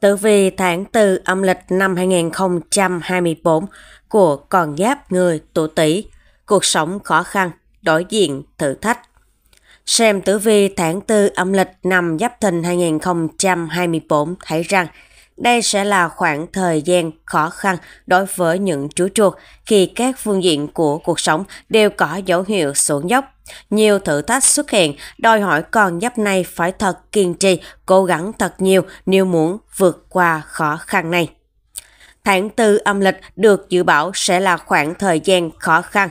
Tử vi tháng 4 âm lịch năm 2024 của con giáp người tuổi Tý, cuộc sống khó khăn, đối diện thử thách. Xem tử vi tháng 4 âm lịch năm Giáp Thìn 2024 thấy rằng đây sẽ là khoảng thời gian khó khăn đối với những chú chuột khi các phương diện của cuộc sống đều có dấu hiệu xuống dốc. Nhiều thử thách xuất hiện, đòi hỏi con giáp này phải thật kiên trì, cố gắng thật nhiều nếu muốn vượt qua khó khăn này. Tháng 4 âm lịch được dự báo sẽ là khoảng thời gian khó khăn.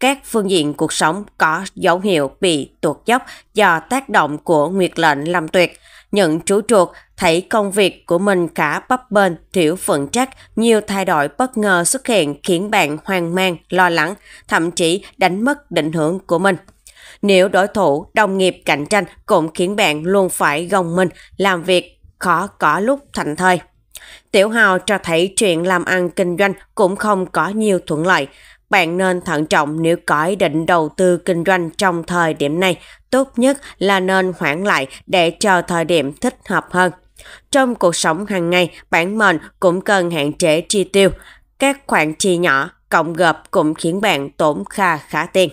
Các phương diện cuộc sống có dấu hiệu bị tuột dốc do tác động của nguyệt lệnh làm tuyệt. Những chú chuột thấy công việc của mình cả bấp bênh, thiểu vững chắc, nhiều thay đổi bất ngờ xuất hiện khiến bạn hoang mang, lo lắng, thậm chí đánh mất định hướng của mình. Nếu đối thủ, đồng nghiệp cạnh tranh cũng khiến bạn luôn phải gồng mình, làm việc khó có lúc thành thời. Tiểu Hào cho thấy chuyện làm ăn kinh doanh cũng không có nhiều thuận lợi. Bạn nên thận trọng nếu có ý định đầu tư kinh doanh trong thời điểm này, tốt nhất là nên hoãn lại để chờ thời điểm thích hợp hơn. Trong cuộc sống hàng ngày, bản mệnh cũng cần hạn chế chi tiêu. Các khoản chi nhỏ cộng gộp cũng khiến bạn tổn kha khá tiền.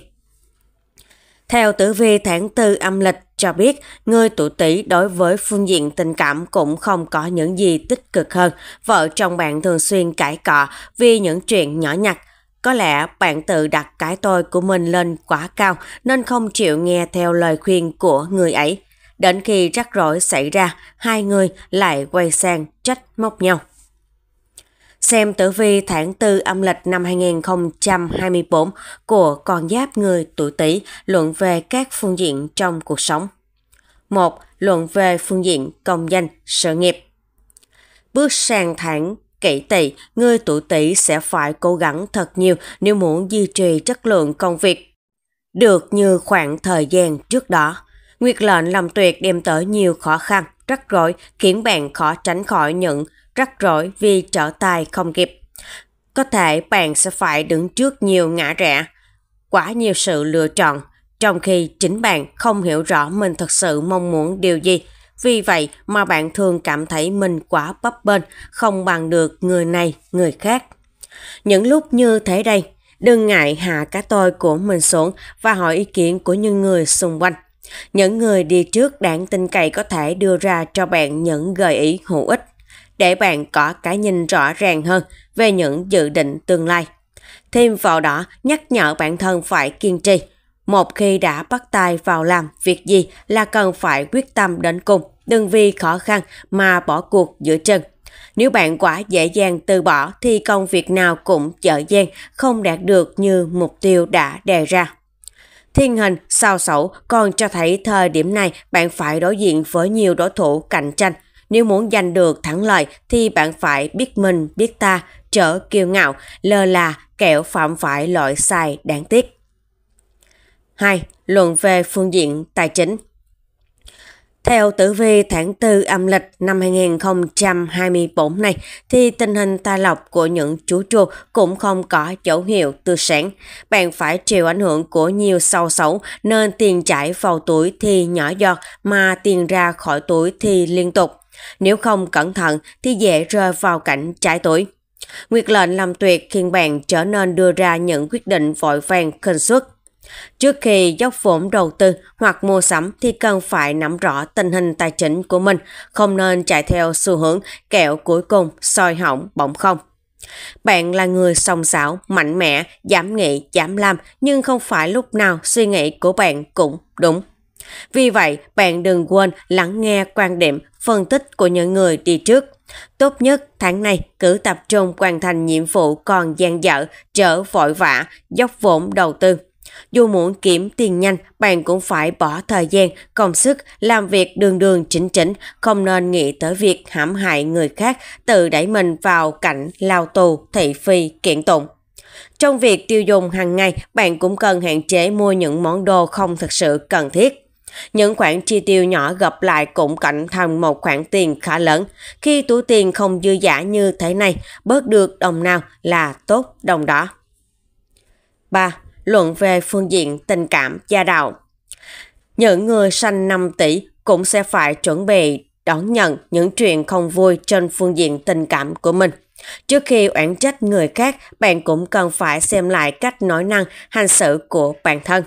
Theo tử vi tháng 4 âm lịch cho biết, người tuổi Tý đối với phương diện tình cảm cũng không có những gì tích cực hơn. Vợ chồng bạn thường xuyên cãi cọ vì những chuyện nhỏ nhặt. Có lẽ bạn tự đặt cái tôi của mình lên quá cao nên không chịu nghe theo lời khuyên của người ấy. Đến khi rắc rối xảy ra, hai người lại quay sang trách móc nhau. Xem tử vi tháng 4 âm lịch năm 2024 của con giáp người tuổi Tý luận về các phương diện trong cuộc sống. 1. Luận về phương diện công danh, sự nghiệp. Bước sang tháng kỷ tỵ, người tuổi Tý sẽ phải cố gắng thật nhiều nếu muốn duy trì chất lượng công việc được như khoảng thời gian trước đó. Nguyệt lệnh làm tuyệt đem tới nhiều khó khăn, rắc rối khiến bạn khó tránh khỏi những rắc rối vì trở tay không kịp. Có thể bạn sẽ phải đứng trước nhiều ngã rẽ, quá nhiều sự lựa chọn, trong khi chính bạn không hiểu rõ mình thật sự mong muốn điều gì. Vì vậy mà bạn thường cảm thấy mình quá bấp bênh, không bằng được người này, người khác. Những lúc như thế đây, đừng ngại hạ cá tôi của mình xuống và hỏi ý kiến của những người xung quanh. Những người đi trước đáng tin cậy có thể đưa ra cho bạn những gợi ý hữu ích để bạn có cái nhìn rõ ràng hơn về những dự định tương lai. Thêm vào đó, nhắc nhở bản thân phải kiên trì. Một khi đã bắt tay vào làm việc gì là cần phải quyết tâm đến cùng, đừng vì khó khăn mà bỏ cuộc giữa chừng. Nếu bạn quá dễ dàng từ bỏ thì công việc nào cũng dở dàng, không đạt được như mục tiêu đã đề ra. Thiên hình sao sẩu còn cho thấy thời điểm này bạn phải đối diện với nhiều đối thủ cạnh tranh. Nếu muốn giành được thắng lợi thì bạn phải biết mình, biết ta, trở kiêu ngạo, lơ là, kẻo phạm phải loại sai đáng tiếc. 2. Luận về phương diện tài chính theo tử vi tháng 4 âm lịch năm 2024 này thì tình hình tai lộc của những chú trâu cũng không có dấu hiệu tư sáng, Bạn phải chịu ảnh hưởng của nhiều sâu xấu nên tiền chảy vào túi thì nhỏ giọt mà tiền ra khỏi túi thì liên tục. Nếu không cẩn thận thì dễ rơi vào cảnh trái tuổi. Nguyệt lệnh làm tuyệt khiến bạn trở nên đưa ra những quyết định vội vàng khinh suất Trước khi dốc vốn đầu tư hoặc mua sắm thì cần phải nắm rõ tình hình tài chính của mình, không nên chạy theo xu hướng kẹo cuối cùng soi hỏng bỗng không. Bạn là người song sáo, mạnh mẽ, dám nghĩ, dám làm nhưng không phải lúc nào suy nghĩ của bạn cũng đúng. Vì vậy, bạn đừng quên lắng nghe quan điểm, phân tích của những người đi trước. Tốt nhất tháng này cứ tập trung hoàn thành nhiệm vụ còn gian dở, trở vội vã, dốc vốn đầu tư. Dù muốn kiếm tiền nhanh, bạn cũng phải bỏ thời gian, công sức, làm việc đường đường chính chỉnh, không nên nghĩ tới việc hãm hại người khác, tự đẩy mình vào cảnh lao tù, thị phi, kiện tụng. Trong việc tiêu dùng hàng ngày, bạn cũng cần hạn chế mua những món đồ không thực sự cần thiết. Những khoản chi tiêu nhỏ gặp lại cũng cạnh thành một khoản tiền khá lớn. Khi túi tiền không dư giả như thế này, bớt được đồng nào là tốt đồng đó. 3 luận về phương diện tình cảm gia đạo. Những người sanh 5 tỷ cũng sẽ phải chuẩn bị đón nhận những chuyện không vui trên phương diện tình cảm của mình. Trước khi oán trách người khác, bạn cũng cần phải xem lại cách nói năng, hành xử của bản thân.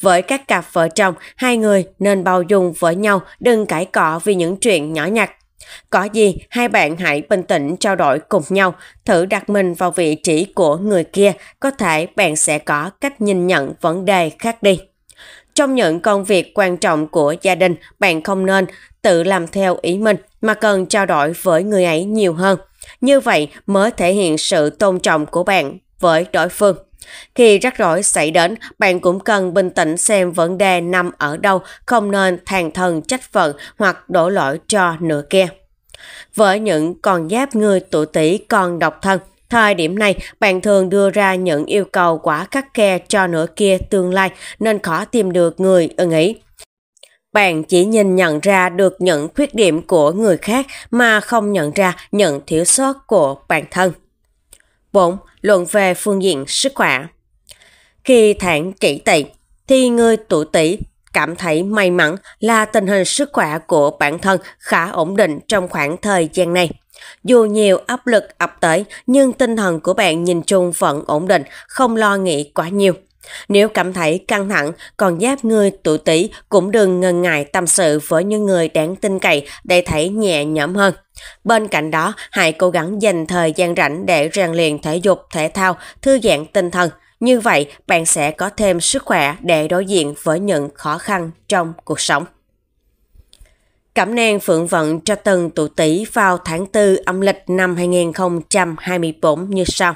Với các cặp vợ chồng, hai người nên bao dung với nhau, đừng cãi cọ vì những chuyện nhỏ nhặt. Có gì hai bạn hãy bình tĩnh trao đổi cùng nhau, thử đặt mình vào vị trí của người kia, có thể bạn sẽ có cách nhìn nhận vấn đề khác đi. Trong những công việc quan trọng của gia đình, bạn không nên tự làm theo ý mình mà cần trao đổi với người ấy nhiều hơn. Như vậy mới thể hiện sự tôn trọng của bạn với đối phương. Khi rắc rối xảy đến, bạn cũng cần bình tĩnh xem vấn đề nằm ở đâu, không nên than thân trách phận hoặc đổ lỗi cho nửa kia. Với những con giáp người tuổi tỷ còn độc thân, Thời điểm này, bạn thường đưa ra những yêu cầu quá khắc khe cho nửa kia tương lai nên khó tìm được người ưng ý. Bạn chỉ nhìn nhận ra được những khuyết điểm của người khác mà không nhận ra những thiếu sót của bản thân. 4 luận về phương diện sức khỏe. Khi tháng kỷ tỵ thì người tuổi tỵ cảm thấy may mắn là tình hình sức khỏe của bản thân khá ổn định trong khoảng thời gian này. Dù nhiều áp lực ập tới nhưng tinh thần của bạn nhìn chung vẫn ổn định, không lo nghĩ quá nhiều. Nếu cảm thấy căng thẳng, còn giáp người tuổi tỵ cũng đừng ngần ngại tâm sự với những người đáng tin cậy để thấy nhẹ nhõm hơn. Bên cạnh đó, hãy cố gắng dành thời gian rảnh để rèn luyện thể dục, thể thao, thư giãn tinh thần. Như vậy, bạn sẽ có thêm sức khỏe để đối diện với những khó khăn trong cuộc sống. cảm nang phượng vận cho từng tụ tỷ vào tháng 4 âm lịch năm 2024 như sau.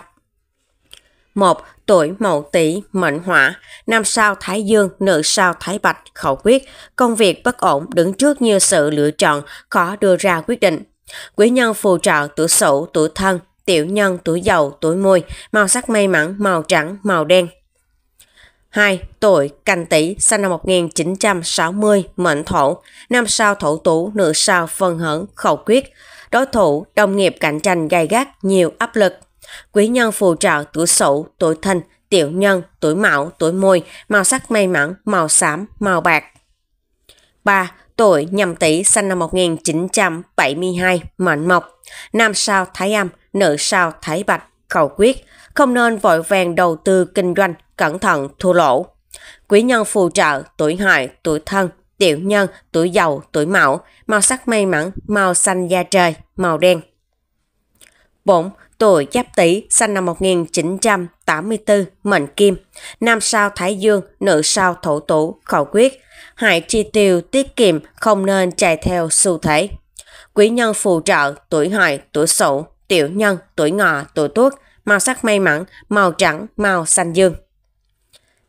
1. Tuổi mậu tỷ mệnh hỏa, năm sao thái dương, nữ sao thái bạch, khẩu quyết, công việc bất ổn đứng trước nhiều sự lựa chọn, khó đưa ra quyết định, Quý nhân phù trợ tuổi sửu, tuổi thân, tiểu nhân, tuổi Dậu, tuổi Mùi. màu sắc may mắn, màu trắng, màu đen. 2. Tuổi Canh Tý, sinh năm 1960, mệnh Thổ, năm sao Thổ Tú, nửa sao Phân Hẩn, Khẩu Quyết. Đối thủ, đồng nghiệp cạnh tranh gay gắt, nhiều áp lực. Quý nhân phù trợ tuổi Sửu, tuổi Thân, tiểu nhân, tuổi Mão, tuổi Mùi, màu sắc may mắn, màu xám, màu bạc. 3 tuổi nhâm tý sinh năm 1972, mệnh mộc, nam sao thái âm, nữ sao thái bạch, cầu quyết, không nên vội vàng đầu tư kinh doanh, cẩn thận thua lỗ. Quý nhân phù trợ, tuổi hợi, tuổi thân, tiểu nhân, tuổi giàu, tuổi mão, màu sắc may mắn, màu xanh da trời, màu đen. 4. Tuổi Giáp Tý, sinh năm 1984, mệnh Kim, nam sao Thái Dương, nữ sao Thổ Tủ, khẩu quyết, hãy chi tiêu tiết kiệm không nên chạy theo xu thế. Quý nhân phù trợ, tuổi hợi, tuổi sửu, tiểu nhân, tuổi ngọ, tuổi tuất, màu sắc may mắn, màu trắng, màu xanh dương.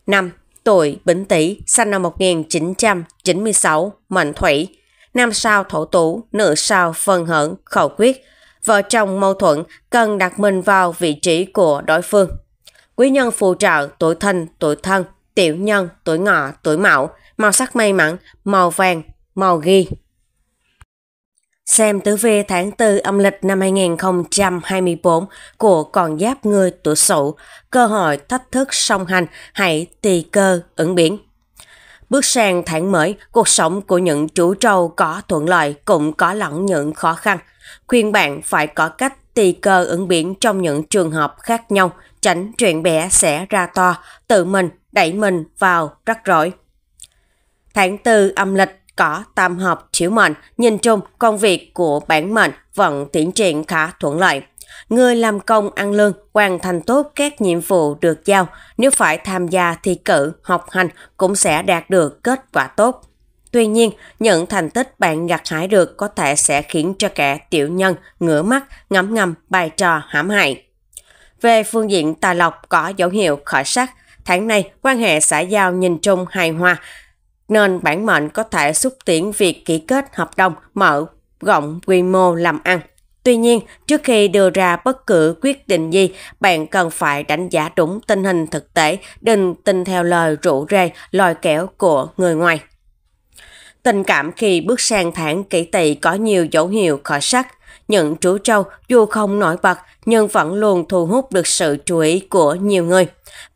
5. Tuổi Bính Tý, sinh năm 1996, mệnh thủy, nam sao thổ tú, nữ sao phân hận, khẩu quyết. Vợ chồng mâu thuẫn cần đặt mình vào vị trí của đối phương. Quý nhân phù trợ tuổi thân, tuổi thân, tiểu nhân, tuổi ngọ, tuổi mão, màu sắc may mắn, màu vàng, màu ghi. Xem tử vi tháng 4 âm lịch năm 2024 của con giáp người tuổi sửu, cơ hội thách thức song hành, hãy tùy cơ ứng biến. Bước sang tháng mới, cuộc sống của những chủ trâu có thuận lợi cũng có lẫn những khó khăn. Khuyên bạn phải có cách tùy cơ ứng biến trong những trường hợp khác nhau, tránh chuyện bé sẽ ra to, tự mình đẩy mình vào rắc rối. Tháng 4 âm lịch có tam hợp chiếu mệnh, nhìn chung công việc của bản mệnh vẫn tiến triển khá thuận lợi. Người làm công ăn lương, hoàn thành tốt các nhiệm vụ được giao, nếu phải tham gia thi cử, học hành cũng sẽ đạt được kết quả tốt. Tuy nhiên, những thành tích bạn gặt hái được có thể sẽ khiến cho kẻ tiểu nhân ngửa mắt, ngắm ngầm bài trò hãm hại. Về phương diện tài lộc có dấu hiệu khởi sắc, tháng này quan hệ xã giao nhìn chung hài hòa, nên bản mệnh có thể xúc tiến việc ký kết hợp đồng mở rộng quy mô làm ăn. Tuy nhiên, trước khi đưa ra bất cứ quyết định gì, bạn cần phải đánh giá đúng tình hình thực tế, đừng tin theo lời rủ rê, lòi kéo của người ngoài. Tình cảm khi bước sang tháng kỷ tỵ có nhiều dấu hiệu khởi sắc. Những chú trâu dù không nổi bật nhưng vẫn luôn thu hút được sự chú ý của nhiều người.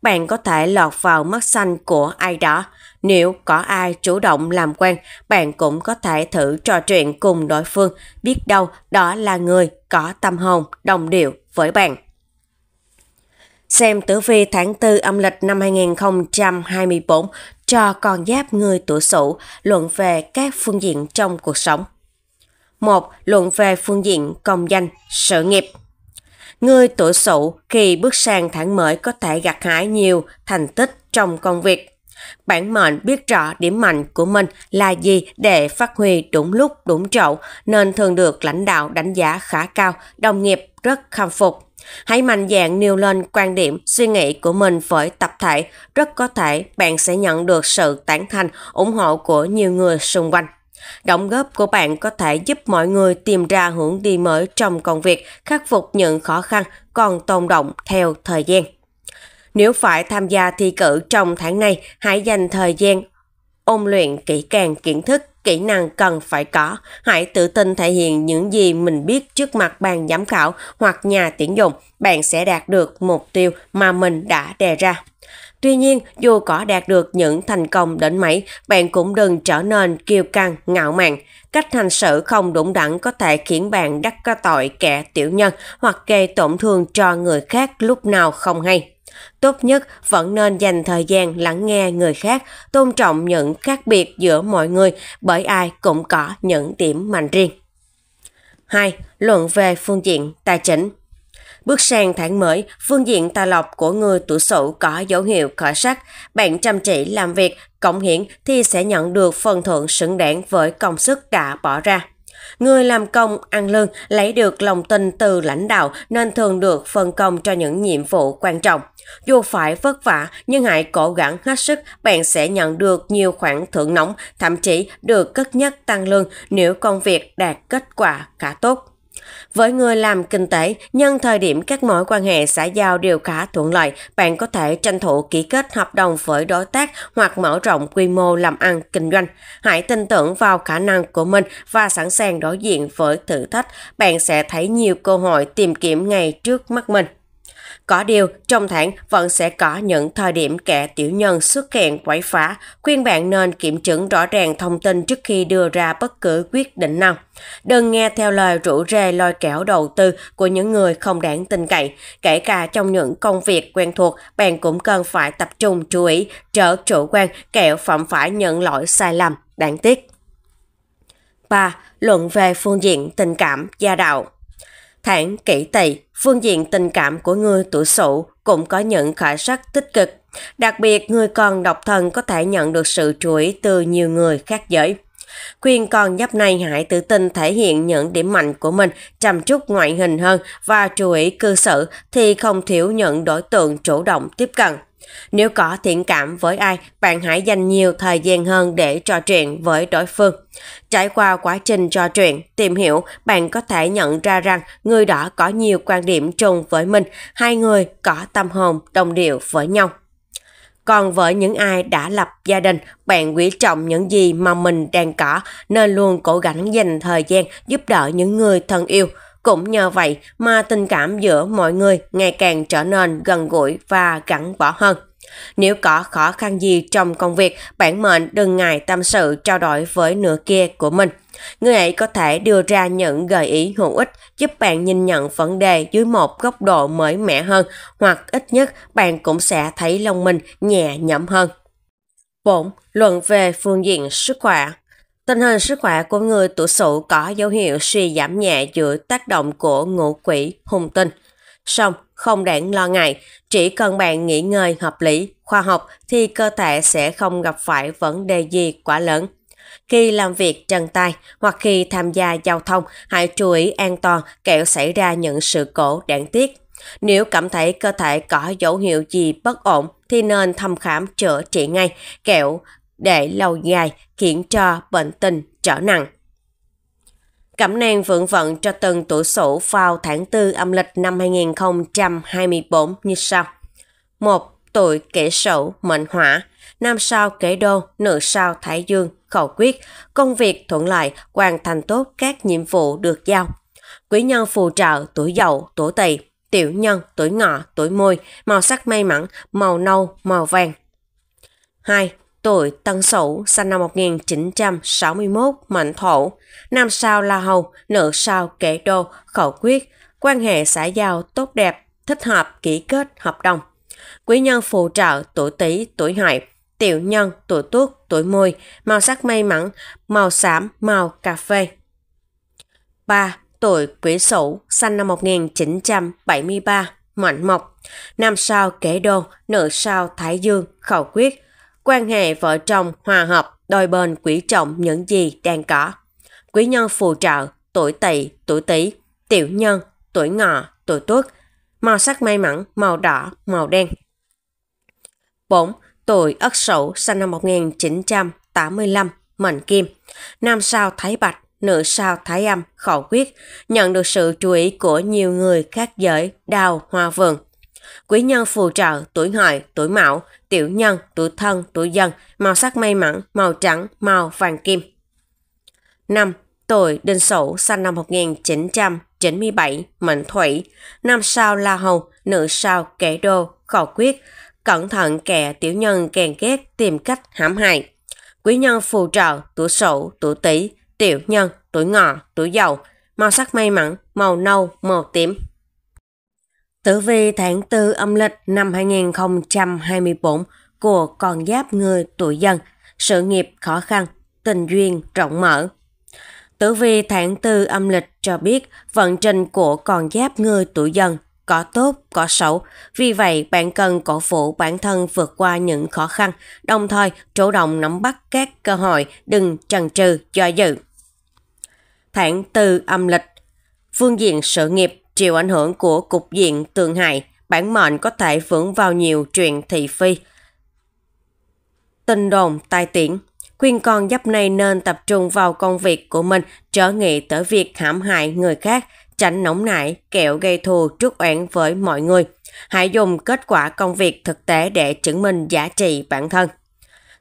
Bạn có thể lọt vào mắt xanh của ai đó, nếu có ai chủ động làm quen, bạn cũng có thể thử trò chuyện cùng đối phương, biết đâu đó là người có tâm hồn đồng điệu với bạn. Xem tử vi tháng 4 âm lịch năm 2024 cho con giáp người tuổi sửu luận về các phương diện trong cuộc sống. 1. Luận về phương diện công danh, sự nghiệp. Người tuổi sửu khi bước sang tháng mới có thể gặt hái nhiều thành tích trong công việc, Bản mệnh biết rõ điểm mạnh của mình là gì để phát huy đúng lúc đúng chỗ nên thường được lãnh đạo đánh giá khá cao, đồng nghiệp rất khâm phục. Hãy mạnh dạn nêu lên quan điểm, suy nghĩ của mình với tập thể, rất có thể bạn sẽ nhận được sự tán thành, ủng hộ của nhiều người xung quanh. Đóng góp của bạn có thể giúp mọi người tìm ra hướng đi mới trong công việc, khắc phục những khó khăn còn tồn động theo thời gian. Nếu phải tham gia thi cử trong tháng này, hãy dành thời gian ôn luyện kỹ càng kiến thức, kỹ năng cần phải có. Hãy tự tin thể hiện những gì mình biết trước mặt ban giám khảo hoặc nhà tuyển dụng. Bạn sẽ đạt được mục tiêu mà mình đã đề ra. Tuy nhiên, dù có đạt được những thành công đến mấy, bạn cũng đừng trở nên kiêu căng, ngạo mạn. Cách hành xử không đúng đắn có thể khiến bạn đắc có tội kẻ tiểu nhân hoặc gây tổn thương cho người khác lúc nào không hay. Tốt nhất vẫn nên dành thời gian lắng nghe người khác, tôn trọng những khác biệt giữa mọi người bởi ai cũng có những điểm mạnh riêng. 2. Luận về phương diện tài chính Bước sang tháng mới, phương diện tài lộc của người tuổi sửu có dấu hiệu khởi sắc. Bạn chăm chỉ làm việc, cống hiến thì sẽ nhận được phần thưởng xứng đáng với công sức đã bỏ ra. Người làm công, ăn lương, lấy được lòng tin từ lãnh đạo nên thường được phân công cho những nhiệm vụ quan trọng. Dù phải vất vả nhưng hãy cố gắng hết sức, bạn sẽ nhận được nhiều khoản thưởng nóng, thậm chí được cất nhắc tăng lương nếu công việc đạt kết quả khá tốt. Với người làm kinh tế, nhân thời điểm các mối quan hệ xã giao đều khá thuận lợi, bạn có thể tranh thủ ký kết hợp đồng với đối tác hoặc mở rộng quy mô làm ăn kinh doanh. Hãy tin tưởng vào khả năng của mình và sẵn sàng đối diện với thử thách. Bạn sẽ thấy nhiều cơ hội tìm kiếm ngay trước mắt mình. Có điều, trong tháng vẫn sẽ có những thời điểm kẻ tiểu nhân xuất hiện quấy phá. Khuyên bạn nên kiểm chứng rõ ràng thông tin trước khi đưa ra bất cứ quyết định nào. Đừng nghe theo lời rủ rê lôi kéo đầu tư của những người không đáng tin cậy. Kể cả trong những công việc quen thuộc, bạn cũng cần phải tập trung chú ý, trở chủ quan, kẻo phạm phải những lỗi sai lầm, đáng tiếc. 3. Luận về phương diện tình cảm, gia đạo Tháng kỷ tỵ Phương diện tình cảm của người tuổi sửu cũng có những khởi sắc tích cực. Đặc biệt, người còn độc thân có thể nhận được sự chú ý từ nhiều người khác giới. quyền con giáp này hãy tự tin thể hiện những điểm mạnh của mình, chăm chút ngoại hình hơn và chú ý cư xử thì không thiếu những đối tượng chủ động tiếp cận. Nếu có thiện cảm với ai, bạn hãy dành nhiều thời gian hơn để trò chuyện với đối phương. Trải qua quá trình trò chuyện, tìm hiểu, bạn có thể nhận ra rằng người đó có nhiều quan điểm chung với mình, hai người có tâm hồn đồng điệu với nhau. Còn với những ai đã lập gia đình, bạn quý trọng những gì mà mình đang có nên luôn cố gắng dành thời gian giúp đỡ những người thân yêu – cũng nhờ vậy mà tình cảm giữa mọi người ngày càng trở nên gần gũi và gắn bó hơn. Nếu có khó khăn gì trong công việc, bản mệnh đừng ngại tâm sự trao đổi với nửa kia của mình. Người ấy có thể đưa ra những gợi ý hữu ích giúp bạn nhìn nhận vấn đề dưới một góc độ mới mẻ hơn hoặc ít nhất bạn cũng sẽ thấy lòng mình nhẹ nhõm hơn. 4. Luận về phương diện sức khỏe Tình hình sức khỏe của người tuổi sửu có dấu hiệu suy giảm nhẹ dưới tác động của ngũ quỷ hung tinh. Song, không đáng lo ngại, chỉ cần bạn nghỉ ngơi hợp lý, khoa học thì cơ thể sẽ không gặp phải vấn đề gì quá lớn. Khi làm việc chân tay hoặc khi tham gia giao thông, hãy chú ý an toàn kẻo xảy ra những sự cố đáng tiếc. Nếu cảm thấy cơ thể có dấu hiệu gì bất ổn thì nên thăm khám chữa trị ngay, kẻo để lâu dài khiến cho bệnh tình trở nặng. Cẩm nang vượng vận cho từng tuổi sổ vào tháng 4 âm lịch năm 2024 như sau. 1. Tuổi kẻ sổ mệnh hỏa, nam sao kẻ đô, nữ sao thái dương, khẩu quyết, công việc thuận lợi, hoàn thành tốt các nhiệm vụ được giao. Quý nhân phù trợ tuổi dậu, tuổi tỵ, tiểu nhân, tuổi ngọ, tuổi môi, màu sắc may mắn, màu nâu, màu vàng. 2 tuổi Tân Sửu, sinh năm 1961, mệnh thổ, nam sao La Hầu, nữ sao kế Đô, khẩu quyết, quan hệ xã giao tốt đẹp, thích hợp ký kết hợp đồng. Quý nhân phù trợ tuổi Tý, tuổi Hợi, tiểu nhân tuổi Tuất, tuổi Mùi, màu sắc may mắn, màu xám, màu cà phê. 3. Tuổi quý Sửu, sinh năm 1973, mệnh mộc, nam sao kế Đô, nữ sao Thái Dương, khẩu quyết, quan hệ vợ chồng hòa hợp, đôi bên quý trọng những gì đang có. Quý nhân phù trợ, tuổi tỵ, tuổi tý, tiểu nhân, tuổi ngọ, tuổi tuất, màu sắc may mắn, màu đỏ, màu đen. 4. Tuổi Ất Sửu sinh năm 1985, mệnh kim. Nam sao Thái Bạch, nữ sao Thái Âm, khẩu quyết, nhận được sự chú ý của nhiều người khác giới, đào hoa vườn. Quý nhân phù trợ tuổi hợi, tuổi mão, tiểu nhân, tuổi thân, tuổi dần, màu sắc may mắn, màu trắng, màu vàng kim. 5. Tuổi Đinh Sửu sinh năm 1997, mệnh thủy, năm sao La Hầu, nữ sao Kẻ Đô, khẩu quyết, cẩn thận kẻ tiểu nhân kèn ghét tìm cách hãm hại. Quý nhân phù trợ, tuổi Sửu, tuổi Tý, tiểu nhân, tuổi Ngọ, tuổi Dậu, màu sắc may mắn, màu nâu, màu tím. Tử vi tháng 4 âm lịch năm 2024 của con giáp người tuổi dần, sự nghiệp khó khăn, tình duyên rộng mở. Tử vi tháng 4 âm lịch cho biết vận trình của con giáp người tuổi dần có tốt, có xấu. Vì vậy, bạn cần cổ vũ bản thân vượt qua những khó khăn, đồng thời chủ động nắm bắt các cơ hội, đừng chần chừ do dự. Tháng 4 âm lịch Phương diện sự nghiệp chịu ảnh hưởng của cục diện tương hại, bản mệnh có thể vướng vào nhiều chuyện thị phi. tình đồn tai tiễn khuyên con giáp này nên tập trung vào công việc của mình, trở nghĩ tới việc hãm hại người khác, tránh nóng nảy, kẹo gây thù trước oán với mọi người. Hãy dùng kết quả công việc thực tế để chứng minh giá trị bản thân.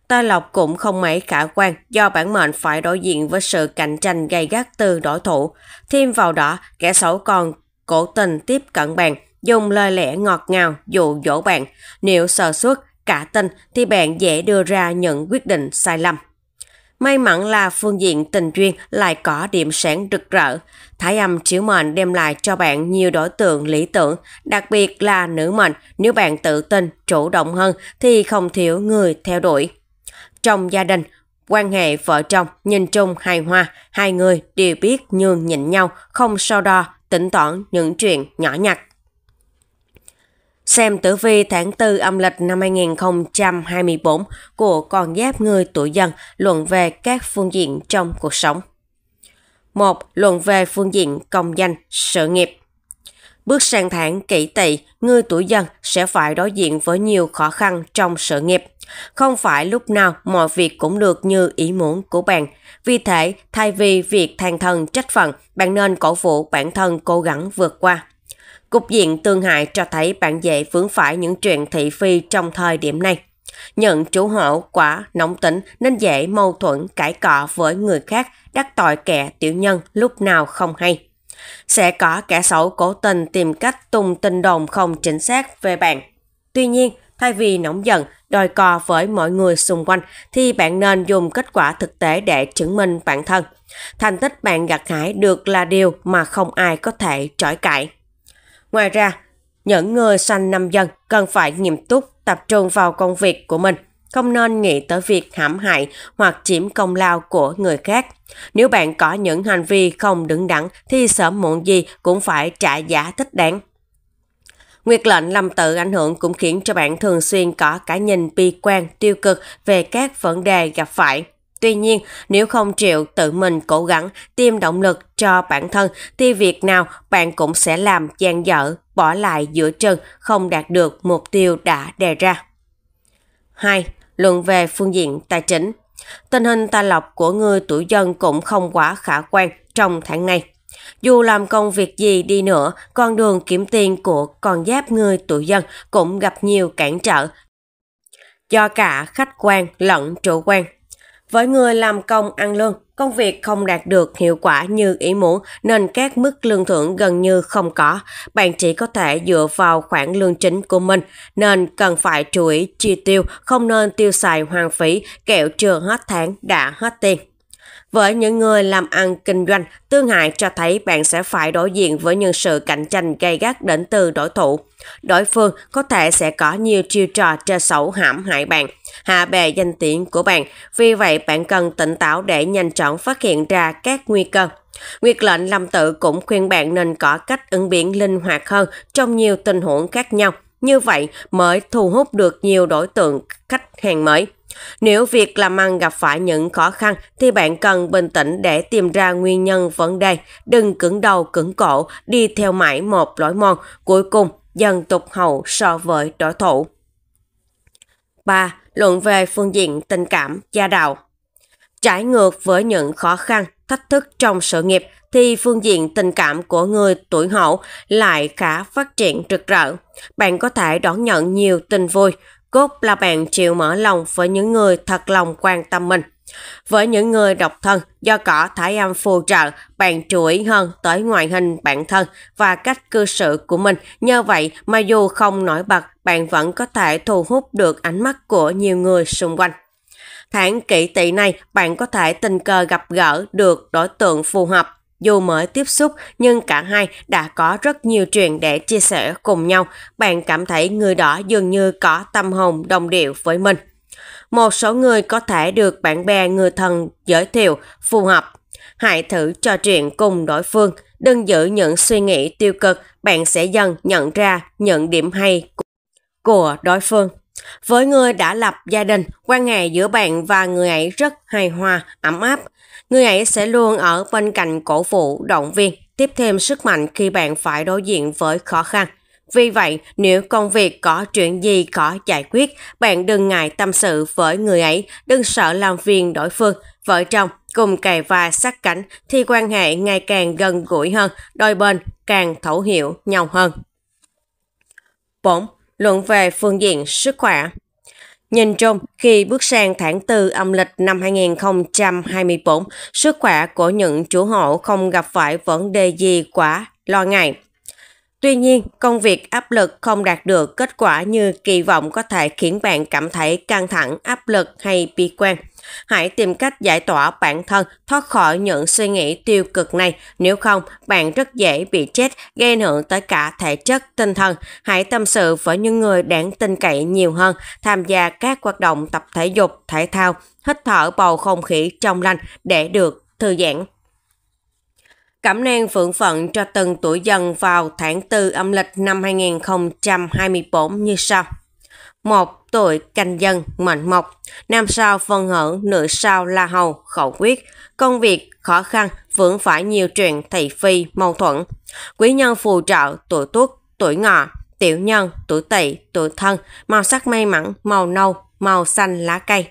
Tài lộc cũng không mấy khả quan do bản mệnh phải đối diện với sự cạnh tranh gay gắt từ đối thủ. Thêm vào đó, kẻ xấu còn cổ tình tiếp cận bạn, dùng lời lẽ ngọt ngào dụ dỗ bạn. Nếu sơ suất, cả tin thì bạn dễ đưa ra những quyết định sai lầm. May mắn là phương diện tình duyên lại có điểm sáng rực rỡ. Thái âm chiếu mệnh đem lại cho bạn nhiều đối tượng lý tưởng, đặc biệt là nữ mệnh. Nếu bạn tự tin, chủ động hơn thì không thiếu người theo đuổi. Trong gia đình, quan hệ vợ chồng nhìn chung hài hòa, hai người đều biết nhường nhịn nhau, không so đo, tính toán những chuyện nhỏ nhặt. Xem tử vi tháng 4 âm lịch năm 2024 của con giáp người tuổi dần luận về các phương diện trong cuộc sống. 1. Luận về phương diện công danh, sự nghiệp. Bước sang tháng kỷ tỵ, người tuổi dần sẽ phải đối diện với nhiều khó khăn trong sự nghiệp. Không phải lúc nào mọi việc cũng được như ý muốn của bạn. Vì thế, thay vì việc than thân trách phận, bạn nên cổ vũ bản thân cố gắng vượt qua. Cục diện tương hại cho thấy bạn dễ vướng phải những chuyện thị phi trong thời điểm này. Nhận chủ hộ quả nóng tính nên dễ mâu thuẫn cãi cọ với người khác, đắc tội kẻ tiểu nhân lúc nào không hay. Sẽ có kẻ xấu cố tình tìm cách tung tin đồn không chính xác về bạn. Tuy nhiên, thay vì nóng giận, đòi cò với mọi người xung quanh thì bạn nên dùng kết quả thực tế để chứng minh bản thân. Thành tích bạn gặt hái được là điều mà không ai có thể trỗi cãi. Ngoài ra, những người sanh năm dân cần phải nghiêm túc tập trung vào công việc của mình không nên nghĩ tới việc hãm hại hoặc chiếm công lao của người khác. Nếu bạn có những hành vi không đứng đắn thì sớm muộn gì cũng phải trả giá thích đáng. Nguyệt lệnh lâm tự ảnh hưởng cũng khiến cho bạn thường xuyên có cả nhìn bi quan, tiêu cực về các vấn đề gặp phải. Tuy nhiên, nếu không chịu tự mình cố gắng tiêm động lực cho bản thân thì việc nào bạn cũng sẽ làm gian dở, bỏ lại giữa chân, không đạt được mục tiêu đã đề ra. 2. Luận về phương diện tài chính. Tình hình tài lộc của người tuổi dân cũng không quá khả quan trong tháng này. Dù làm công việc gì đi nữa, con đường kiếm tiền của con giáp người tuổi dân cũng gặp nhiều cản trở. Do cả khách quan lẫn chủ quan. Với người làm công ăn lương, công việc không đạt được hiệu quả như ý muốn nên các mức lương thưởng gần như không có. Bạn chỉ có thể dựa vào khoản lương chính của mình nên cần phải chú ý chi tiêu, không nên tiêu xài hoang phí, kẹo chưa hết tháng đã hết tiền. Với những người làm ăn kinh doanh, tương hại cho thấy bạn sẽ phải đối diện với những sự cạnh tranh gay gắt đến từ đối thủ. Đối phương có thể sẽ có nhiều chiêu trò chơi xấu hãm hại bạn, hạ bè danh tiếng của bạn. Vì vậy, bạn cần tỉnh táo để nhanh chóng phát hiện ra các nguy cơ. Nguyệt lệnh lâm tự cũng khuyên bạn nên có cách ứng biến linh hoạt hơn trong nhiều tình huống khác nhau. Như vậy mới thu hút được nhiều đối tượng khách hàng mới. Nếu việc làm ăn gặp phải những khó khăn thì bạn cần bình tĩnh để tìm ra nguyên nhân vấn đề, đừng cứng đầu cứng cổ, đi theo mãi một lối mòn, cuối cùng dần tục hậu so với đối thủ. 3. Luận về phương diện tình cảm, gia đạo trái ngược với những khó khăn, thách thức trong sự nghiệp thì phương diện tình cảm của người tuổi hậu lại khá phát triển rực rỡ. Bạn có thể đón nhận nhiều tình vui, cốt là bạn chịu mở lòng với những người thật lòng quan tâm mình. Với những người độc thân, do cỏ thái âm phù trợ, bạn chú ý hơn tới ngoại hình bản thân và cách cư xử của mình. Nhờ vậy mà dù không nổi bật, bạn vẫn có thể thu hút được ánh mắt của nhiều người xung quanh. Tháng kỷ tỵ này, bạn có thể tình cờ gặp gỡ được đối tượng phù hợp dù mới tiếp xúc nhưng cả hai đã có rất nhiều chuyện để chia sẻ cùng nhau, bạn cảm thấy người đó dường như có tâm hồn đồng điệu với mình. Một số người có thể được bạn bè người thân giới thiệu phù hợp. Hãy thử trò chuyện cùng đối phương, đừng giữ những suy nghĩ tiêu cực, bạn sẽ dần nhận ra những điểm hay của đối phương. Với người đã lập gia đình, quan hệ giữa bạn và người ấy rất hài hòa, ấm áp, Người ấy sẽ luôn ở bên cạnh cổ vũ, động viên, tiếp thêm sức mạnh khi bạn phải đối diện với khó khăn. Vì vậy, nếu công việc có chuyện gì khó giải quyết, bạn đừng ngại tâm sự với người ấy, đừng sợ làm phiền đối phương. Vợ chồng cùng cày và sát cánh thì quan hệ ngày càng gần gũi hơn, đôi bên càng thấu hiểu nhau hơn. 4. Luận về phương diện sức khỏe Nhìn chung, khi bước sang tháng 4 âm lịch năm 2024, sức khỏe của những chủ hộ không gặp phải vấn đề gì quá lo ngại. Tuy nhiên, công việc áp lực không đạt được kết quả như kỳ vọng có thể khiến bạn cảm thấy căng thẳng, áp lực hay bi quan. Hãy tìm cách giải tỏa bản thân thoát khỏi những suy nghĩ tiêu cực này. Nếu không, bạn rất dễ bị chết, gây ảnh hưởng tới cả thể chất, tinh thần. Hãy tâm sự với những người đáng tin cậy nhiều hơn, tham gia các hoạt động tập thể dục, thể thao, hít thở bầu không khí trong lành để được thư giãn. cảm năng phượng phận cho từng tuổi dần vào tháng 4 âm lịch năm 2024 như sau. 1 tuổi canh dân mệnh mộc nam sao phân hở nữ sao la hầu khẩu quyết công việc khó khăn vướng phải nhiều chuyện thị phi mâu thuẫn quý nhân phù trợ tuổi tuất tuổi ngọ tiểu nhân tuổi tỵ tuổi thân màu sắc may mắn màu nâu màu xanh lá cây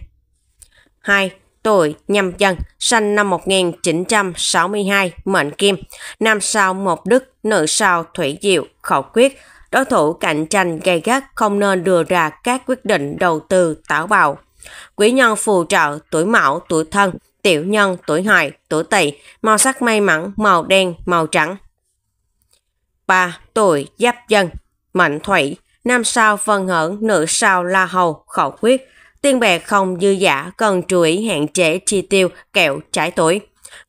2 tuổi nhâm dần, sinh năm 1962, mệnh kim, nam sao một đức, nữ sao thủy diệu, khẩu quyết, đối thủ cạnh tranh gay gắt không nên đưa ra các quyết định đầu tư táo bạo. Quý nhân phù trợ tuổi mão, tuổi thân, tiểu nhân, tuổi hợi, tuổi tỵ, màu sắc may mắn, màu đen, màu trắng. 3. Tuổi giáp dân, mệnh thủy, nam sao phân hưởng, nữ sao la hầu, khẩu quyết. Tiên bè không dư giả, cần chú ý hạn chế chi tiêu, kẹo, trái tuổi.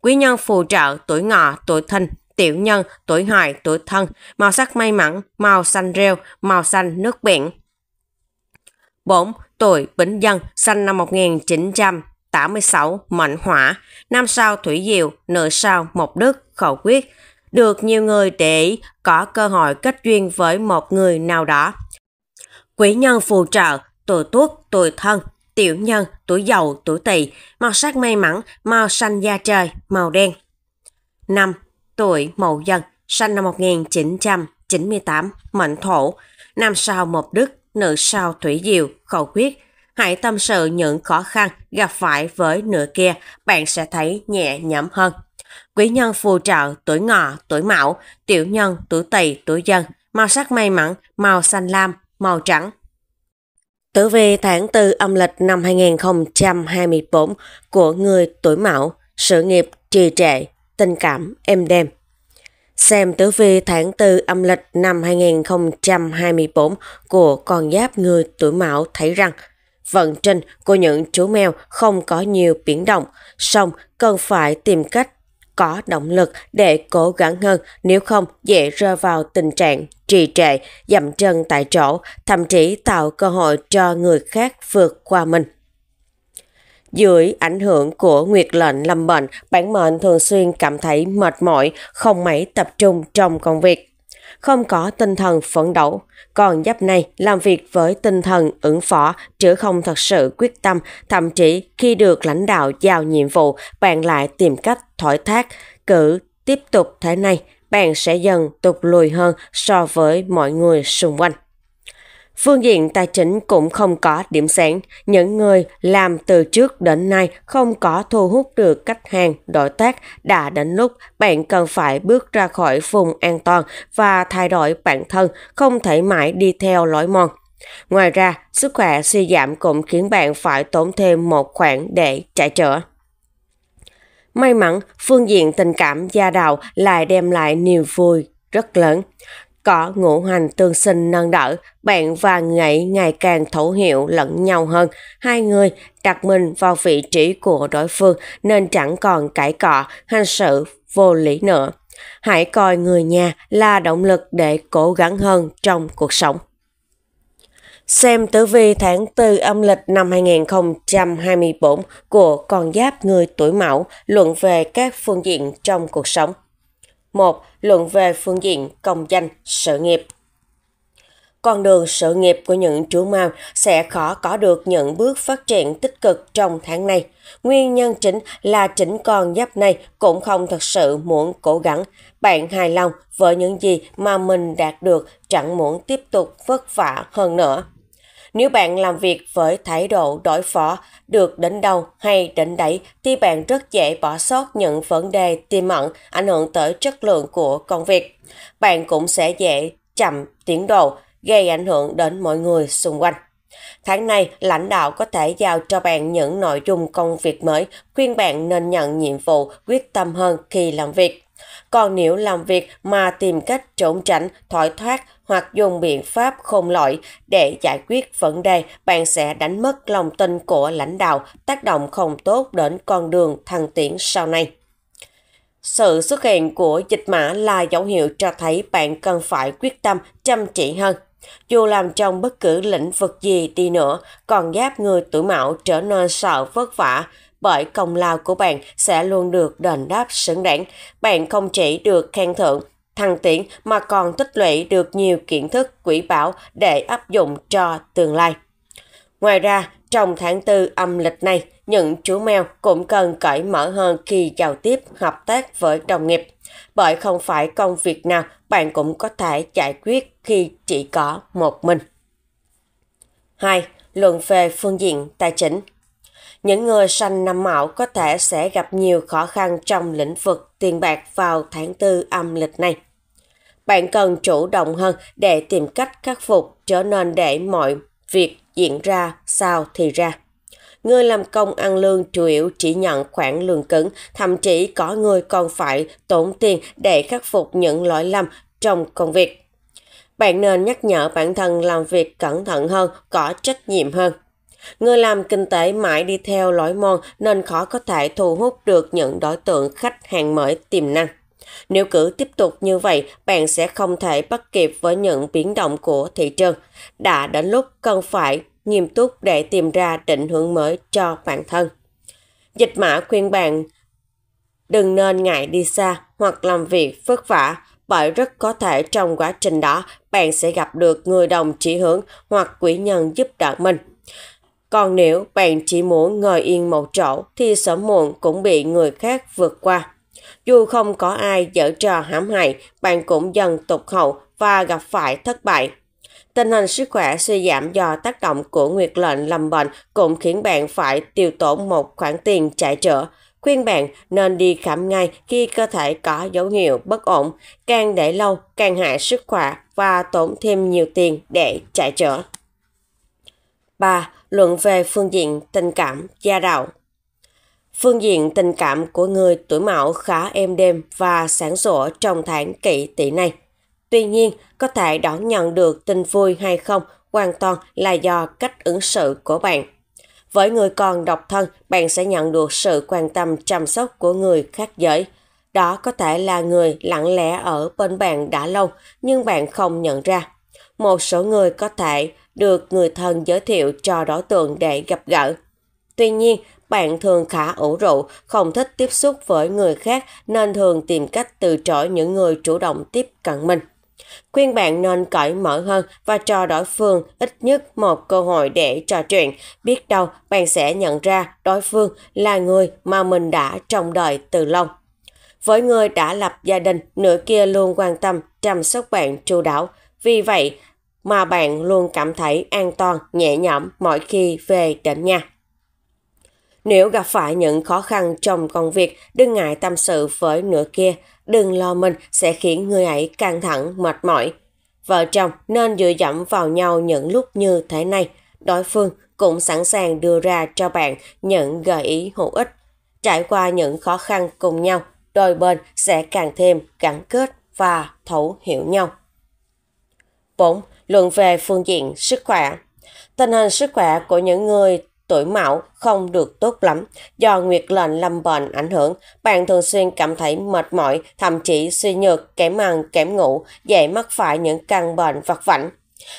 Quý nhân phù trợ tuổi ngọ, tuổi thìn, tiểu nhân, tuổi hợi, tuổi thân, màu sắc may mắn, màu xanh rêu, màu xanh nước biển. 4. Tuổi Bính Dân, sinh năm 1986, mệnh hỏa, năm sao thủy diệu nửa sao mộc đức, khẩu quyết. Được nhiều người để ý, có cơ hội kết duyên với một người nào đó. quý nhân phù trợ, tuổi tuất, tuổi thân, tiểu nhân, tuổi giàu tuổi tỵ, màu sắc may mắn, màu xanh da trời, màu đen. 5 tuổi Mậu Dần, sinh năm 1998, mệnh thổ, nam sao Mộc Đức, nữ sao Thủy diệu khẩu quyết. Hãy tâm sự những khó khăn gặp phải với nửa kia, bạn sẽ thấy nhẹ nhõm hơn. Quý nhân phù trợ tuổi ngọ, tuổi mão, tiểu nhân tuổi tỵ, tuổi dần, màu sắc may mắn, màu xanh lam, màu trắng, Tử vi tháng 4 âm lịch năm 2024 của người tuổi Mão, sự nghiệp trì trệ, tình cảm êm đềm. Xem tử vi tháng 4 âm lịch năm 2024 của con giáp người tuổi mão thấy rằng vận trình của những chú mèo không có nhiều biến động, song cần phải tìm cách có động lực để cố gắng hơn nếu không dễ rơi vào tình trạng trì trệ, dậm chân tại chỗ, thậm chí tạo cơ hội cho người khác vượt qua mình. Dưới ảnh hưởng của nguyệt lệnh lâm bệnh, bản mệnh thường xuyên cảm thấy mệt mỏi, không mấy tập trung trong công việc. Không có tinh thần phấn đấu, còn giáp này làm việc với tinh thần ứng phó chứ không thật sự quyết tâm, thậm chí khi được lãnh đạo giao nhiệm vụ, bạn lại tìm cách thổi thác, cứ tiếp tục thế này, bạn sẽ dần tụt lùi hơn so với mọi người xung quanh. Phương diện tài chính cũng không có điểm sáng. Những người làm từ trước đến nay không có thu hút được khách hàng, đối tác đã đến lúc bạn cần phải bước ra khỏi vùng an toàn và thay đổi bản thân, không thể mãi đi theo lối mòn. Ngoài ra, sức khỏe suy giảm cũng khiến bạn phải tốn thêm một khoản để chạy chữa. May mắn, phương diện tình cảm gia đạo lại đem lại niềm vui rất lớn cỏ ngũ hành tương sinh nâng đỡ, bạn và ngậy ngày càng thấu hiểu lẫn nhau hơn. Hai người đặt mình vào vị trí của đối phương nên chẳng còn cãi cọ, hành sự vô lý nữa. Hãy coi người nhà là động lực để cố gắng hơn trong cuộc sống. Xem tử vi tháng 4 âm lịch năm 2024 của con giáp người tuổi mão luận về các phương diện trong cuộc sống một Luận về phương diện công danh, sự nghiệp con đường sự nghiệp của những chủ mao sẽ khó có được những bước phát triển tích cực trong tháng này. Nguyên nhân chính là chính con giáp này cũng không thật sự muốn cố gắng. Bạn hài lòng với những gì mà mình đạt được chẳng muốn tiếp tục vất vả hơn nữa. Nếu bạn làm việc với thái độ đổi phỏ được đến đâu hay đến đẩy thì bạn rất dễ bỏ sót những vấn đề tiềm ẩn ảnh hưởng tới chất lượng của công việc. Bạn cũng sẽ dễ chậm tiến độ, gây ảnh hưởng đến mọi người xung quanh. Tháng này, lãnh đạo có thể giao cho bạn những nội dung công việc mới, khuyên bạn nên nhận nhiệm vụ quyết tâm hơn khi làm việc. Còn nếu làm việc mà tìm cách trốn tránh, thoải thoát hoặc dùng biện pháp khôn lọi để giải quyết vấn đề, bạn sẽ đánh mất lòng tin của lãnh đạo, tác động không tốt đến con đường thăng tiến sau này. Sự xuất hiện của dịch mã là dấu hiệu cho thấy bạn cần phải quyết tâm chăm chỉ hơn. Dù làm trong bất cứ lĩnh vực gì đi nữa, còn giáp người tuổi mão trở nên sợ vất vả, bởi công lao của bạn sẽ luôn được đền đáp xứng đáng. Bạn không chỉ được khen thưởng thăng tiến mà còn tích lũy được nhiều kiến thức quỹ bảo để áp dụng cho tương lai. Ngoài ra, trong tháng 4 âm lịch này, những chú mèo cũng cần cởi mở hơn khi giao tiếp, hợp tác với đồng nghiệp, bởi không phải công việc nào bạn cũng có thể giải quyết khi chỉ có một mình. 2. Luận về phương diện tài chính những người sanh năm mão có thể sẽ gặp nhiều khó khăn trong lĩnh vực tiền bạc vào tháng Tư âm lịch này bạn cần chủ động hơn để tìm cách khắc phục trở nên để mọi việc diễn ra sao thì ra. Người làm công ăn lương chủ yếu chỉ nhận khoản lương cứng, thậm chí có người còn phải tốn tiền để khắc phục những lỗi lầm trong công việc. Bạn nên nhắc nhở bản thân làm việc cẩn thận hơn, có trách nhiệm hơn. Người làm kinh tế mãi đi theo lối mòn nên khó có thể thu hút được những đối tượng khách hàng mới tiềm năng. Nếu cứ tiếp tục như vậy, bạn sẽ không thể bắt kịp với những biến động của thị trường. Đã đến lúc cần phải nghiêm túc để tìm ra định hướng mới cho bản thân. Dịch mã khuyên bạn đừng nên ngại đi xa hoặc làm việc vất vả bởi rất có thể trong quá trình đó bạn sẽ gặp được người đồng chỉ hướng hoặc quỹ nhân giúp đỡ mình. Còn nếu bạn chỉ muốn ngồi yên một chỗ thì sớm muộn cũng bị người khác vượt qua. Dù không có ai dở trò hãm hại, bạn cũng dần tụt hậu và gặp phải thất bại. Tình hình sức khỏe suy giảm do tác động của nguyệt lệnh lâm bệnh cũng khiến bạn phải tiêu tốn một khoản tiền chạy chữa. Khuyên bạn nên đi khám ngay khi cơ thể có dấu hiệu bất ổn, càng để lâu càng hại sức khỏe và tốn thêm nhiều tiền để chạy chữa. 3. Luận về phương diện tình cảm, gia đạo Phương diện tình cảm của người tuổi mão khá êm đềm và sáng sủa trong tháng kỷ tỵ này. Tuy nhiên, có thể đón nhận được tin vui hay không hoàn toàn là do cách ứng xử của bạn. Với người còn độc thân, bạn sẽ nhận được sự quan tâm chăm sóc của người khác giới. Đó có thể là người lặng lẽ ở bên bạn đã lâu nhưng bạn không nhận ra. Một số người có thể được người thân giới thiệu cho đối tượng để gặp gỡ. Tuy nhiên, bạn thường khá ủ rũ, không thích tiếp xúc với người khác nên thường tìm cách từ chối những người chủ động tiếp cận mình. Khuyên bạn nên cởi mở hơn và cho đối phương ít nhất một cơ hội để trò chuyện. Biết đâu bạn sẽ nhận ra đối phương là người mà mình đã trong đời từ lâu. Với người đã lập gia đình, nửa kia luôn quan tâm, chăm sóc bạn chu đáo. Vì vậy mà bạn luôn cảm thấy an toàn, nhẹ nhõm mỗi khi về đến nhà. Nếu gặp phải những khó khăn trong công việc, đừng ngại tâm sự với nửa kia, đừng lo mình sẽ khiến người ấy căng thẳng, mệt mỏi. Vợ chồng nên dựa dẫm vào nhau những lúc như thế này, đối phương cũng sẵn sàng đưa ra cho bạn những gợi ý hữu ích. Trải qua những khó khăn cùng nhau, đôi bên sẽ càng thêm gắn kết và thấu hiểu nhau. 4. Luận về phương diện sức khỏe Tình hình sức khỏe của những người tuổi mão không được tốt lắm. Do nguyệt lệnh lâm bệnh ảnh hưởng, bạn thường xuyên cảm thấy mệt mỏi, thậm chí suy nhược, kém ăn, kém ngủ, dễ mắc phải những căn bệnh vặt vảnh.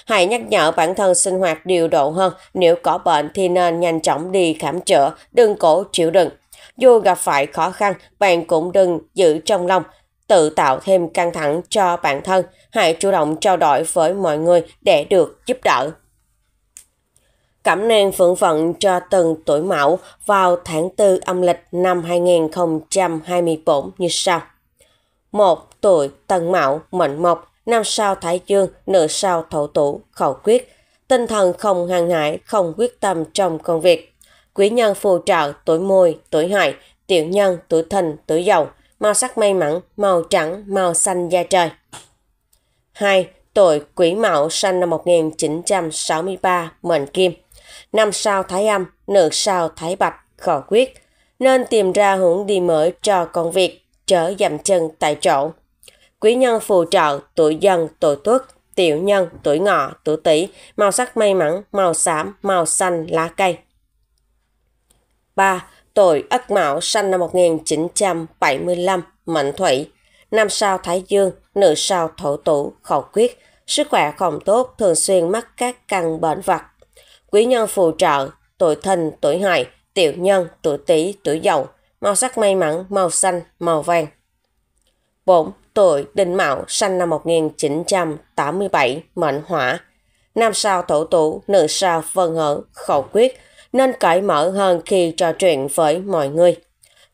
Hãy nhắc nhở bản thân sinh hoạt điều độ hơn, nếu có bệnh thì nên nhanh chóng đi khám chữa, đừng cố chịu đựng. Dù gặp phải khó khăn, bạn cũng đừng giữ trong lòng, tự tạo thêm căng thẳng cho bản thân. Hãy chủ động trao đổi với mọi người để được giúp đỡ cảm nang phượng vận cho từng tuổi mão vào tháng 4 âm lịch năm 2024 như sau. 1. Tuổi Tân Mão, Mệnh Mộc, năm sao Thái Dương, nữ sao Thổ Tủ, Khẩu Quyết. Tinh thần không hàng hải, không quyết tâm trong công việc. Quý nhân phù trợ tuổi mùi, tuổi hại tiểu nhân tuổi thìn, tuổi dậu, màu sắc may mắn, màu trắng, màu xanh da trời. 2. Tuổi Quỷ Mão sinh năm 1963, mệnh Kim, năm sao thái âm, nữ sao thái bạch, khó quyết, nên tìm ra hướng đi mới cho công việc, chớ dậm chân tại chỗ. Quý nhân phù trợ, tuổi dần, tuổi tuất, tiểu nhân, tuổi ngọ, tuổi tỵ, màu sắc may mắn, màu xám, màu xanh, lá cây. 3. Tuổi Ất Mão sinh năm 1975, Mệnh Thủy, năm sao Thái Dương, nữ sao Thổ Tủ, khẩu quyết, sức khỏe không tốt, thường xuyên mắc các căn bệnh vặt quý nhân phù trợ, tuổi thìn, tuổi hợi, tiểu nhân, tuổi tý, tuổi dậu, màu sắc may mắn, màu xanh, màu vàng. 4. Tuổi Đinh Mão, sinh năm 1987, mệnh hỏa. Nam sao thổ tủ, nữ sao phân hở, khẩu quyết, nên cởi mở hơn khi trò chuyện với mọi người.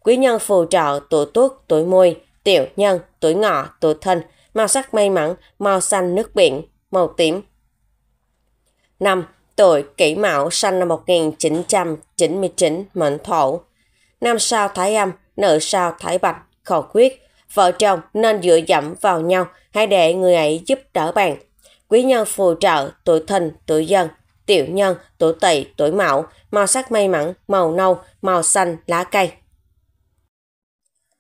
Quý nhân phù trợ tuổi tuất, tuổi mùi, tiểu nhân, tuổi ngọ, tuổi thân, màu sắc may mắn, màu xanh nước biển, màu tím. 5 tuổi kỷ mão sinh năm 1999, mệnh thổ. Nam sao thái âm, nữ sao thái bạch, khẩu quyết. Vợ chồng nên dựa dẫm vào nhau, hay để người ấy giúp đỡ bạn. Quý nhân phù trợ, tuổi thìn, tuổi dân, tiểu nhân, tuổi tỵ, tuổi mão, màu sắc may mắn, màu nâu, màu xanh, lá cây.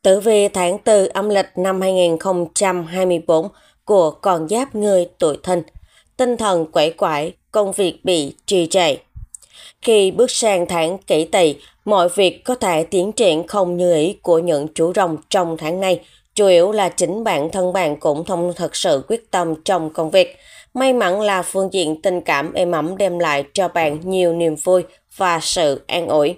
Tử vi tháng 4 âm lịch năm 2024 của con giáp người tuổi thìn. Tinh thần quẩy quải, công việc bị trì trệ. Khi bước sang tháng kỷ tỵ, mọi việc có thể tiến triển không như ý của những chủ rồng trong tháng này, chủ yếu là chính bản thân bạn cũng không thật sự quyết tâm trong công việc. May mắn là phương diện tình cảm êm ấm đem lại cho bạn nhiều niềm vui và sự an ủi.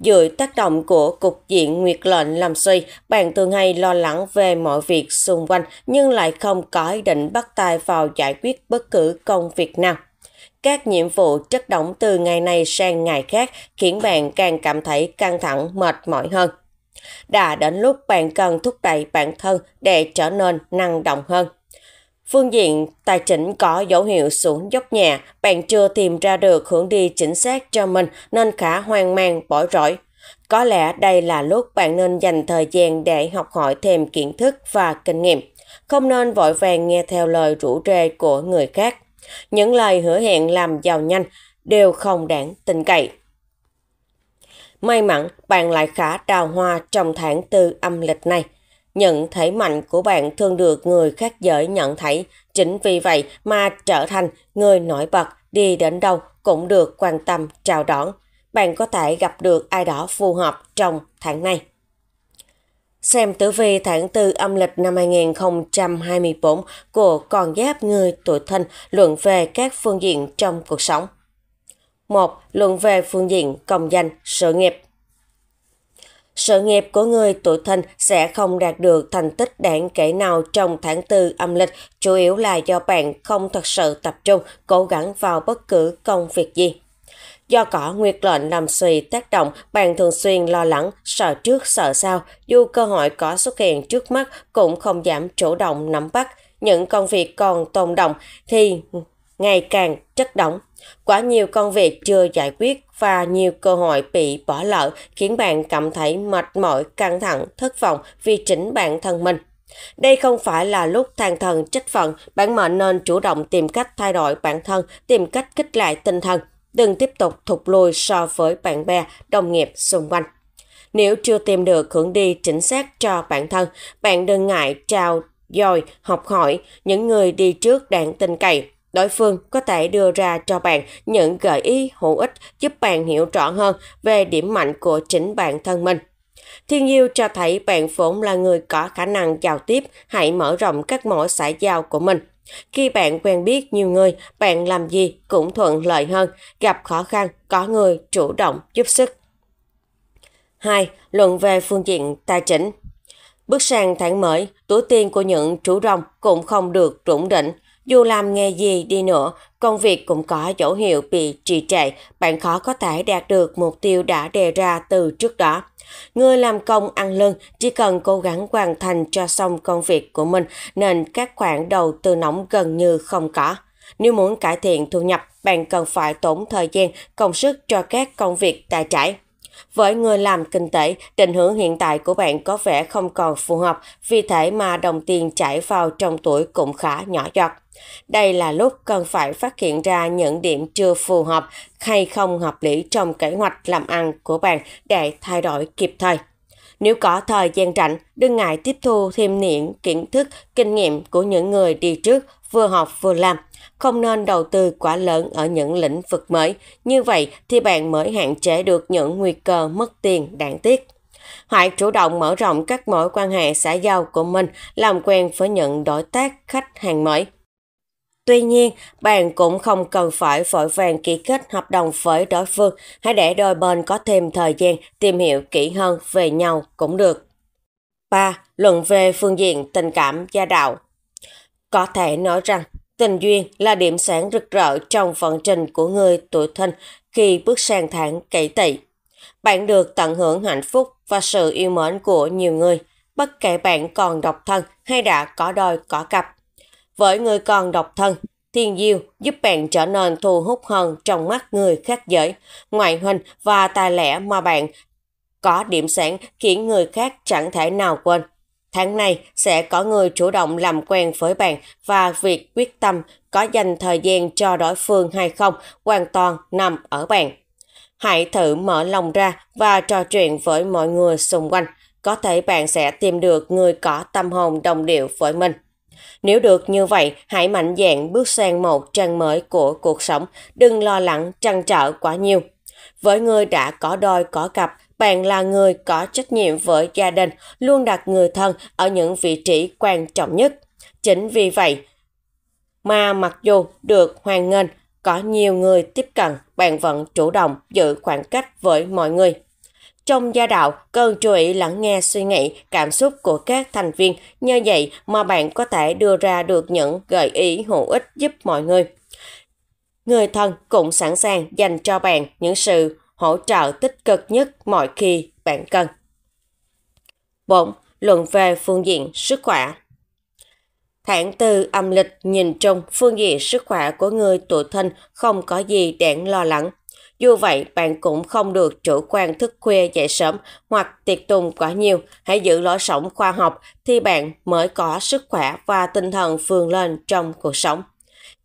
Dưới tác động của cục diện nguyệt lệnh làm suy, bạn thường hay lo lắng về mọi việc xung quanh nhưng lại không có ý định bắt tay vào giải quyết bất cứ công việc nào. Các nhiệm vụ chất động từ ngày này sang ngày khác khiến bạn càng cảm thấy căng thẳng, mệt mỏi hơn. Đã đến lúc bạn cần thúc đẩy bản thân để trở nên năng động hơn. Phương diện tài chính có dấu hiệu xuống dốc nhẹ, bạn chưa tìm ra được hướng đi chính xác cho mình nên khá hoang mang, bối rối. Có lẽ đây là lúc bạn nên dành thời gian để học hỏi thêm kiến thức và kinh nghiệm, không nên vội vàng nghe theo lời rủ rê của người khác. Những lời hứa hẹn làm giàu nhanh đều không đáng tin cậy. May mắn bạn lại khá đào hoa trong tháng tư âm lịch này. Nhận thể mạnh của bạn thường được người khác giới nhận thấy, chính vì vậy mà trở thành người nổi bật, đi đến đâu cũng được quan tâm chào đón. Bạn có thể gặp được ai đó phù hợp trong tháng này. Xem tử vi tháng 4 âm lịch năm 2024 của con giáp người tuổi thìn luận về các phương diện trong cuộc sống. 1. Luận về phương diện công danh, sự nghiệp. Sự nghiệp của người tuổi thìn sẽ không đạt được thành tích đáng kể nào trong tháng Tư âm lịch, chủ yếu là do bạn không thật sự tập trung, cố gắng vào bất cứ công việc gì. Do cỏ nguyệt lệnh làm suy tác động, bạn thường xuyên lo lắng, sợ trước sợ sau, dù cơ hội có xuất hiện trước mắt cũng không giảm chủ động nắm bắt. Những công việc còn tồn động thì ngày càng chất động Quá nhiều công việc chưa giải quyết và nhiều cơ hội bị bỏ lỡ khiến bạn cảm thấy mệt mỏi, căng thẳng, thất vọng vì chính bản thân mình. Đây không phải là lúc than thần trách phận, bạn mệnh nên chủ động tìm cách thay đổi bản thân, tìm cách kích lại tinh thần. Đừng tiếp tục thụt lùi so với bạn bè, đồng nghiệp xung quanh. Nếu chưa tìm được hướng đi chính xác cho bản thân, bạn đừng ngại trao dồi, học hỏi những người đi trước đáng tin cậy. Đối phương có thể đưa ra cho bạn những gợi ý hữu ích giúp bạn hiểu rõ hơn về điểm mạnh của chính bản thân mình. Thiên yêu cho thấy bạn vốn là người có khả năng giao tiếp, hãy mở rộng các mỏ xã giao của mình. Khi bạn quen biết nhiều người, bạn làm gì cũng thuận lợi hơn, gặp khó khăn, có người chủ động giúp sức. 2. Luận về phương diện tài chính Bước sang tháng mới, túi tiền của những chủ rồng cũng không được rủng định. Dù làm nghề gì đi nữa, công việc cũng có dấu hiệu bị trì trệ, bạn khó có thể đạt được mục tiêu đã đề ra từ trước đó. Người làm công ăn lương chỉ cần cố gắng hoàn thành cho xong công việc của mình nên các khoản đầu tư nóng gần như không có. Nếu muốn cải thiện thu nhập, bạn cần phải tốn thời gian, công sức cho các công việc tài trải. Với người làm kinh tế, định hướng hiện tại của bạn có vẻ không còn phù hợp, vì thế mà đồng tiền chảy vào trong tuổi cũng khá nhỏ giọt. Đây là lúc cần phải phát hiện ra những điểm chưa phù hợp hay không hợp lý trong kế hoạch làm ăn của bạn để thay đổi kịp thời. Nếu có thời gian rảnh, đừng ngại tiếp thu thêm những kiến thức, kinh nghiệm của những người đi trước vừa học vừa làm. Không nên đầu tư quá lớn ở những lĩnh vực mới. Như vậy thì bạn mới hạn chế được những nguy cơ mất tiền đáng tiếc. Hãy chủ động mở rộng các mối quan hệ xã giao của mình, làm quen với những đối tác khách hàng mới. Tuy nhiên, bạn cũng không cần phải vội vàng ký kết hợp đồng với đối phương, hãy để đôi bên có thêm thời gian tìm hiểu kỹ hơn về nhau cũng được. 3. Luận về phương diện tình cảm gia đạo Có thể nói rằng, tình duyên là điểm sáng rực rỡ trong vận trình của người tuổi thìn khi bước sang tháng kỷ tỵ. Bạn được tận hưởng hạnh phúc và sự yêu mến của nhiều người, bất kể bạn còn độc thân hay đã có đôi có cặp với người còn độc thân, Thiên Diêu giúp bạn trở nên thu hút hơn trong mắt người khác giới, ngoại hình và tài lẻ mà bạn có điểm sáng khiến người khác chẳng thể nào quên. Tháng này sẽ có người chủ động làm quen với bạn và việc quyết tâm có dành thời gian cho đối phương hay không hoàn toàn nằm ở bạn. Hãy thử mở lòng ra và trò chuyện với mọi người xung quanh. Có thể bạn sẽ tìm được người có tâm hồn đồng điệu với mình. Nếu được như vậy, hãy mạnh dạn bước sang một trang mới của cuộc sống, đừng lo lắng trăn trở quá nhiều. Với người đã có đôi có cặp, bạn là người có trách nhiệm với gia đình, luôn đặt người thân ở những vị trí quan trọng nhất. Chính vì vậy, mà mặc dù được hoan nghênh, có nhiều người tiếp cận, bạn vẫn chủ động giữ khoảng cách với mọi người. Trong gia đạo, cần chú ý lắng nghe suy nghĩ, cảm xúc của các thành viên, như vậy mà bạn có thể đưa ra được những gợi ý hữu ích giúp mọi người. Người thân cũng sẵn sàng dành cho bạn những sự hỗ trợ tích cực nhất mọi khi bạn cần. 4. Luận về phương diện sức khỏe Tháng tư âm lịch nhìn chung phương diện sức khỏe của người tuổi thân không có gì đáng lo lắng. Dù vậy, bạn cũng không được chủ quan thức khuya dậy sớm hoặc tiệc tùng quá nhiều. Hãy giữ lối sống khoa học thì bạn mới có sức khỏe và tinh thần vươn lên trong cuộc sống.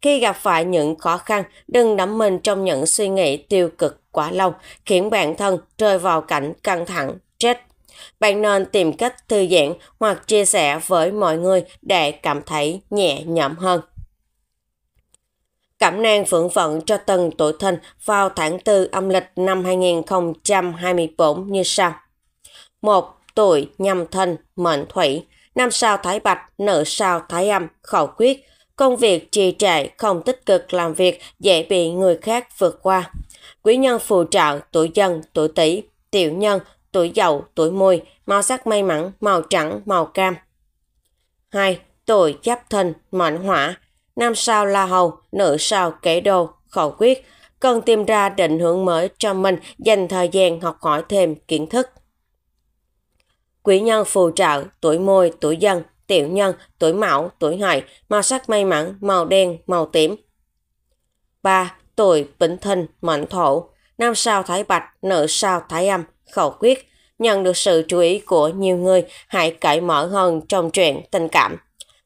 Khi gặp phải những khó khăn, đừng đắm mình trong những suy nghĩ tiêu cực quá lâu, khiến bản thân rơi vào cảnh căng thẳng, chết bạn nên tìm cách thư giãn hoặc chia sẻ với mọi người để cảm thấy nhẹ nhõm hơn cảm nang phượng phận cho từng tuổi thìn vào tháng 4 âm lịch năm 2024 như sau. 1. Tuổi nhâm thân, mệnh thủy, năm sao thái bạch, nợ sao thái âm, khẩu quyết, công việc trì trệ, không tích cực làm việc, dễ bị người khác vượt qua. Quý nhân phù trợ, tuổi dân, tuổi tỷ, tiểu nhân, tuổi dậu, tuổi mùi, màu sắc may mắn, màu trắng, màu cam. 2. Tuổi giáp thân, mệnh hỏa, nam sao la hầu, nữ sao kể đồ, khẩu quyết, cần tìm ra định hướng mới cho mình dành thời gian học hỏi thêm kiến thức. Quý nhân phù trợ, tuổi môi, tuổi dân, tiểu nhân, tuổi mão, tuổi hợi, màu sắc may mắn, màu đen, màu tím. 3. Tuổi Bính Thìn, Mệnh Thổ, nam sao Thái Bạch, nữ sao Thái Âm, khẩu quyết. Nhận được sự chú ý của nhiều người, hãy cởi mở hơn trong chuyện tình cảm.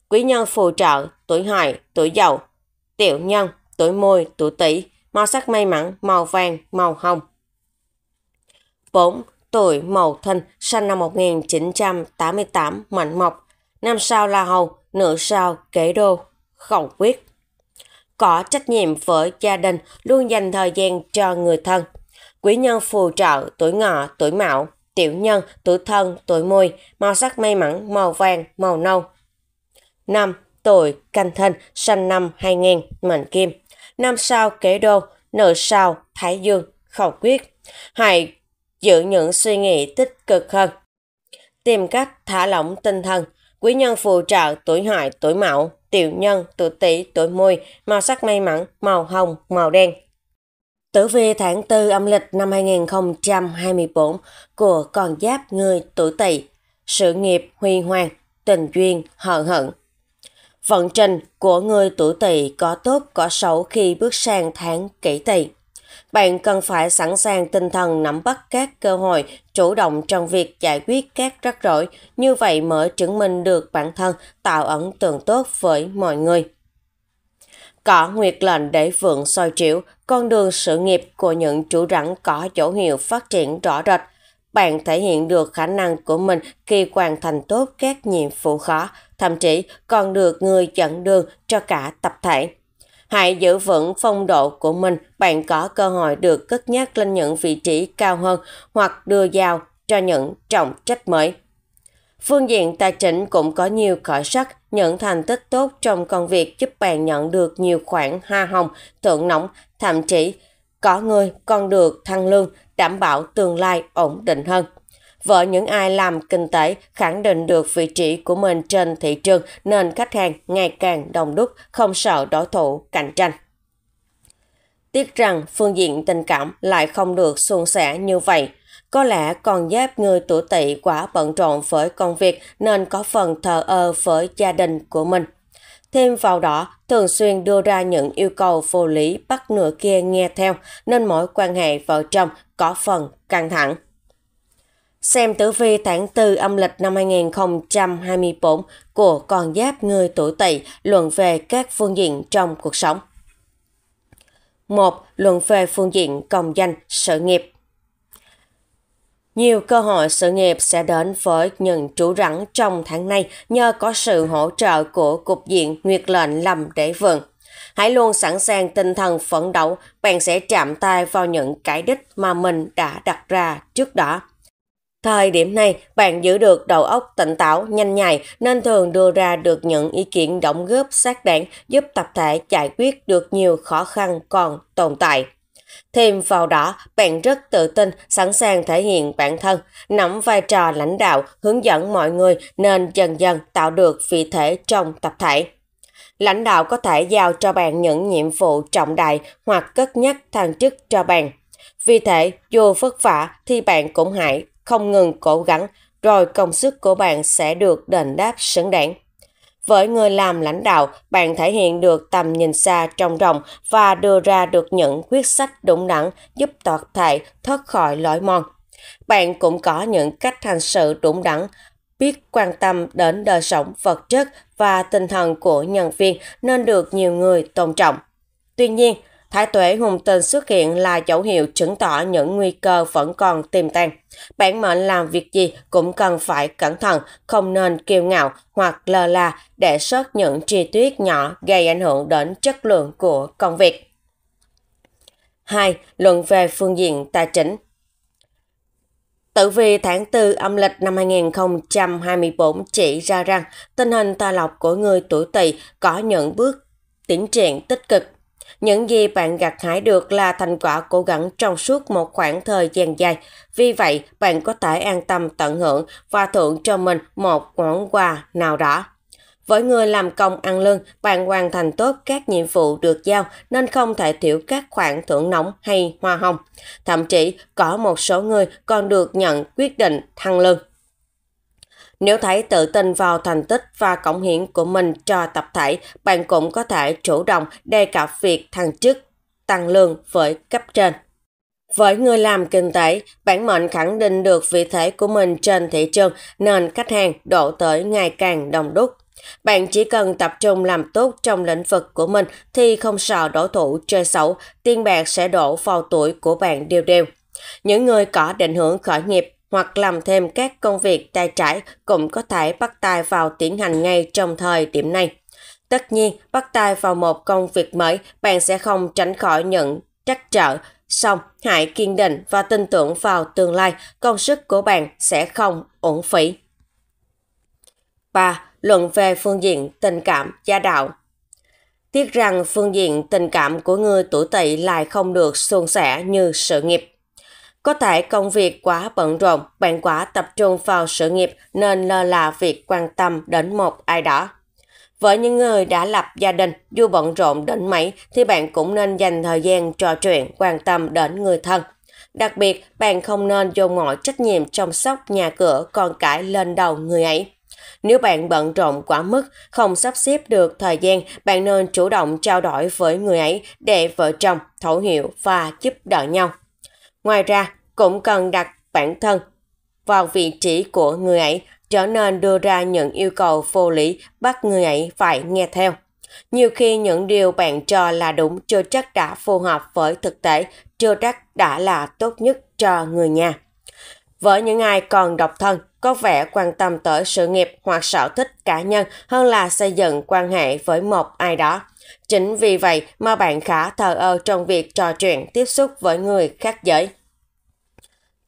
Quý nhân phù trợ, tuổi hợi, tuổi dậu, tiểu nhân, tuổi môi tuổi tỷ màu sắc may mắn, màu vàng, màu hồng. 4. Tuổi Mậu thân sinh năm 1988, mệnh mộc, năm sao là hầu, nửa sao kế đô, khẩu quyết. Có trách nhiệm với gia đình, luôn dành thời gian cho người thân. Quý nhân phù trợ, tuổi ngọ, tuổi mão, tiểu nhân, tuổi thân, tuổi môi màu sắc may mắn, màu vàng, màu nâu. 5 tuổi, canh thân, sanh năm 2000, mệnh kim. Năm sao kế đô, nợ sao thái dương, khẩu quyết. Hãy giữ những suy nghĩ tích cực hơn. Tìm cách thả lỏng tinh thần. Quý nhân phù trợ tuổi hại tuổi mão, tiểu nhân, tuổi tỵ, tuổi mùi, màu sắc may mắn, màu hồng, màu đen. Tử vi tháng 4 âm lịch năm 2024 của con giáp người tuổi tỵ, sự nghiệp huy hoàng, tình duyên hờ hận. Vận trình của người tuổi tỵ có tốt có xấu khi bước sang tháng kỷ tỵ. Bạn cần phải sẵn sàng tinh thần nắm bắt các cơ hội, chủ động trong việc giải quyết các rắc rối, như vậy mới chứng minh được bản thân, tạo ấn tượng tốt với mọi người. Có nguyệt lệnh để vượng soi chiếu, con đường sự nghiệp của những chủ rắn có dấu hiệu phát triển rõ rệt. Bạn thể hiện được khả năng của mình khi hoàn thành tốt các nhiệm vụ khó, thậm chí còn được người dẫn đường cho cả tập thể. Hãy giữ vững phong độ của mình, bạn có cơ hội được cất nhắc lên những vị trí cao hơn hoặc đưa vào cho những trọng trách mới. Phương diện tài chính cũng có nhiều khởi sắc, những thành tích tốt trong công việc giúp bạn nhận được nhiều khoản hoa hồng, thưởng nóng, thậm chí có người còn được thăng lương, đảm bảo tương lai ổn định hơn. Vợ những ai làm kinh tế khẳng định được vị trí của mình trên thị trường nên khách hàng ngày càng đông đúc, không sợ đối thủ cạnh tranh. Tiếc rằng phương diện tình cảm lại không được suôn sẻ như vậy. Có lẽ con giáp người tuổi tỵ quá bận rộn với công việc nên có phần thờ ơ với gia đình của mình. Thêm vào đó, thường xuyên đưa ra những yêu cầu vô lý bắt nửa kia nghe theo nên mối quan hệ vợ chồng có phần căng thẳng xem tử vi tháng 4 âm lịch năm 2024 của con giáp người tuổi Tỵ luận về các phương diện trong cuộc sống. 1. Luận về phương diện công danh, sự nghiệp. Nhiều cơ hội sự nghiệp sẽ đến với những chủ rắn trong tháng này nhờ có sự hỗ trợ của Cục diện Nguyệt lệnh lầm để Vượng. Hãy luôn sẵn sàng tinh thần phấn đấu, bạn sẽ chạm tay vào những cái đích mà mình đã đặt ra trước đó. Thời điểm này, bạn giữ được đầu óc tỉnh táo, nhanh nhạy nên thường đưa ra được những ý kiến đóng góp xác đáng giúp tập thể giải quyết được nhiều khó khăn còn tồn tại. Thêm vào đó, bạn rất tự tin, sẵn sàng thể hiện bản thân, nắm vai trò lãnh đạo, hướng dẫn mọi người nên dần dần tạo được vị thế trong tập thể. Lãnh đạo có thể giao cho bạn những nhiệm vụ trọng đại hoặc cất nhắc thăng chức cho bạn. Vì thế, dù vất vả thì bạn cũng hãy không ngừng cố gắng rồi công sức của bạn sẽ được đền đáp xứng đáng. Với người làm lãnh đạo, bạn thể hiện được tầm nhìn xa trong rộng và đưa ra được những quyết sách đúng đắn giúp toàn thể thoát khỏi lối mòn. Bạn cũng có những cách hành sự đúng đắn, biết quan tâm đến đời sống vật chất và tinh thần của nhân viên nên được nhiều người tôn trọng. Tuy nhiên, Thái tuế hùng tinh xuất hiện là dấu hiệu chứng tỏ những nguy cơ vẫn còn tiềm tàng. Bản mệnh làm việc gì cũng cần phải cẩn thận, không nên kiêu ngạo hoặc lơ là để sót những chi tiết nhỏ gây ảnh hưởng đến chất lượng của công việc. 2. Luận về phương diện tài chính Tử vi tháng 4 âm lịch năm 2024 chỉ ra rằng tình hình tài lộc của người tuổi tỵ có những bước tiến triển tích cực những gì bạn gặt hái được là thành quả cố gắng trong suốt một khoảng thời gian dài. Vì vậy, bạn có thể an tâm tận hưởng và thưởng cho mình một món quà nào đó. Với người làm công ăn lương, bạn hoàn thành tốt các nhiệm vụ được giao nên không thể thiếu các khoản thưởng nóng hay hoa hồng. Thậm chí, có một số người còn được nhận quyết định thăng lương. Nếu thấy tự tin vào thành tích và cống hiến của mình cho tập thể, bạn cũng có thể chủ động đề cập việc thăng chức, tăng lương với cấp trên. Với người làm kinh tế, bản mệnh khẳng định được vị thế của mình trên thị trường nên khách hàng đổ tới ngày càng đông đúc. Bạn chỉ cần tập trung làm tốt trong lĩnh vực của mình thì không sợ đối thủ chơi xấu, tiền bạc sẽ đổ vào tuổi của bạn đều đều. Những người có định hướng khởi nghiệp hoặc làm thêm các công việc tay trải cũng có thể bắt tay vào tiến hành ngay trong thời điểm này. Tất nhiên, bắt tay vào một công việc mới, bạn sẽ không tránh khỏi những trắc trở. Xong, hãy kiên định và tin tưởng vào tương lai, công sức của bạn sẽ không uổng phí. 3. Luận về phương diện tình cảm gia đạo Tiếc rằng phương diện tình cảm của người tuổi tỵ lại không được suôn sẻ như sự nghiệp. Có thể công việc quá bận rộn, bạn quá tập trung vào sự nghiệp nên lơ là việc quan tâm đến một ai đó. Với những người đã lập gia đình, dù bận rộn đến mấy thì bạn cũng nên dành thời gian trò chuyện, quan tâm đến người thân. Đặc biệt, bạn không nên dồn mọi trách nhiệm chăm sóc nhà cửa con cái lên đầu người ấy. Nếu bạn bận rộn quá mức, không sắp xếp được thời gian, bạn nên chủ động trao đổi với người ấy để vợ chồng thấu hiểu và giúp đỡ nhau. Ngoài ra, cũng cần đặt bản thân vào vị trí của người ấy, trở nên đưa ra những yêu cầu vô lý bắt người ấy phải nghe theo. Nhiều khi những điều bạn cho là đúng chưa chắc đã phù hợp với thực tế, chưa chắc đã là tốt nhất cho người nhà. Với những ai còn độc thân, có vẻ quan tâm tới sự nghiệp hoặc sở thích cá nhân hơn là xây dựng quan hệ với một ai đó. Chính vì vậy mà bạn khá thờ ơ trong việc trò chuyện tiếp xúc với người khác giới.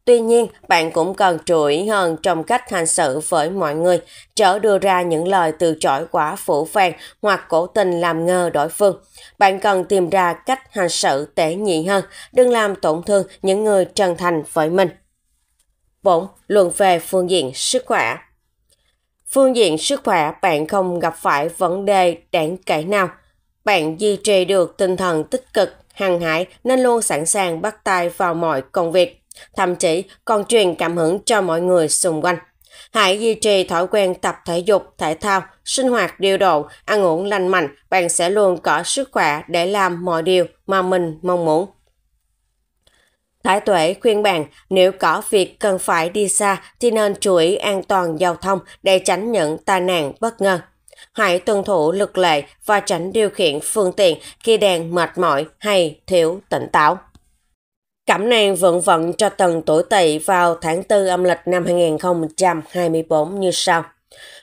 Tuy nhiên, bạn cũng cần chú ý hơn trong cách hành xử với mọi người, chớ đưa ra những lời từ chối quá phủ phàng hoặc cố tình làm ngơ đối phương. Bạn cần tìm ra cách hành xử tế nhị hơn, đừng làm tổn thương những người chân thành với mình. 4. Luận về phương diện sức khỏe Phương diện sức khỏe, bạn không gặp phải vấn đề đáng kể nào – bạn duy trì được tinh thần tích cực, hăng hải nên luôn sẵn sàng bắt tay vào mọi công việc, thậm chí còn truyền cảm hứng cho mọi người xung quanh. Hãy duy trì thói quen tập thể dục, thể thao, sinh hoạt điều độ, ăn uống lành mạnh, bạn sẽ luôn có sức khỏe để làm mọi điều mà mình mong muốn. Thái Tuệ khuyên bạn nếu có việc cần phải đi xa thì nên chú ý an toàn giao thông để tránh những tai nạn bất ngờ hãy tuân thủ luật lệ và tránh điều khiển phương tiện khi đang mệt mỏi hay thiếu tỉnh táo. Cẩm nang vận vận cho tầng tuổi tỵ vào tháng 4 âm lịch năm 2024 như sau.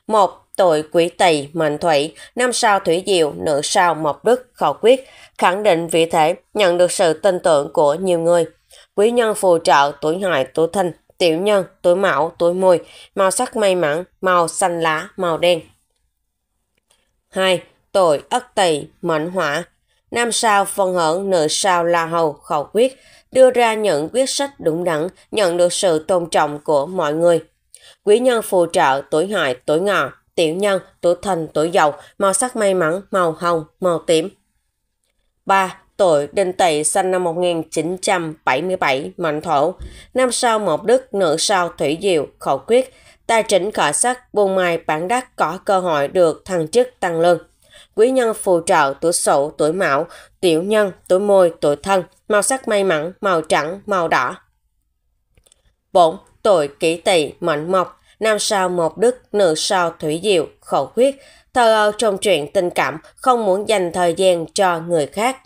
1. Tuổi quý tỵ mệnh thủy, năm sao thủy diệu, nữ sao mộc đức, khẩu quyết, khẳng định vị thể nhận được sự tin tưởng của nhiều người. Quý nhân phù trợ tuổi hợi, tuổi thìn, tiểu nhân, tuổi mão, tuổi mùi, màu sắc may mắn, màu xanh lá, màu đen. 2. Tội ất tỵ mệnh hỏa. Nam sao phân hưởng, nữ sao la hầu, khẩu quyết, đưa ra những quyết sách đúng đắn, nhận được sự tôn trọng của mọi người. Quý nhân phù trợ tuổi hợi, tuổi ngọ, tiểu nhân, tuổi thìn, tuổi dậu, màu sắc may mắn, màu hồng, màu tím. 3. Tuổi Đinh Tỵ sinh năm 1977, mệnh thổ, nam sao Mộc Đức, nữ sao Thủy Diệu, khẩu quyết, tài chính khởi sắc buôn mai bản đắc có cơ hội được thăng chức tăng lương. Quý nhân phù trợ tuổi sửu, tuổi mão, tiểu nhân, tuổi môi, tuổi thân, màu sắc may mắn, màu trắng, màu đỏ. 4. Tuổi kỷ tỵ mệnh mộc, nam sao một đức, nữ sao thủy diệu, khẩu huyết, thờ ơ trong chuyện tình cảm, không muốn dành thời gian cho người khác.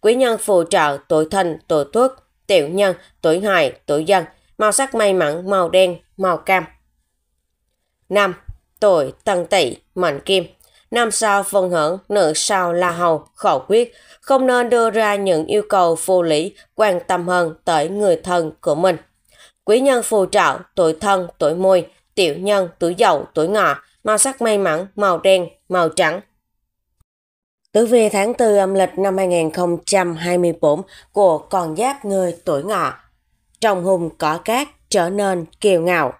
Quý nhân phù trợ tuổi thân, tuổi tuất, tiểu nhân, tuổi hài, tuổi dân, màu sắc may mắn, màu đen, màu cam. Nam, tuổi Tân Tỵ, mệnh Kim. Nam sao phân hưởng, nữ sao la hầu, khẩu quyết. Không nên đưa ra những yêu cầu vô lý, quan tâm hơn tới người thân của mình. Quý nhân phù trợ, tuổi thân, tuổi mùi, tiểu nhân, tuổi dậu, tuổi ngọ, màu sắc may mắn, màu đen, màu trắng. Tử vi tháng 4 âm lịch năm 2024 của con giáp người tuổi ngọ. Trong hùng cỏ cát trở nên kiều ngạo.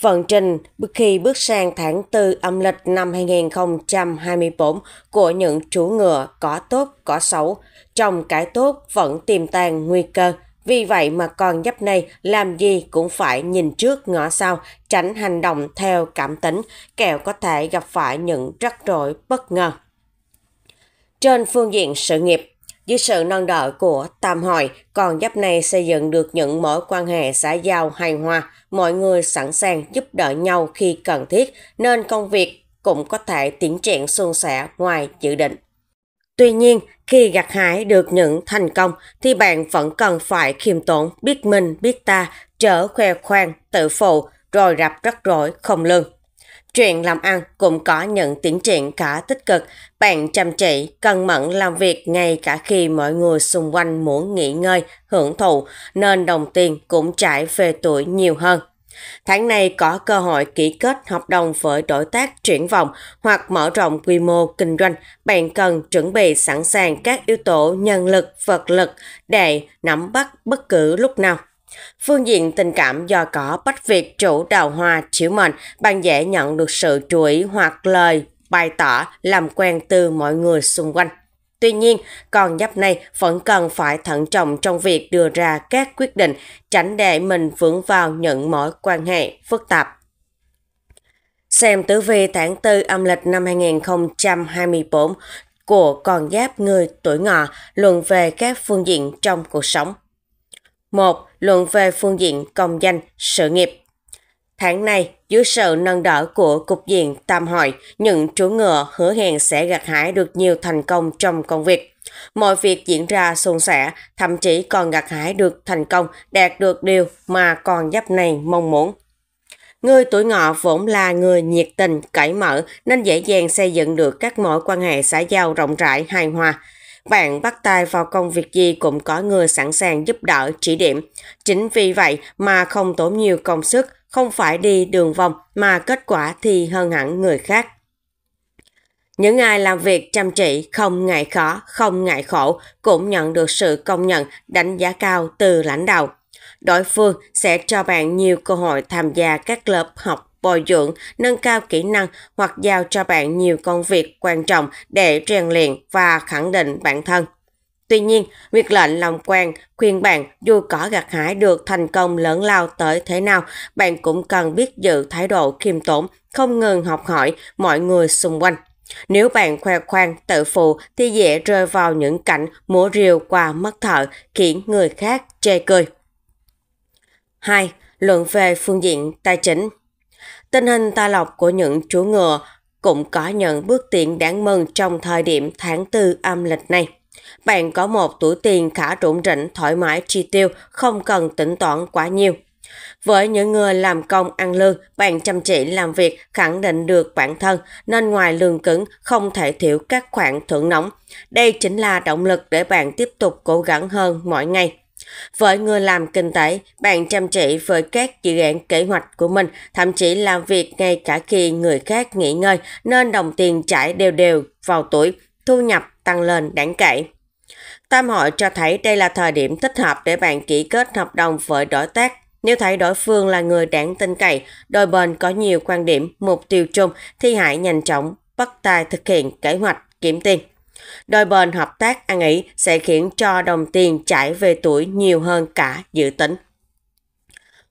Phần trình bước khi bước sang tháng 4 âm lịch năm 2024 của những chủ ngựa có tốt có xấu. Trong cái tốt vẫn tiềm tàng nguy cơ. Vì vậy mà con giáp này làm gì cũng phải nhìn trước ngõ sau, tránh hành động theo cảm tính, kẻo có thể gặp phải những rắc rối bất ngờ. Trên phương diện sự nghiệp, dưới sự nâng đỡ của Tam Hội, còn giáp này xây dựng được những mối quan hệ xã giao hài hòa, mọi người sẵn sàng giúp đỡ nhau khi cần thiết, nên công việc cũng có thể tiến triển suôn sẻ ngoài dự định. Tuy nhiên, khi gặt hái được những thành công thì bạn vẫn cần phải khiêm tốn, biết mình, biết ta, trở khoe khoang, tự phụ, rồi rập rắc rối không lương. Chuyện làm ăn cũng có những tiến triển khá tích cực. Bạn chăm chỉ, cẩn mẫn làm việc ngay cả khi mọi người xung quanh muốn nghỉ ngơi, hưởng thụ, nên đồng tiền cũng trải về tuổi nhiều hơn. Tháng này có cơ hội ký kết hợp đồng với đối tác chuyển vòng hoặc mở rộng quy mô kinh doanh, bạn cần chuẩn bị sẵn sàng các yếu tố nhân lực, vật lực để nắm bắt bất cứ lúc nào. Phương diện tình cảm do có Bách việc chủ đào hoa chiếu mệnh, bạn dễ nhận được sự chú ý hoặc lời bày tỏ làm quen từ mọi người xung quanh. Tuy nhiên, con giáp này vẫn cần phải thận trọng trong việc đưa ra các quyết định, tránh để mình vướng vào những mối quan hệ phức tạp. Xem tử vi tháng 4 âm lịch năm 2024 của con giáp người tuổi ngọ luận về các phương diện trong cuộc sống một Luận về phương diện công danh, sự nghiệp. Tháng này, dưới sự nâng đỡ của Cục diện Tam Hội, những chú ngựa hứa hẹn sẽ gặt hái được nhiều thành công trong công việc. Mọi việc diễn ra suôn sẻ, thậm chí còn gặt hái được thành công, đạt được điều mà con giáp này mong muốn. Người tuổi ngọ vốn là người nhiệt tình, cởi mở nên dễ dàng xây dựng được các mối quan hệ xã giao rộng rãi, hài hòa. Bạn bắt tay vào công việc gì cũng có người sẵn sàng giúp đỡ, chỉ điểm. Chính vì vậy mà không tốn nhiều công sức, không phải đi đường vòng mà kết quả thì hơn hẳn người khác. Những ai làm việc chăm chỉ, không ngại khó, không ngại khổ cũng nhận được sự công nhận, đánh giá cao từ lãnh đạo. Đối phương sẽ cho bạn nhiều cơ hội tham gia các lớp học bồi dưỡng, nâng cao kỹ năng hoặc giao cho bạn nhiều công việc quan trọng để rèn luyện và khẳng định bản thân. Tuy nhiên, việc lệnh lòng quen khuyên bạn dù có gặt hái được thành công lớn lao tới thế nào, bạn cũng cần biết giữ thái độ khiêm tốn, không ngừng học hỏi mọi người xung quanh. Nếu bạn khoe khoang, tự phụ thì dễ rơi vào những cảnh múa rìu qua mất thợ khiến người khác chê cười. 2. Luận về phương diện tài chính Tình hình tài lộc của những chú ngựa cũng có những bước tiến đáng mừng trong thời điểm tháng 4 âm lịch này. Bạn có một tuổi tiền khá rủng rỉnh, thoải mái chi tiêu, không cần tính toán quá nhiều. Với những người làm công ăn lương, bạn chăm chỉ làm việc khẳng định được bản thân nên ngoài lương cứng không thể thiếu các khoản thưởng nóng. Đây chính là động lực để bạn tiếp tục cố gắng hơn mỗi ngày. Với người làm kinh tế, bạn chăm chỉ với các dự án kế hoạch của mình, thậm chí làm việc ngay cả khi người khác nghỉ ngơi nên đồng tiền chảy đều đều vào tuổi, thu nhập tăng lên đáng kể. Tam hội cho thấy đây là thời điểm thích hợp để bạn ký kết hợp đồng với đối tác. Nếu thấy đối phương là người đáng tin cậy, đôi bên có nhiều quan điểm, mục tiêu chung thì hãy nhanh chóng bắt tay thực hiện kế hoạch kiếm tiền. Đôi bên hợp tác ăn ý sẽ khiến cho đồng tiền chảy về tuổi nhiều hơn cả dự tính.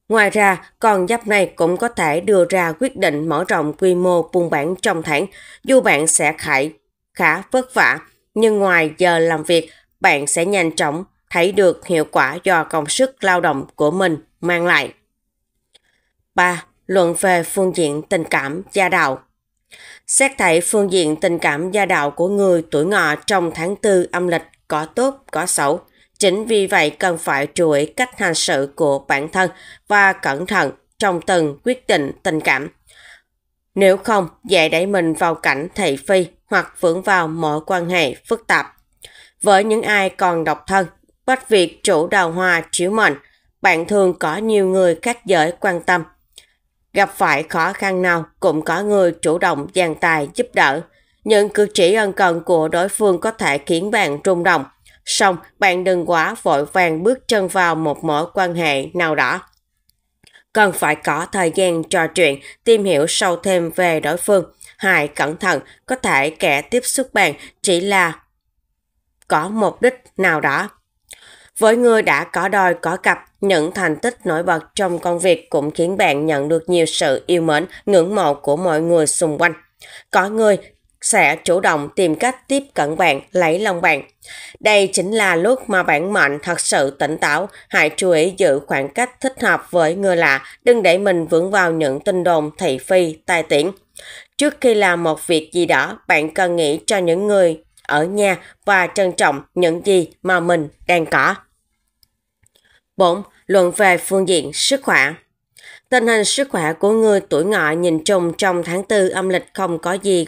Ngoài ra, con giáp này cũng có thể đưa ra quyết định mở rộng quy mô buôn bán trong tháng, dù bạn sẽ khải khá vất vả, nhưng ngoài giờ làm việc, bạn sẽ nhanh chóng thấy được hiệu quả do công sức lao động của mình mang lại. 3. Luận về phương diện tình cảm gia đạo Xét thấy phương diện tình cảm gia đạo của người tuổi ngọ trong tháng tư âm lịch có tốt có xấu, chính vì vậy cần phải chú ý cách hành sự của bản thân và cẩn thận trong từng quyết định tình cảm. Nếu không, dễ đẩy mình vào cảnh thị phi hoặc vướng vào mọi quan hệ phức tạp. Với những ai còn độc thân, bất việc chủ đào hoa chiếu mệnh, bạn thường có nhiều người khác giới quan tâm Gặp phải khó khăn nào cũng có người chủ động dàn tài giúp đỡ. Nhưng cử chỉ ân cần của đối phương có thể khiến bạn rung động. Xong, bạn đừng quá vội vàng bước chân vào một mối quan hệ nào đó. Cần phải có thời gian trò chuyện, tìm hiểu sâu thêm về đối phương. Hãy cẩn thận, có thể kẻ tiếp xúc bạn chỉ là có mục đích nào đó với người đã có đòi có cặp, những thành tích nổi bật trong công việc cũng khiến bạn nhận được nhiều sự yêu mến, ngưỡng mộ của mọi người xung quanh. Có người sẽ chủ động tìm cách tiếp cận bạn, lấy lòng bạn. Đây chính là lúc mà bạn mạnh thật sự tỉnh táo, hãy chú ý giữ khoảng cách thích hợp với người lạ, đừng để mình vướng vào những tin đồn thị phi, tai tiễn. Trước khi làm một việc gì đó, bạn cần nghĩ cho những người ở nhà và trân trọng những gì mà mình đang có. 4. Luận về phương diện sức khỏe Tình hình sức khỏe của người tuổi ngọ nhìn chung trong tháng 4 âm lịch không có gì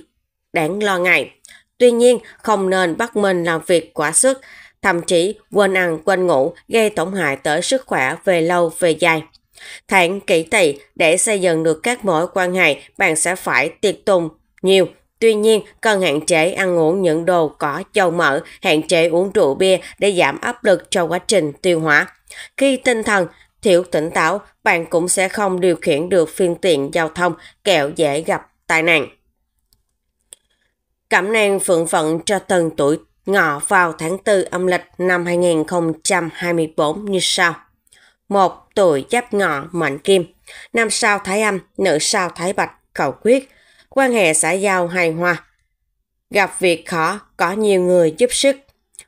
đáng lo ngại. Tuy nhiên, không nên bắt mình làm việc quá sức, thậm chí quên ăn quên ngủ gây tổn hại tới sức khỏe về lâu về dài. Tháng kỹ tỵ để xây dựng được các mối quan hệ, bạn sẽ phải tiệc tùng nhiều, Tuy nhiên, cần hạn chế ăn uống những đồ có dầu mỡ, hạn chế uống rượu bia để giảm áp lực cho quá trình tiêu hóa. Khi tinh thần thiếu tỉnh táo, bạn cũng sẽ không điều khiển được phương tiện giao thông, kẹo dễ gặp tai nạn. Cảm năng phượng phận cho từng tuổi ngọ vào tháng 4 âm lịch năm 2024 như sau. một Tuổi giáp ngọ mệnh kim, nam sao thái âm, nữ sao thái bạch, cầu quyết – quan hệ xã giao hài hòa. Gặp việc khó, có nhiều người giúp sức.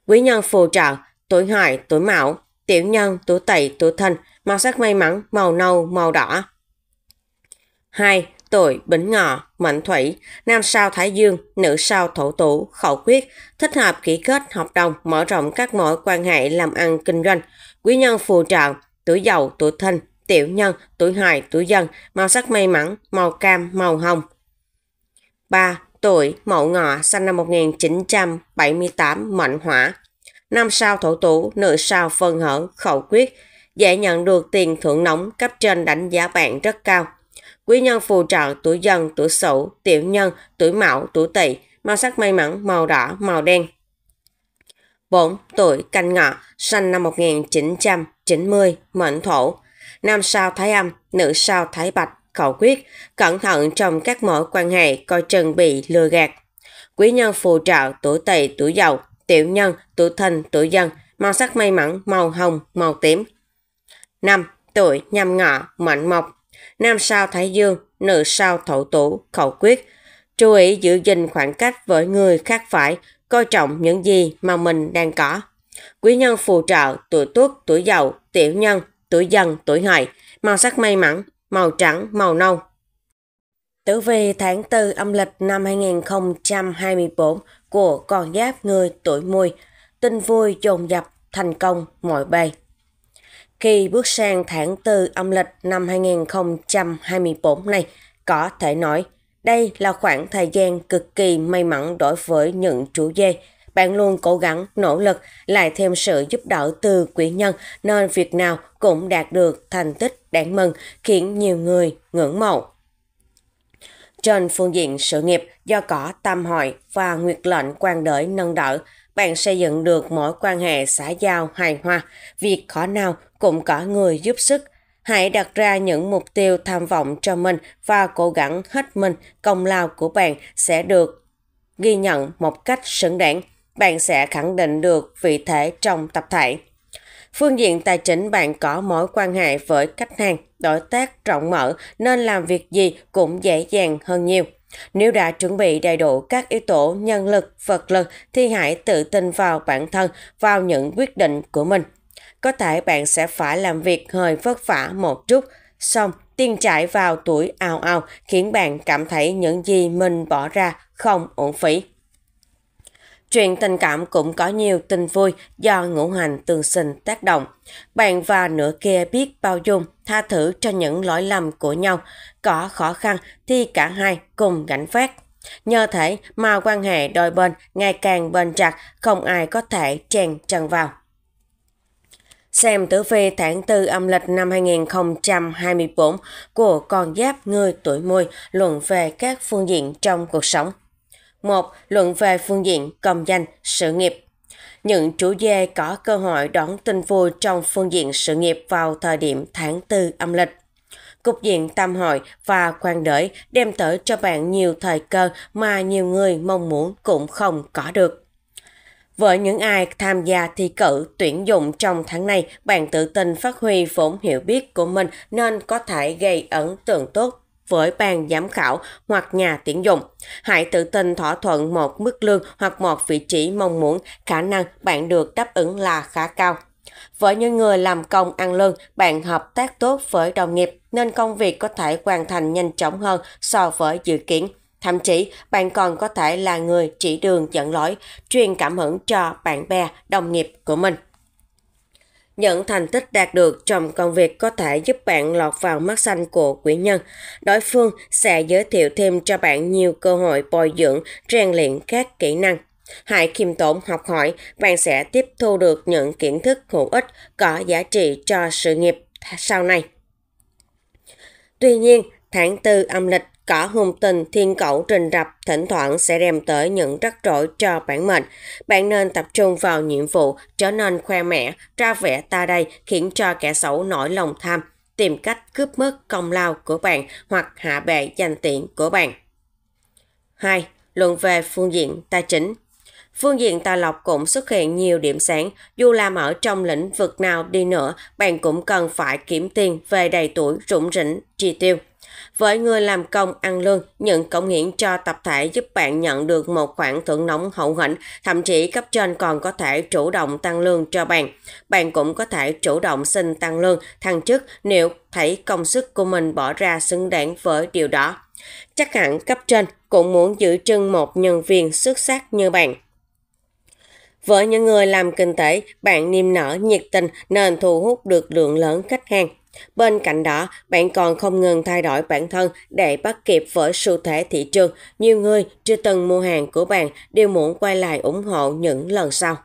Quý nhân phù trợ, tuổi hợi, tuổi mão, tiểu nhân, tuổi tỵ, tuổi thân, màu sắc may mắn, màu nâu, màu đỏ. 2. Tuổi Bính Ngọ, Mệnh Thủy, Nam sao Thái Dương, Nữ sao Thổ Tủ, Khẩu Quyết, thích hợp ký kết hợp đồng, mở rộng các mối quan hệ làm ăn kinh doanh. Quý nhân phù trợ, tuổi giàu, tuổi thân, tiểu nhân, tuổi hài, tuổi dân, màu sắc may mắn, màu cam, màu hồng. 3. Tuổi Mậu Ngọ sinh năm 1978 Mệnh Hỏa Năm sao thổ tủ, nữ sao phân hở, khẩu quyết Dễ nhận được tiền thưởng nóng cấp trên đánh giá bạn rất cao Quý nhân phù trợ tuổi dân, tuổi sửu, tiểu nhân, tuổi mão, tuổi tỵ Màu sắc may mắn, màu đỏ, màu đen 4. Tuổi canh ngọ, sinh năm 1990, mệnh thổ. Nam sao thái âm, nữ sao thái bạch, khẩu quyết, cẩn thận trong các mối quan hệ coi chừng bị lừa gạt. Quý nhân phù trợ tuổi tỵ tuổi dậu, tiểu nhân tuổi thìn tuổi dần, màu sắc may mắn màu hồng, màu tím. 5. Tuổi nhâm ngọ, mệnh mộc, nam sao thái dương, nữ sao thổ tủ, khẩu quyết. Chú ý giữ gìn khoảng cách với người khác phải, coi trọng những gì mà mình đang có. Quý nhân phù trợ tuổi tuất, tuổi dậu, tiểu nhân, tuổi dần, tuổi hợi, màu sắc may mắn màu trắng, màu nâu. Tử vi tháng 4 âm lịch năm 2024 của con giáp người tuổi mùi, tin vui dồn dập thành công mọi bề. Khi bước sang tháng 4 âm lịch năm 2024 này, có thể nói đây là khoảng thời gian cực kỳ may mắn đối với những chủ dây. Bạn luôn cố gắng, nỗ lực, lại thêm sự giúp đỡ từ quỹ nhân nên việc nào cũng đạt được thành tích đáng mừng khiến nhiều người ngưỡng mộ. Trên phương diện sự nghiệp, do có tam hội và nguyệt lệnh quan đới nâng đỡ, bạn xây dựng được mối quan hệ xã giao hài hòa, việc khó nào cũng có người giúp sức. Hãy đặt ra những mục tiêu tham vọng cho mình và cố gắng hết mình, công lao của bạn sẽ được ghi nhận một cách xứng đáng bạn sẽ khẳng định được vị thế trong tập thể. Phương diện tài chính bạn có mối quan hệ với khách hàng, đối tác rộng mở nên làm việc gì cũng dễ dàng hơn nhiều. Nếu đã chuẩn bị đầy đủ các yếu tố nhân lực, vật lực thì hãy tự tin vào bản thân, vào những quyết định của mình. Có thể bạn sẽ phải làm việc hơi vất vả một chút, xong tiền trải vào tuổi ao ao khiến bạn cảm thấy những gì mình bỏ ra không ổn phí. Chuyện tình cảm cũng có nhiều tình vui do ngũ hành tương sinh tác động. Bạn và nửa kia biết bao dung, tha thứ cho những lỗi lầm của nhau. Có khó khăn thì cả hai cùng gánh vác. Nhờ thế mà quan hệ đôi bên ngày càng bền chặt, không ai có thể chèn chân vào. Xem tử vi tháng 4 âm lịch năm 2024 của con giáp người tuổi mùi luận về các phương diện trong cuộc sống. 1. Luận về phương diện công danh, sự nghiệp. Những chủ dê có cơ hội đón tin vui trong phương diện sự nghiệp vào thời điểm tháng 4 âm lịch. Cục diện tam hội và quan đới đem tới cho bạn nhiều thời cơ mà nhiều người mong muốn cũng không có được. Với những ai tham gia thi cử tuyển dụng trong tháng này, bạn tự tin phát huy vốn hiểu biết của mình nên có thể gây ấn tượng tốt với ban giám khảo hoặc nhà tuyển dụng. Hãy tự tin thỏa thuận một mức lương hoặc một vị trí mong muốn, khả năng bạn được đáp ứng là khá cao. Với những người làm công ăn lương, bạn hợp tác tốt với đồng nghiệp nên công việc có thể hoàn thành nhanh chóng hơn so với dự kiến. Thậm chí, bạn còn có thể là người chỉ đường dẫn lối, truyền cảm hứng cho bạn bè, đồng nghiệp của mình. Những thành tích đạt được trong công việc có thể giúp bạn lọt vào mắt xanh của quý nhân. Đối phương sẽ giới thiệu thêm cho bạn nhiều cơ hội bồi dưỡng, rèn luyện các kỹ năng. Hãy khiêm tốn học hỏi, bạn sẽ tiếp thu được những kiến thức hữu ích có giá trị cho sự nghiệp sau này. Tuy nhiên, tháng 4 âm lịch cả hung tình thiên cẩu trình rập thỉnh thoảng sẽ đem tới những rắc rối cho bản mệnh. Bạn nên tập trung vào nhiệm vụ, trở nên khoe mẽ, ra vẻ ta đây khiến cho kẻ xấu nổi lòng tham, tìm cách cướp mất công lao của bạn hoặc hạ bệ danh tiện của bạn. 2. Luận về phương diện tài chính Phương diện tài lộc cũng xuất hiện nhiều điểm sáng, dù làm ở trong lĩnh vực nào đi nữa, bạn cũng cần phải kiếm tiền về đầy tuổi rủng rỉnh, chi tiêu với người làm công ăn lương, những cống hiến cho tập thể giúp bạn nhận được một khoản thưởng nóng hậu hĩnh, thậm chí cấp trên còn có thể chủ động tăng lương cho bạn. Bạn cũng có thể chủ động xin tăng lương, thăng chức nếu thấy công sức của mình bỏ ra xứng đáng với điều đó. Chắc hẳn cấp trên cũng muốn giữ chân một nhân viên xuất sắc như bạn. Với những người làm kinh tế, bạn niềm nở nhiệt tình nên thu hút được lượng lớn khách hàng. Bên cạnh đó, bạn còn không ngừng thay đổi bản thân để bắt kịp với xu thế thị trường. Nhiều người chưa từng mua hàng của bạn đều muốn quay lại ủng hộ những lần sau.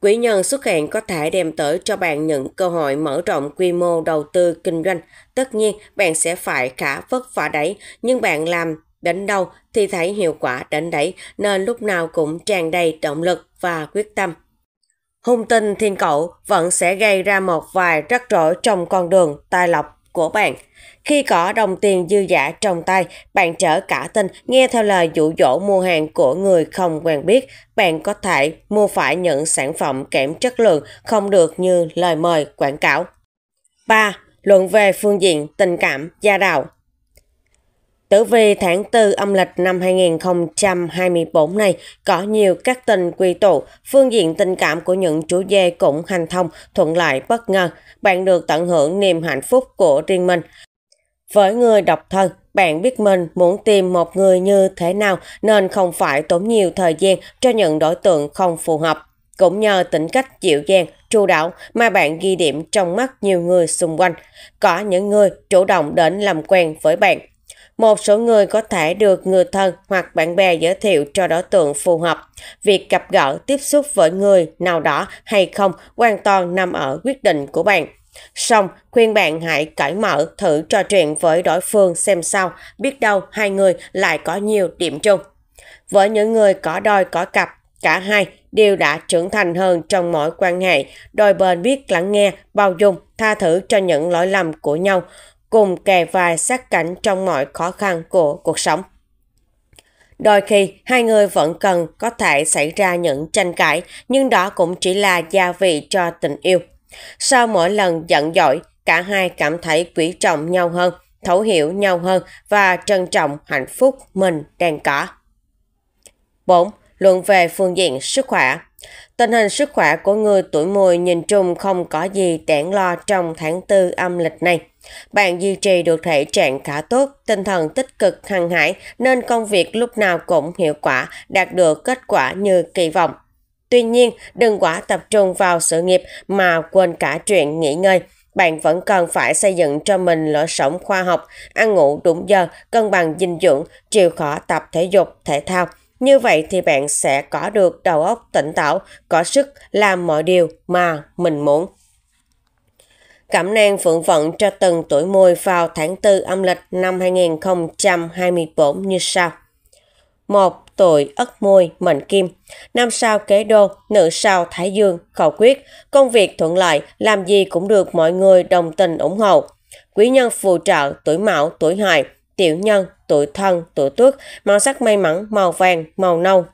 Quỹ nhân xuất hiện có thể đem tới cho bạn những cơ hội mở rộng quy mô đầu tư kinh doanh. Tất nhiên, bạn sẽ phải khá vất vả đấy, nhưng bạn làm đến đâu thì thấy hiệu quả đến đấy, nên lúc nào cũng tràn đầy động lực và quyết tâm. Hung tinh thiên cậu vẫn sẽ gây ra một vài rắc rối trong con đường tài lộc của bạn. Khi có đồng tiền dư giả trong tay, bạn trở cả tin nghe theo lời dụ dỗ mua hàng của người không quen biết. Bạn có thể mua phải những sản phẩm kém chất lượng không được như lời mời quảng cáo. 3. Luận về phương diện tình cảm gia đạo Tử vi tháng 4 âm lịch năm 2024 này có nhiều các tình quy tụ, phương diện tình cảm của những chủ dê cũng hành thông, thuận lợi bất ngờ. Bạn được tận hưởng niềm hạnh phúc của riêng mình. Với người độc thân, bạn biết mình muốn tìm một người như thế nào nên không phải tốn nhiều thời gian cho những đối tượng không phù hợp. Cũng nhờ tính cách dịu dàng, chu đáo mà bạn ghi điểm trong mắt nhiều người xung quanh. Có những người chủ động đến làm quen với bạn một số người có thể được người thân hoặc bạn bè giới thiệu cho đối tượng phù hợp. Việc gặp gỡ, tiếp xúc với người nào đó hay không hoàn toàn nằm ở quyết định của bạn. Xong, khuyên bạn hãy cởi mở thử trò chuyện với đối phương xem sao, biết đâu hai người lại có nhiều điểm chung. Với những người có đôi có cặp, cả hai đều đã trưởng thành hơn trong mọi quan hệ, đôi bên biết lắng nghe, bao dung, tha thử cho những lỗi lầm của nhau, cùng kề vai sát cảnh trong mọi khó khăn của cuộc sống. Đôi khi, hai người vẫn cần có thể xảy ra những tranh cãi, nhưng đó cũng chỉ là gia vị cho tình yêu. Sau mỗi lần giận dỗi, cả hai cảm thấy quý trọng nhau hơn, thấu hiểu nhau hơn và trân trọng hạnh phúc mình đang có. 4. Luận về phương diện sức khỏe Tình hình sức khỏe của người tuổi mùi nhìn chung không có gì đáng lo trong tháng 4 âm lịch này. Bạn duy trì được thể trạng khá tốt, tinh thần tích cực hăng hải nên công việc lúc nào cũng hiệu quả, đạt được kết quả như kỳ vọng. Tuy nhiên, đừng quá tập trung vào sự nghiệp mà quên cả chuyện nghỉ ngơi. Bạn vẫn cần phải xây dựng cho mình lối sống khoa học, ăn ngủ đúng giờ, cân bằng dinh dưỡng, chịu khó tập thể dục, thể thao. Như vậy thì bạn sẽ có được đầu óc tỉnh táo, có sức làm mọi điều mà mình muốn cảm nang phượng vận cho từng tuổi mùi vào tháng 4 âm lịch năm 2024 như sau. 1 tuổi ất mùi mệnh kim năm sao kế đô nữ sao thái dương khẩu quyết công việc thuận lợi làm gì cũng được mọi người đồng tình ủng hộ quý nhân phù trợ tuổi mão tuổi hợi tiểu nhân tuổi thân tuổi tuất màu sắc may mắn màu vàng màu nâu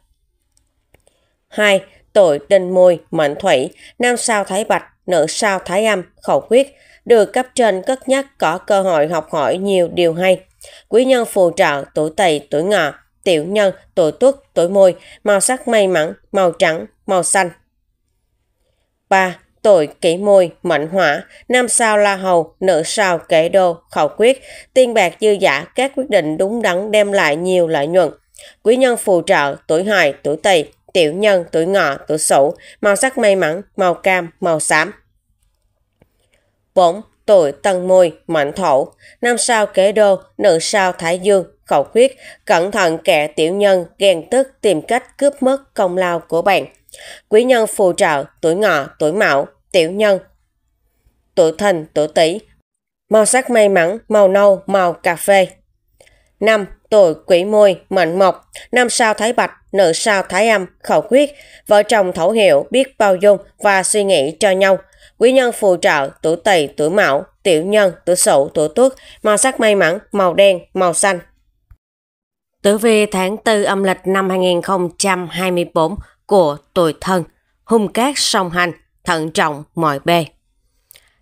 2. Tuổi đinh mùi mệnh thủy năm sao thái bạch nữ sao thái âm, khẩu quyết, được cấp trên cất nhắc có cơ hội học hỏi nhiều điều hay. Quý nhân phù trợ tuổi tỵ, tuổi ngọ, tiểu nhân, tuổi tuất, tuổi mùi, màu sắc may mắn, màu trắng, màu xanh. 3. Tuổi kỷ mùi, mệnh hỏa, nam sao la hầu, nữ sao kể đô, khẩu quyết, tiên bạc dư giả, các quyết định đúng đắn đem lại nhiều lợi nhuận. Quý nhân phù trợ tuổi hài, tuổi tỵ, tiểu nhân, tuổi ngọ, tuổi sửu, màu sắc may mắn, màu cam, màu xám. 4. Tuổi tân mùi, mệnh thổ, năm sao kế đô, nữ sao thái dương, khẩu quyết, cẩn thận kẻ tiểu nhân, ghen tức tìm cách cướp mất công lao của bạn. Quý nhân phù trợ, tuổi ngọ, tuổi mão, tiểu nhân, tuổi thìn, tuổi tỵ, màu sắc may mắn, màu nâu, màu cà phê năm Tuổi quỷ môi, mệnh mộc, nam sao thái bạch, nữ sao thái âm, khẩu quyết, vợ chồng thấu hiểu, biết bao dung và suy nghĩ cho nhau. Quý nhân phù trợ, tuổi tỵ, tuổi mão, tiểu nhân, tuổi sửu, tuổi tuất, màu sắc may mắn, màu đen, màu xanh. Tử vi tháng 4 âm lịch năm 2024 của tuổi thân, hung cát song hành, thận trọng mọi bề.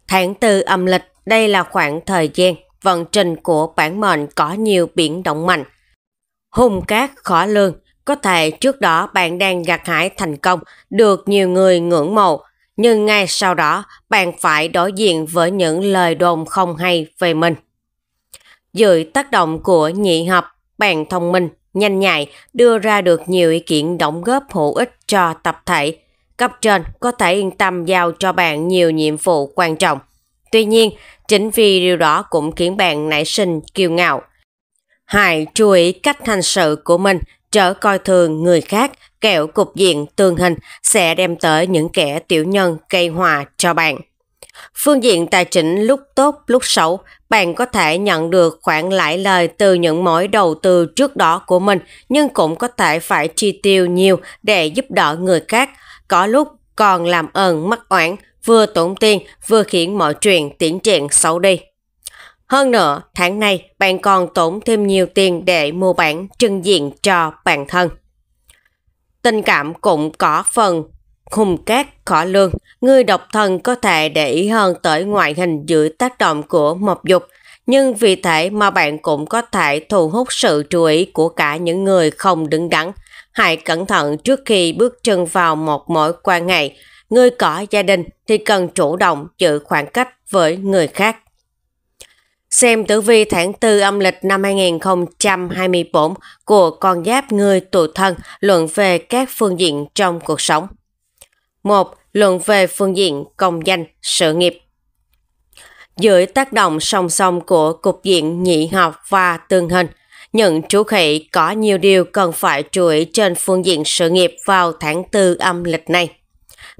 Tháng 4 âm lịch đây là khoảng thời gian vận trình của bản mệnh có nhiều biển động mạnh. hùng cát khó lường, có thể trước đó bạn đang gặt hải thành công, được nhiều người ngưỡng mộ, nhưng ngay sau đó bạn phải đối diện với những lời đồn không hay về mình. Dưới tác động của nhị hợp, bạn thông minh, nhanh nhạy, đưa ra được nhiều ý kiến đóng góp hữu ích cho tập thể. Cấp trên có thể yên tâm giao cho bạn nhiều nhiệm vụ quan trọng. Tuy nhiên, Chính vì điều đó cũng khiến bạn nảy sinh kiêu ngạo. Hãy chú ý cách hành sự của mình, trở coi thường người khác, kẹo cục diện tương hình sẽ đem tới những kẻ tiểu nhân gây hòa cho bạn. Phương diện tài chính lúc tốt lúc xấu, bạn có thể nhận được khoản lãi lời từ những mối đầu tư trước đó của mình, nhưng cũng có thể phải chi tiêu nhiều để giúp đỡ người khác. Có lúc còn làm ơn mắc oán, vừa tốn tiền vừa khiến mọi chuyện tiến triển xấu đi. Hơn nữa, tháng này bạn còn tốn thêm nhiều tiền để mua bản trưng diện cho bản thân. Tình cảm cũng có phần khung cát khó lương. Người độc thân có thể để ý hơn tới ngoại hình dưới tác động của mộc dục, nhưng vì thế mà bạn cũng có thể thu hút sự chú ý của cả những người không đứng đắn. Hãy cẩn thận trước khi bước chân vào một mối quan hệ Người có gia đình thì cần chủ động giữ khoảng cách với người khác. Xem tử vi tháng 4 âm lịch năm 2024 của con giáp người tuổi thân luận về các phương diện trong cuộc sống. 1. Luận về phương diện công danh, sự nghiệp. Dưới tác động song song của cục diện nhị học và tương hình, những chú khỉ có nhiều điều cần phải chú ý trên phương diện sự nghiệp vào tháng 4 âm lịch này.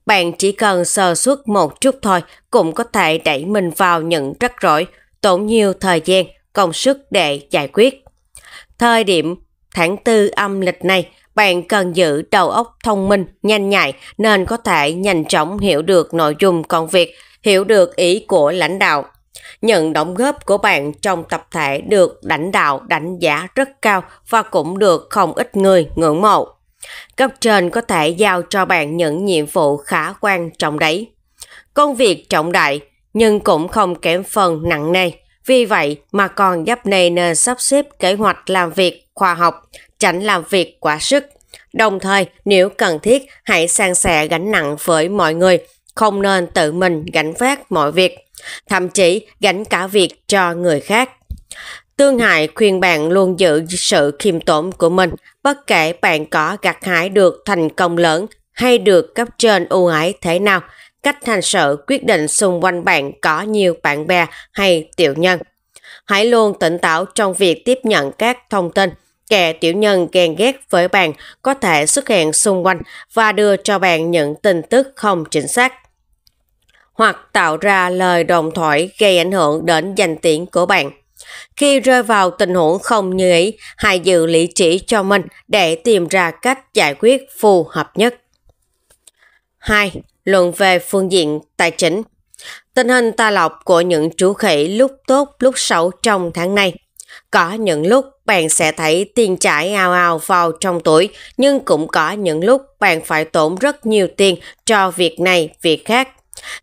Bạn chỉ cần sơ suất một chút thôi cũng có thể đẩy mình vào những rắc rối, tốn nhiều thời gian, công sức để giải quyết. Thời điểm tháng 4 âm lịch này, bạn cần giữ đầu óc thông minh, nhanh nhạy nên có thể nhanh chóng hiểu được nội dung công việc, hiểu được ý của lãnh đạo. Những đóng góp của bạn trong tập thể được lãnh đạo đánh giá rất cao và cũng được không ít người ngưỡng mộ. Cấp trên có thể giao cho bạn những nhiệm vụ khá quan trọng đấy. Công việc trọng đại nhưng cũng không kém phần nặng nề. Vì vậy mà còn giúp này nên sắp xếp kế hoạch làm việc khoa học, tránh làm việc quá sức. Đồng thời, nếu cần thiết, hãy san sẻ gánh nặng với mọi người, không nên tự mình gánh vác mọi việc, thậm chí gánh cả việc cho người khác. Tương Hại khuyên bạn luôn giữ sự khiêm tốn của mình, bất kể bạn có gặt hái được thành công lớn hay được cấp trên ưu ái thế nào. Cách hành sự quyết định xung quanh bạn có nhiều bạn bè hay tiểu nhân. Hãy luôn tỉnh táo trong việc tiếp nhận các thông tin. Kẻ tiểu nhân ghen ghét với bạn có thể xuất hiện xung quanh và đưa cho bạn những tin tức không chính xác hoặc tạo ra lời đồng thoại gây ảnh hưởng đến danh tiếng của bạn. Khi rơi vào tình huống không như ý, hãy giữ lý trí cho mình để tìm ra cách giải quyết phù hợp nhất. 2. Luận về phương diện tài chính Tình hình ta lọc của những chủ khỉ lúc tốt lúc xấu trong tháng này. Có những lúc bạn sẽ thấy tiền chảy ao ao vào trong túi, nhưng cũng có những lúc bạn phải tốn rất nhiều tiền cho việc này, việc khác.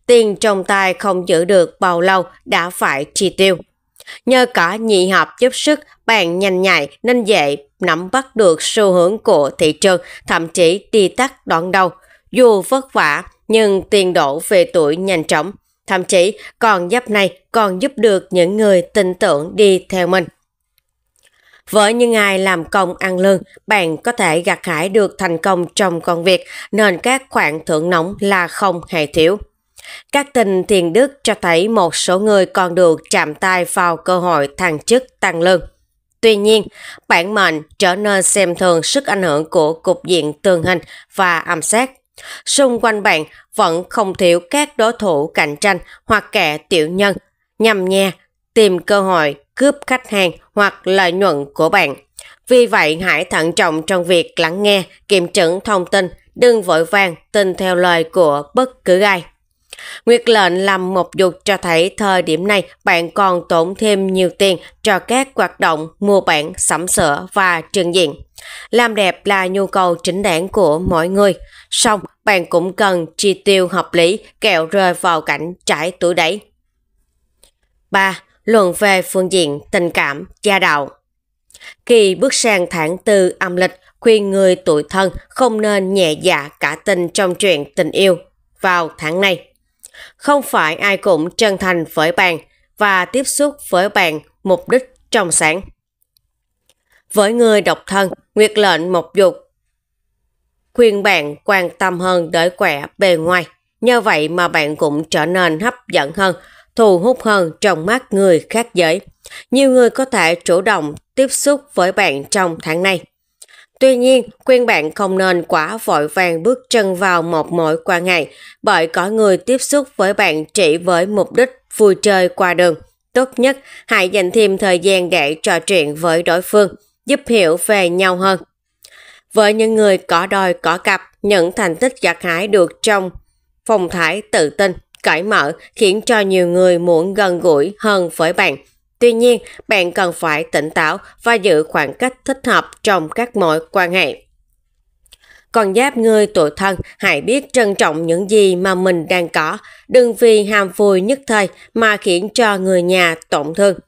Tiền trong tay không giữ được bao lâu đã phải chi tiêu. Nhờ cả nhị hợp giúp sức, bạn nhanh nhạy nên dễ nắm bắt được xu hướng của thị trường, thậm chí đi tắt đoạn đầu. Dù vất vả, nhưng tiền đổ về tuổi nhanh chóng. Thậm chí, còn giáp này còn giúp được những người tin tưởng đi theo mình. Với những ai làm công ăn lương, bạn có thể gặt hái được thành công trong công việc, nên các khoản thưởng nóng là không hề thiếu. Các tình thiền đức cho thấy một số người còn được chạm tay vào cơ hội thăng chức tăng lương. Tuy nhiên, bản mệnh trở nên xem thường sức ảnh hưởng của cục diện tường hình và âm sát. Xung quanh bạn vẫn không thiếu các đối thủ cạnh tranh hoặc kẻ tiểu nhân, nhằm nhe, tìm cơ hội cướp khách hàng hoặc lợi nhuận của bạn. Vì vậy, hãy thận trọng trong việc lắng nghe, kiểm chứng thông tin, đừng vội vàng tin theo lời của bất cứ ai. Nguyệt lệnh làm một dục cho thấy thời điểm này bạn còn tốn thêm nhiều tiền cho các hoạt động mua bản, sắm sửa và trình diện. Làm đẹp là nhu cầu chính đáng của mỗi người. Song, bạn cũng cần chi tiêu hợp lý kẹo rơi vào cảnh trải tuổi đấy. 3. Luận về phương diện tình cảm, gia đạo Khi bước sang tháng tư âm lịch, khuyên người tuổi thân không nên nhẹ dạ cả tình trong chuyện tình yêu vào tháng này. Không phải ai cũng chân thành với bạn và tiếp xúc với bạn mục đích trong sáng. Với người độc thân, Nguyệt lệnh mộc dục khuyên bạn quan tâm hơn tới quẻ bề ngoài. Nhờ vậy mà bạn cũng trở nên hấp dẫn hơn, thu hút hơn trong mắt người khác giới. Nhiều người có thể chủ động tiếp xúc với bạn trong tháng này. Tuy nhiên, khuyên bạn không nên quá vội vàng bước chân vào một mối quan hệ bởi có người tiếp xúc với bạn chỉ với mục đích vui chơi qua đường. Tốt nhất, hãy dành thêm thời gian để trò chuyện với đối phương, giúp hiểu về nhau hơn. Với những người có đòi có cặp, những thành tích gặt hái được trong phong thái tự tin, cởi mở khiến cho nhiều người muốn gần gũi hơn với bạn – Tuy nhiên, bạn cần phải tỉnh táo và giữ khoảng cách thích hợp trong các mối quan hệ. Còn giáp người tuổi thân, hãy biết trân trọng những gì mà mình đang có. Đừng vì ham vui nhất thời mà khiến cho người nhà tổn thương.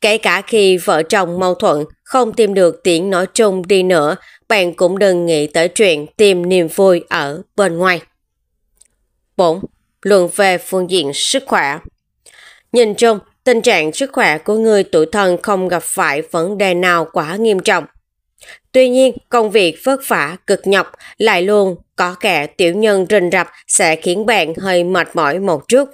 Kể cả khi vợ chồng mâu thuẫn, không tìm được tiếng nói chung đi nữa, bạn cũng đừng nghĩ tới chuyện tìm niềm vui ở bên ngoài. 4. Luận về phương diện sức khỏe Nhìn chung, tình trạng sức khỏe của người tuổi thân không gặp phải vấn đề nào quá nghiêm trọng. Tuy nhiên, công việc vất vả, cực nhọc lại luôn có kẻ tiểu nhân rình rập sẽ khiến bạn hơi mệt mỏi một chút.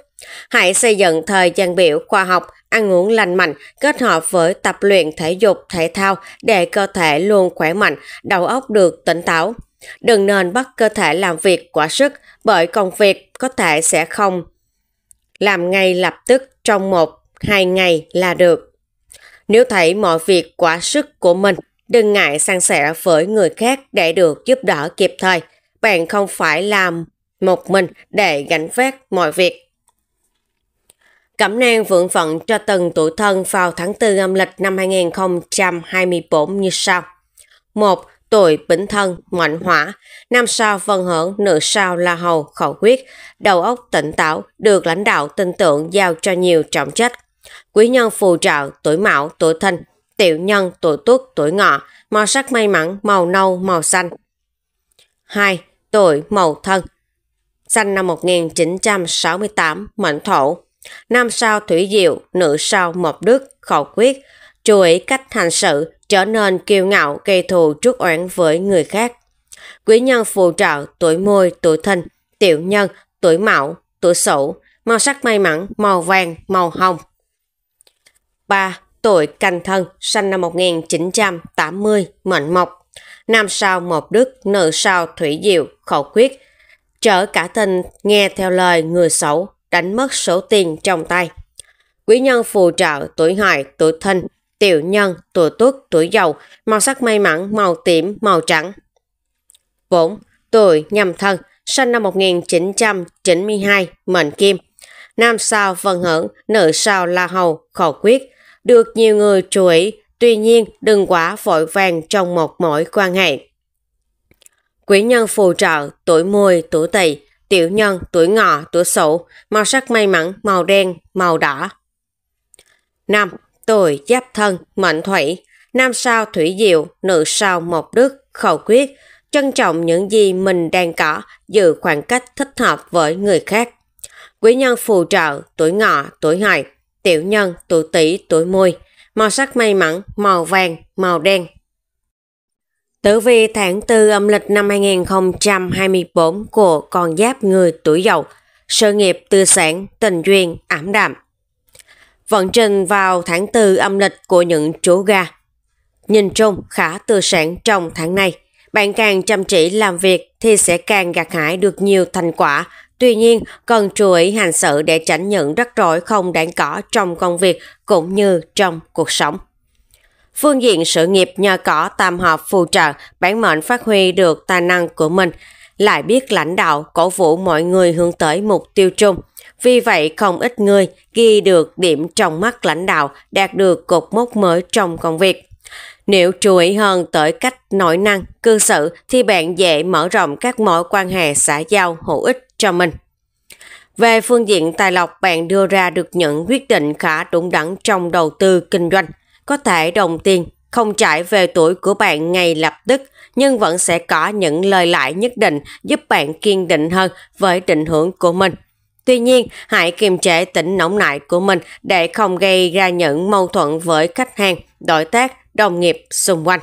Hãy xây dựng thời gian biểu khoa học, ăn uống lành mạnh kết hợp với tập luyện thể dục, thể thao để cơ thể luôn khỏe mạnh, đầu óc được tỉnh táo. Đừng nên bắt cơ thể làm việc quá sức bởi công việc có thể sẽ không làm ngay lập tức trong một hai ngày là được. Nếu thấy mọi việc quá sức của mình, đừng ngại san sẻ với người khác để được giúp đỡ kịp thời. Bạn không phải làm một mình để gánh vác mọi việc. Cẩm nang vượng phận cho từng tuổi thân vào tháng 4 âm lịch năm 2024 như sau. 1. Tuổi bính thân, mệnh hỏa, năm sao vân hưởng, nữ sao la hầu, khẩu quyết, đầu óc tỉnh táo, được lãnh đạo tin tưởng giao cho nhiều trọng trách. Quý nhân phù trợ, tuổi mão, tuổi thân, tiểu nhân, tuổi tuất, tuổi ngọ, màu sắc may mắn, màu nâu, màu xanh. 2. Tuổi mậu thân Sinh năm 1968, mệnh thổ. Nam sao thủy diệu, nữ sao mộc đức, khẩu quyết. Chú ý cách hành sự, trở nên kiêu ngạo, gây thù trước oán với người khác. Quý nhân phù trợ, tuổi môi, tuổi thân, tiểu nhân, tuổi mão, tuổi sửu, màu sắc may mắn, màu vàng, màu hồng. 3. tuổi canh thân, sinh năm 1980, mệnh mộc. Nam sao một đức, nữ sao thủy diệu, khẩu quyết. Trở cả tình, nghe theo lời người xấu, đánh mất số tiền trong tay. Quý nhân phù trợ tuổi hại tuổi thìn, tiểu nhân, tuổi tuất, tuổi giàu màu sắc may mắn, màu tím, màu trắng. 4. Tuổi nhâm thân, sinh năm 1992, mệnh kim. Nam sao Vân Hưởng, nữ sao La Hầu, khẩu quyết được nhiều người chú ý, tuy nhiên đừng quá vội vàng trong một mối quan hệ. Quý nhân phù trợ, tuổi mùi, tuổi tỵ, tiểu nhân, tuổi ngọ, tuổi sửu, màu sắc may mắn, màu đen, màu đỏ. năm Tuổi giáp thân, mệnh thủy, nam sao thủy diệu, nữ sao mộc đức, khẩu quyết, trân trọng những gì mình đang có, giữ khoảng cách thích hợp với người khác. Quý nhân phù trợ, tuổi ngọ, tuổi hợi, tiểu nhân, tuổi tỷ, tuổi mùi, màu sắc may mắn, màu vàng, màu đen. Tử vi tháng 4 âm lịch năm 2024 của con giáp người tuổi dậu, sự nghiệp tư sản, tình duyên, ảm đạm. Vận trình vào tháng 4 âm lịch của những chú gà. Nhìn chung khá tư sản trong tháng này. Bạn càng chăm chỉ làm việc thì sẽ càng gặt hái được nhiều thành quả Tuy nhiên, cần chú ý hành sự để tránh những rắc rối không đáng có trong công việc cũng như trong cuộc sống. Phương diện sự nghiệp nhờ có tam hợp phù trợ, bản mệnh phát huy được tài năng của mình, lại biết lãnh đạo, cổ vũ mọi người hướng tới mục tiêu chung. Vì vậy, không ít người ghi được điểm trong mắt lãnh đạo, đạt được cột mốc mới trong công việc. Nếu chú ý hơn tới cách nội năng, cư xử thì bạn dễ mở rộng các mối quan hệ xã giao hữu ích cho mình. Về phương diện tài lộc, bạn đưa ra được những quyết định khá đúng đắn trong đầu tư kinh doanh. Có thể đồng tiền không trải về tuổi của bạn ngay lập tức, nhưng vẫn sẽ có những lời lại nhất định giúp bạn kiên định hơn với định hướng của mình. Tuy nhiên, hãy kiềm chế tỉnh nóng nại của mình để không gây ra những mâu thuẫn với khách hàng, đối tác, đồng nghiệp xung quanh.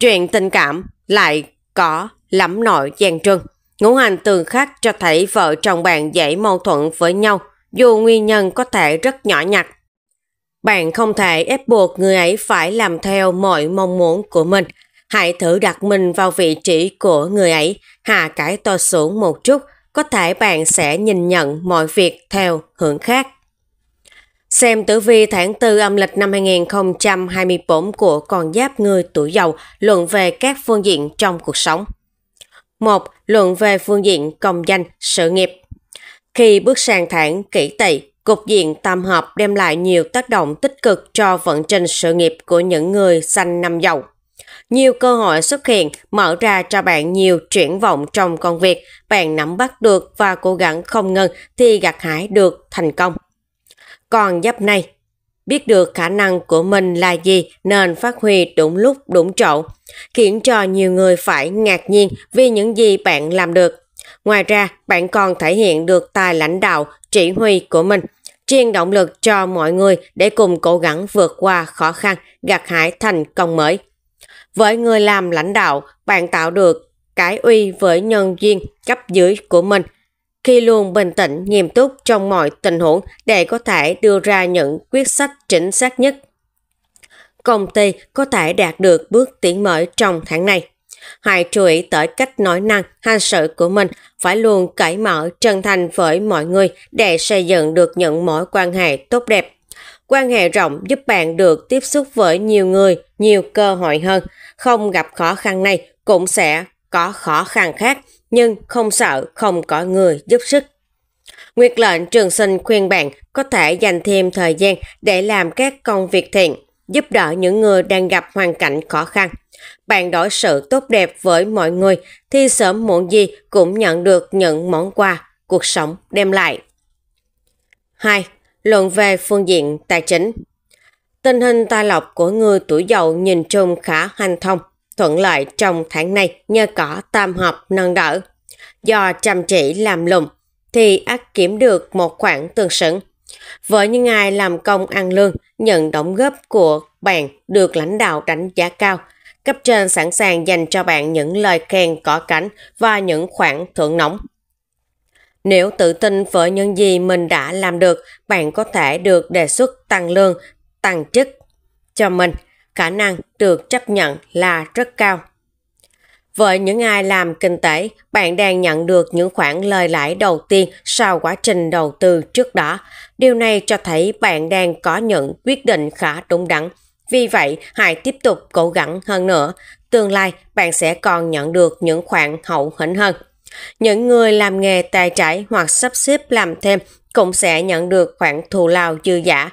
Chuyện tình cảm lại có lắm nỗi gian trưng. Ngũ hành tương khắc cho thấy vợ chồng bạn dễ mâu thuẫn với nhau, dù nguyên nhân có thể rất nhỏ nhặt. Bạn không thể ép buộc người ấy phải làm theo mọi mong muốn của mình. Hãy thử đặt mình vào vị trí của người ấy, hạ cải to xuống một chút, có thể bạn sẽ nhìn nhận mọi việc theo hướng khác. Xem tử vi tháng 4 âm lịch năm 2024 của con giáp người tuổi giàu luận về các phương diện trong cuộc sống một Luận về phương diện công danh, sự nghiệp. Khi bước sang tháng kỹ tỵ, cục diện tam hợp đem lại nhiều tác động tích cực cho vận trình sự nghiệp của những người sanh năm dậu. Nhiều cơ hội xuất hiện mở ra cho bạn nhiều triển vọng trong công việc, bạn nắm bắt được và cố gắng không ngừng thì gặt hái được thành công. Còn giáp này, biết được khả năng của mình là gì nên phát huy đúng lúc đúng chỗ, khiến cho nhiều người phải ngạc nhiên vì những gì bạn làm được. Ngoài ra, bạn còn thể hiện được tài lãnh đạo, chỉ huy của mình, truyền động lực cho mọi người để cùng cố gắng vượt qua khó khăn, gặt hái thành công mới. Với người làm lãnh đạo, bạn tạo được cái uy với nhân viên cấp dưới của mình – khi luôn bình tĩnh, nghiêm túc trong mọi tình huống để có thể đưa ra những quyết sách chính xác nhất. Công ty có thể đạt được bước tiến mới trong tháng này. Hãy chú ý tới cách nói năng, hành sự của mình, phải luôn cởi mở, chân thành với mọi người để xây dựng được những mối quan hệ tốt đẹp. Quan hệ rộng giúp bạn được tiếp xúc với nhiều người, nhiều cơ hội hơn. Không gặp khó khăn này cũng sẽ có khó khăn khác nhưng không sợ không có người giúp sức. Nguyệt lệnh trường sinh khuyên bạn có thể dành thêm thời gian để làm các công việc thiện, giúp đỡ những người đang gặp hoàn cảnh khó khăn. Bạn đối sự tốt đẹp với mọi người thì sớm muộn gì cũng nhận được những món quà cuộc sống đem lại. 2. Luận về phương diện tài chính Tình hình tài lộc của người tuổi Dậu nhìn chung khá hanh thông. Thuận lợi trong tháng này nhờ có tam hợp nâng đỡ. Do chăm chỉ làm lùm thì ắt kiếm được một khoản tương xứng. Với những ai làm công ăn lương, nhận đóng góp của bạn được lãnh đạo đánh giá cao. Cấp trên sẵn sàng dành cho bạn những lời khen có cánh và những khoản thưởng nóng. Nếu tự tin với những gì mình đã làm được, bạn có thể được đề xuất tăng lương, tăng chức cho mình – khả năng được chấp nhận là rất cao. Với những ai làm kinh tế, bạn đang nhận được những khoản lời lãi đầu tiên sau quá trình đầu tư trước đó. Điều này cho thấy bạn đang có những quyết định khá đúng đắn. Vì vậy, hãy tiếp tục cố gắng hơn nữa. Tương lai, bạn sẽ còn nhận được những khoản hậu hĩnh hơn. Những người làm nghề tài trải hoặc sắp xếp làm thêm cũng sẽ nhận được khoản thù lao dư giả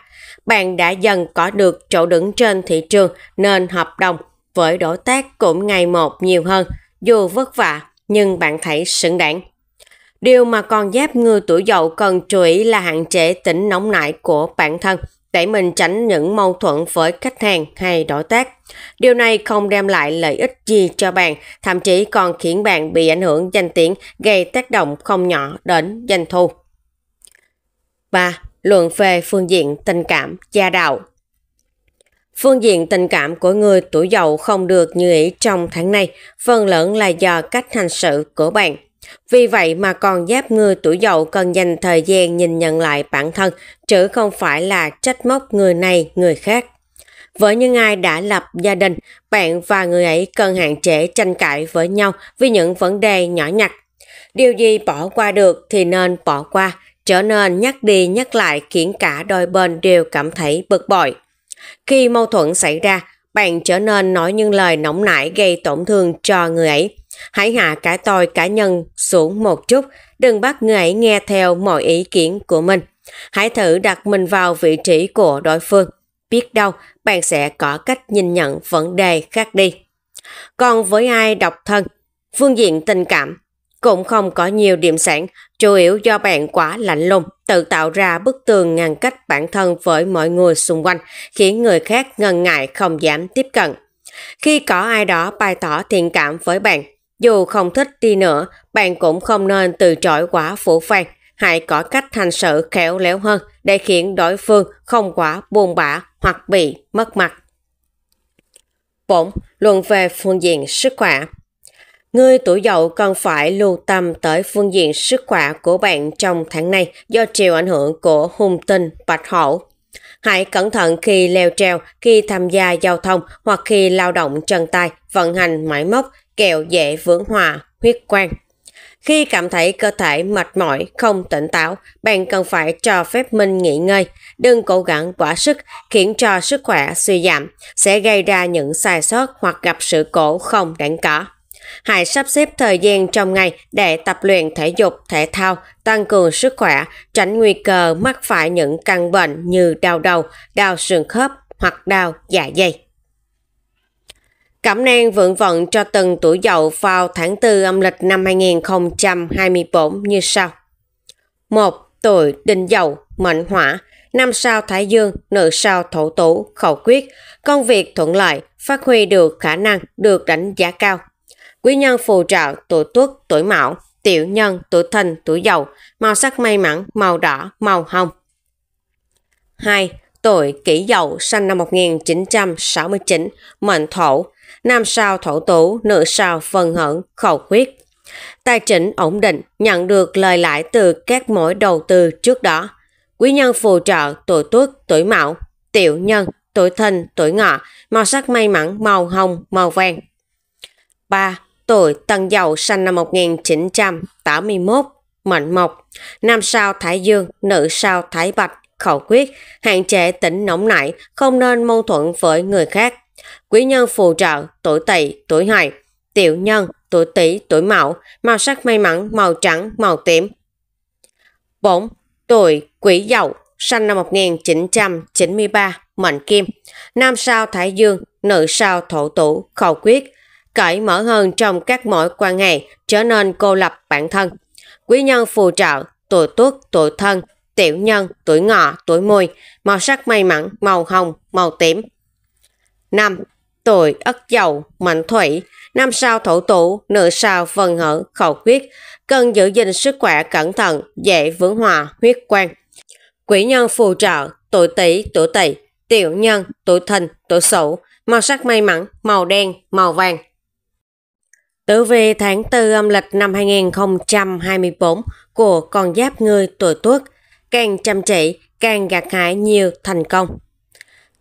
bạn đã dần có được chỗ đứng trên thị trường nên hợp đồng với đối tác cũng ngày một nhiều hơn, dù vất vả nhưng bạn thấy xứng đáng. Điều mà con giáp người tuổi dậu cần chú ý là hạn chế tính nóng nảy của bản thân để mình tránh những mâu thuẫn với khách hàng hay đối tác. Điều này không đem lại lợi ích gì cho bạn, thậm chí còn khiến bạn bị ảnh hưởng danh tiếng gây tác động không nhỏ đến doanh thu. 3 luận về phương diện tình cảm gia đạo. Phương diện tình cảm của người tuổi dậu không được như ý trong tháng này, phần lớn là do cách hành xử của bạn. Vì vậy mà còn giáp người tuổi dậu cần dành thời gian nhìn nhận lại bản thân, chứ không phải là trách móc người này người khác. Với những ai đã lập gia đình, bạn và người ấy cần hạn chế tranh cãi với nhau vì những vấn đề nhỏ nhặt. Điều gì bỏ qua được thì nên bỏ qua, trở nên nhắc đi nhắc lại khiến cả đôi bên đều cảm thấy bực bội. Khi mâu thuẫn xảy ra, bạn trở nên nói những lời nóng nảy gây tổn thương cho người ấy. Hãy hạ cả tôi cá nhân xuống một chút, đừng bắt người ấy nghe theo mọi ý kiến của mình. Hãy thử đặt mình vào vị trí của đối phương. Biết đâu, bạn sẽ có cách nhìn nhận vấn đề khác đi. Còn với ai độc thân, phương diện tình cảm cũng không có nhiều điểm sản, chủ yếu do bạn quá lạnh lùng, tự tạo ra bức tường ngăn cách bản thân với mọi người xung quanh, khiến người khác ngần ngại không dám tiếp cận. Khi có ai đó bày tỏ thiện cảm với bạn, dù không thích đi nữa, bạn cũng không nên từ chối quá phủ phàng. Hãy có cách hành sự khéo léo hơn để khiến đối phương không quá buồn bã hoặc bị mất mặt. 4. Luận về phương diện sức khỏe Người tuổi dậu cần phải lưu tâm tới phương diện sức khỏe của bạn trong tháng này do chịu ảnh hưởng của hung tinh bạch hổ. Hãy cẩn thận khi leo treo, khi tham gia giao thông hoặc khi lao động chân tay, vận hành máy móc, kẹo dễ vướng hòa, huyết quang. Khi cảm thấy cơ thể mệt mỏi, không tỉnh táo, bạn cần phải cho phép mình nghỉ ngơi. Đừng cố gắng quá sức, khiến cho sức khỏe suy giảm, sẽ gây ra những sai sót hoặc gặp sự cố không đáng có. Hãy sắp xếp thời gian trong ngày để tập luyện thể dục, thể thao, tăng cường sức khỏe, tránh nguy cơ mắc phải những căn bệnh như đau đầu, đau sườn khớp hoặc đau dạ dày. Cẩm nang vượng vận cho từng tuổi dậu vào tháng 4 âm lịch năm 2024 như sau. 1. Tuổi đinh dậu, mệnh hỏa, năm sao thái dương, nữ sao thổ tủ, khẩu quyết, công việc thuận lợi, phát huy được khả năng, được đánh giá cao quý nhân phù trợ tuổi tuất, tuổi mão, tiểu nhân, tuổi thìn, tuổi dậu, màu sắc may mắn, màu đỏ, màu hồng. 2. Tuổi kỷ dậu sinh năm 1969, mệnh thổ, nam sao thổ tú, nữ sao phần hận, khẩu huyết. Tài chính ổn định, nhận được lời lãi từ các mối đầu tư trước đó. Quý nhân phù trợ tuổi tuất, tuổi mão, tiểu nhân, tuổi thìn, tuổi ngọ, màu sắc may mắn, màu hồng, màu vàng. 3 tuổi Tân Dậu sinh năm 1981, mệnh mộc, nam sao Thái Dương, nữ sao Thái Bạch, khẩu quyết, hạn chế tính nóng nảy, không nên mâu thuẫn với người khác. Quý nhân phù trợ, tuổi tỵ, tuổi hại tiểu nhân, tuổi tỷ tuổi mão, màu sắc may mắn, màu trắng, màu tím. 4. Tuổi Quỷ Dậu, sinh năm 1993, mệnh kim, nam sao Thái Dương, nữ sao Thổ Tủ, khẩu quyết, cởi mở hơn trong các mối quan hệ, trở nên cô lập bản thân. Quý nhân phù trợ, tuổi tuất, tuổi thân, tiểu nhân, tuổi ngọ, tuổi mùi, màu sắc may mắn, màu hồng, màu tím. 5. Tuổi ất dậu, mệnh thủy, năm sao thổ tụ, nữ sao vân hở, khẩu quyết, cần giữ gìn sức khỏe cẩn thận, dễ vướng hòa, huyết quan. quý nhân phù trợ, tuổi tỵ, tuổi tỵ, tiểu nhân, tuổi thìn, tuổi sửu, màu sắc may mắn, màu đen, màu vàng. Tử vi tháng 4 âm lịch năm 2024 của con giáp người tuổi tuất càng chăm chỉ, càng gặt hái nhiều thành công.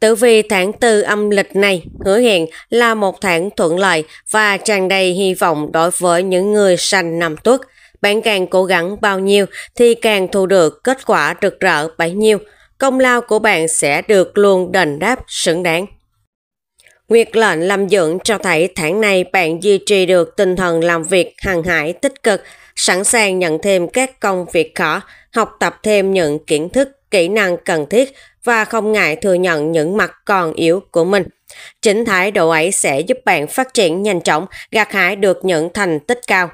Tử vi tháng 4 âm lịch này hứa hẹn là một tháng thuận lợi và tràn đầy hy vọng đối với những người sanh năm tuất. Bạn càng cố gắng bao nhiêu thì càng thu được kết quả rực rỡ bấy nhiêu. Công lao của bạn sẽ được luôn đền đáp xứng đáng. Nguyệt lệnh làm dưỡng cho thấy tháng này bạn duy trì được tinh thần làm việc hàng hải tích cực, sẵn sàng nhận thêm các công việc khó, học tập thêm những kiến thức, kỹ năng cần thiết và không ngại thừa nhận những mặt còn yếu của mình. Chính thái độ ấy sẽ giúp bạn phát triển nhanh chóng, gặt hái được những thành tích cao.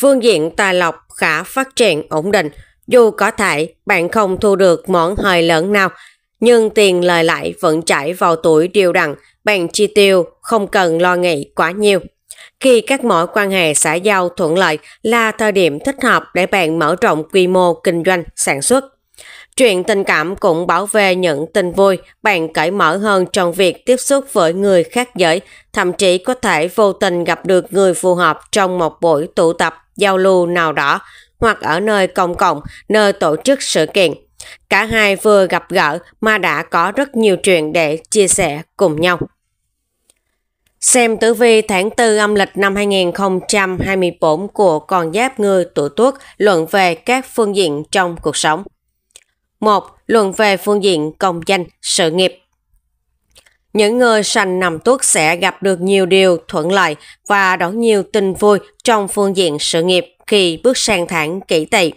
Phương diện tài lộc khả phát triển ổn định, dù có thể bạn không thu được món hời lớn nào, nhưng tiền lời lại vẫn chảy vào tuổi điều đặn bằng chi tiêu không cần lo nghĩ quá nhiều. Khi các mối quan hệ xã giao thuận lợi là thời điểm thích hợp để bạn mở rộng quy mô kinh doanh sản xuất. Chuyện tình cảm cũng bảo vệ những tình vui, bạn cởi mở hơn trong việc tiếp xúc với người khác giới, thậm chí có thể vô tình gặp được người phù hợp trong một buổi tụ tập, giao lưu nào đó, hoặc ở nơi công cộng, nơi tổ chức sự kiện, Cả hai vừa gặp gỡ mà đã có rất nhiều chuyện để chia sẻ cùng nhau. Xem tử vi tháng 4 âm lịch năm 2024 của con giáp người tuổi tuất luận về các phương diện trong cuộc sống. 1. Luận về phương diện công danh, sự nghiệp. Những người sành nằm tuất sẽ gặp được nhiều điều thuận lợi và đón nhiều tin vui trong phương diện sự nghiệp khi bước sang tháng kỷ tỵ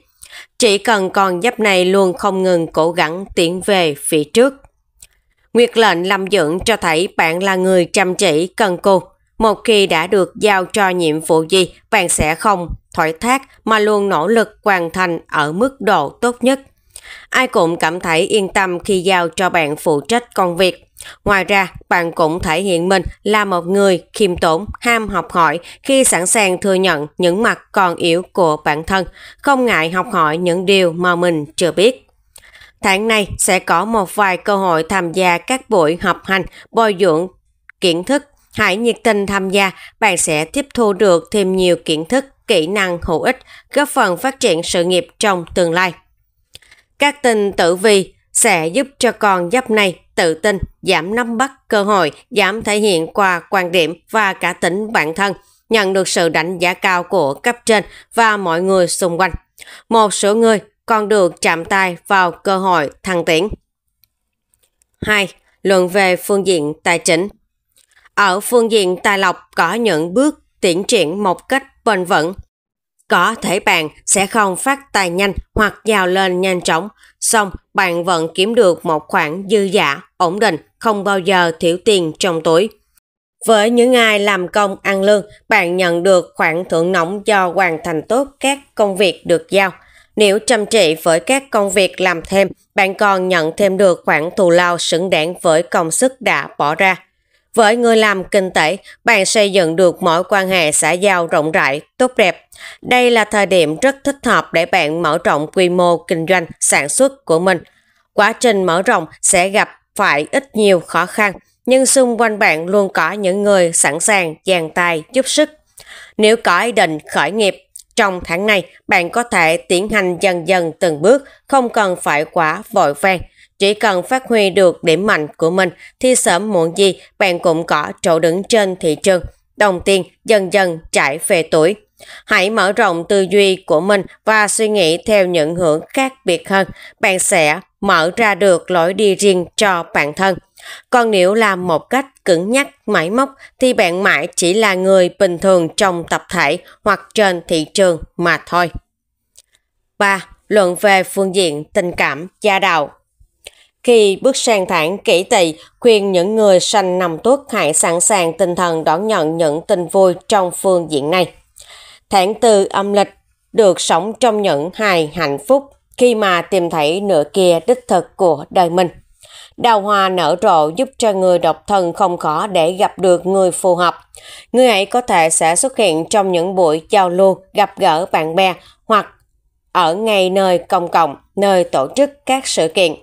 chỉ cần con giáp này luôn không ngừng cố gắng tiến về phía trước. Nguyệt lệnh Lâm Dưỡng cho thấy bạn là người chăm chỉ, cần cù. Một khi đã được giao cho nhiệm vụ gì, bạn sẽ không thoải thác mà luôn nỗ lực hoàn thành ở mức độ tốt nhất. Ai cũng cảm thấy yên tâm khi giao cho bạn phụ trách công việc. Ngoài ra, bạn cũng thể hiện mình là một người khiêm tốn, ham học hỏi khi sẵn sàng thừa nhận những mặt còn yếu của bản thân, không ngại học hỏi những điều mà mình chưa biết. Tháng này sẽ có một vài cơ hội tham gia các buổi học hành, bồi dưỡng kiến thức. Hãy nhiệt tình tham gia, bạn sẽ tiếp thu được thêm nhiều kiến thức, kỹ năng hữu ích, góp phần phát triển sự nghiệp trong tương lai. Các tình tử vi sẽ giúp cho con giáp này tự tin, giảm nắm bắt cơ hội, giảm thể hiện qua quan điểm và cả tính bản thân, nhận được sự đánh giá cao của cấp trên và mọi người xung quanh. Một số người còn được chạm tay vào cơ hội thăng tiến. 2. Luận về phương diện tài chính Ở phương diện tài lộc có những bước tiến triển một cách bền vững có thể bạn sẽ không phát tài nhanh hoặc giàu lên nhanh chóng, xong bạn vẫn kiếm được một khoản dư giả, ổn định, không bao giờ thiếu tiền trong túi. Với những ai làm công ăn lương, bạn nhận được khoản thưởng nóng do hoàn thành tốt các công việc được giao. Nếu chăm chỉ với các công việc làm thêm, bạn còn nhận thêm được khoản thù lao xứng đáng với công sức đã bỏ ra. Với người làm kinh tế, bạn xây dựng được mối quan hệ xã giao rộng rãi, tốt đẹp. Đây là thời điểm rất thích hợp để bạn mở rộng quy mô kinh doanh, sản xuất của mình. Quá trình mở rộng sẽ gặp phải ít nhiều khó khăn, nhưng xung quanh bạn luôn có những người sẵn sàng dàn tay giúp sức. Nếu có ý định khởi nghiệp, trong tháng này bạn có thể tiến hành dần dần từng bước, không cần phải quá vội vàng chỉ cần phát huy được điểm mạnh của mình thì sớm muộn gì bạn cũng có chỗ đứng trên thị trường. Đồng tiền dần dần chảy về tuổi. Hãy mở rộng tư duy của mình và suy nghĩ theo những hướng khác biệt hơn. Bạn sẽ mở ra được lối đi riêng cho bản thân. Còn nếu làm một cách cứng nhắc, máy móc thì bạn mãi chỉ là người bình thường trong tập thể hoặc trên thị trường mà thôi. 3. Luận về phương diện tình cảm, gia đạo khi bước sang thẳng kỹ tỵ, khuyên những người sanh năm tuất hãy sẵn sàng tinh thần đón nhận những tin vui trong phương diện này. Tháng tư âm lịch được sống trong những hài hạnh phúc khi mà tìm thấy nửa kia đích thực của đời mình. Đào hoa nở rộ giúp cho người độc thân không khó để gặp được người phù hợp. Người ấy có thể sẽ xuất hiện trong những buổi giao lưu, gặp gỡ bạn bè hoặc ở ngay nơi công cộng, nơi tổ chức các sự kiện.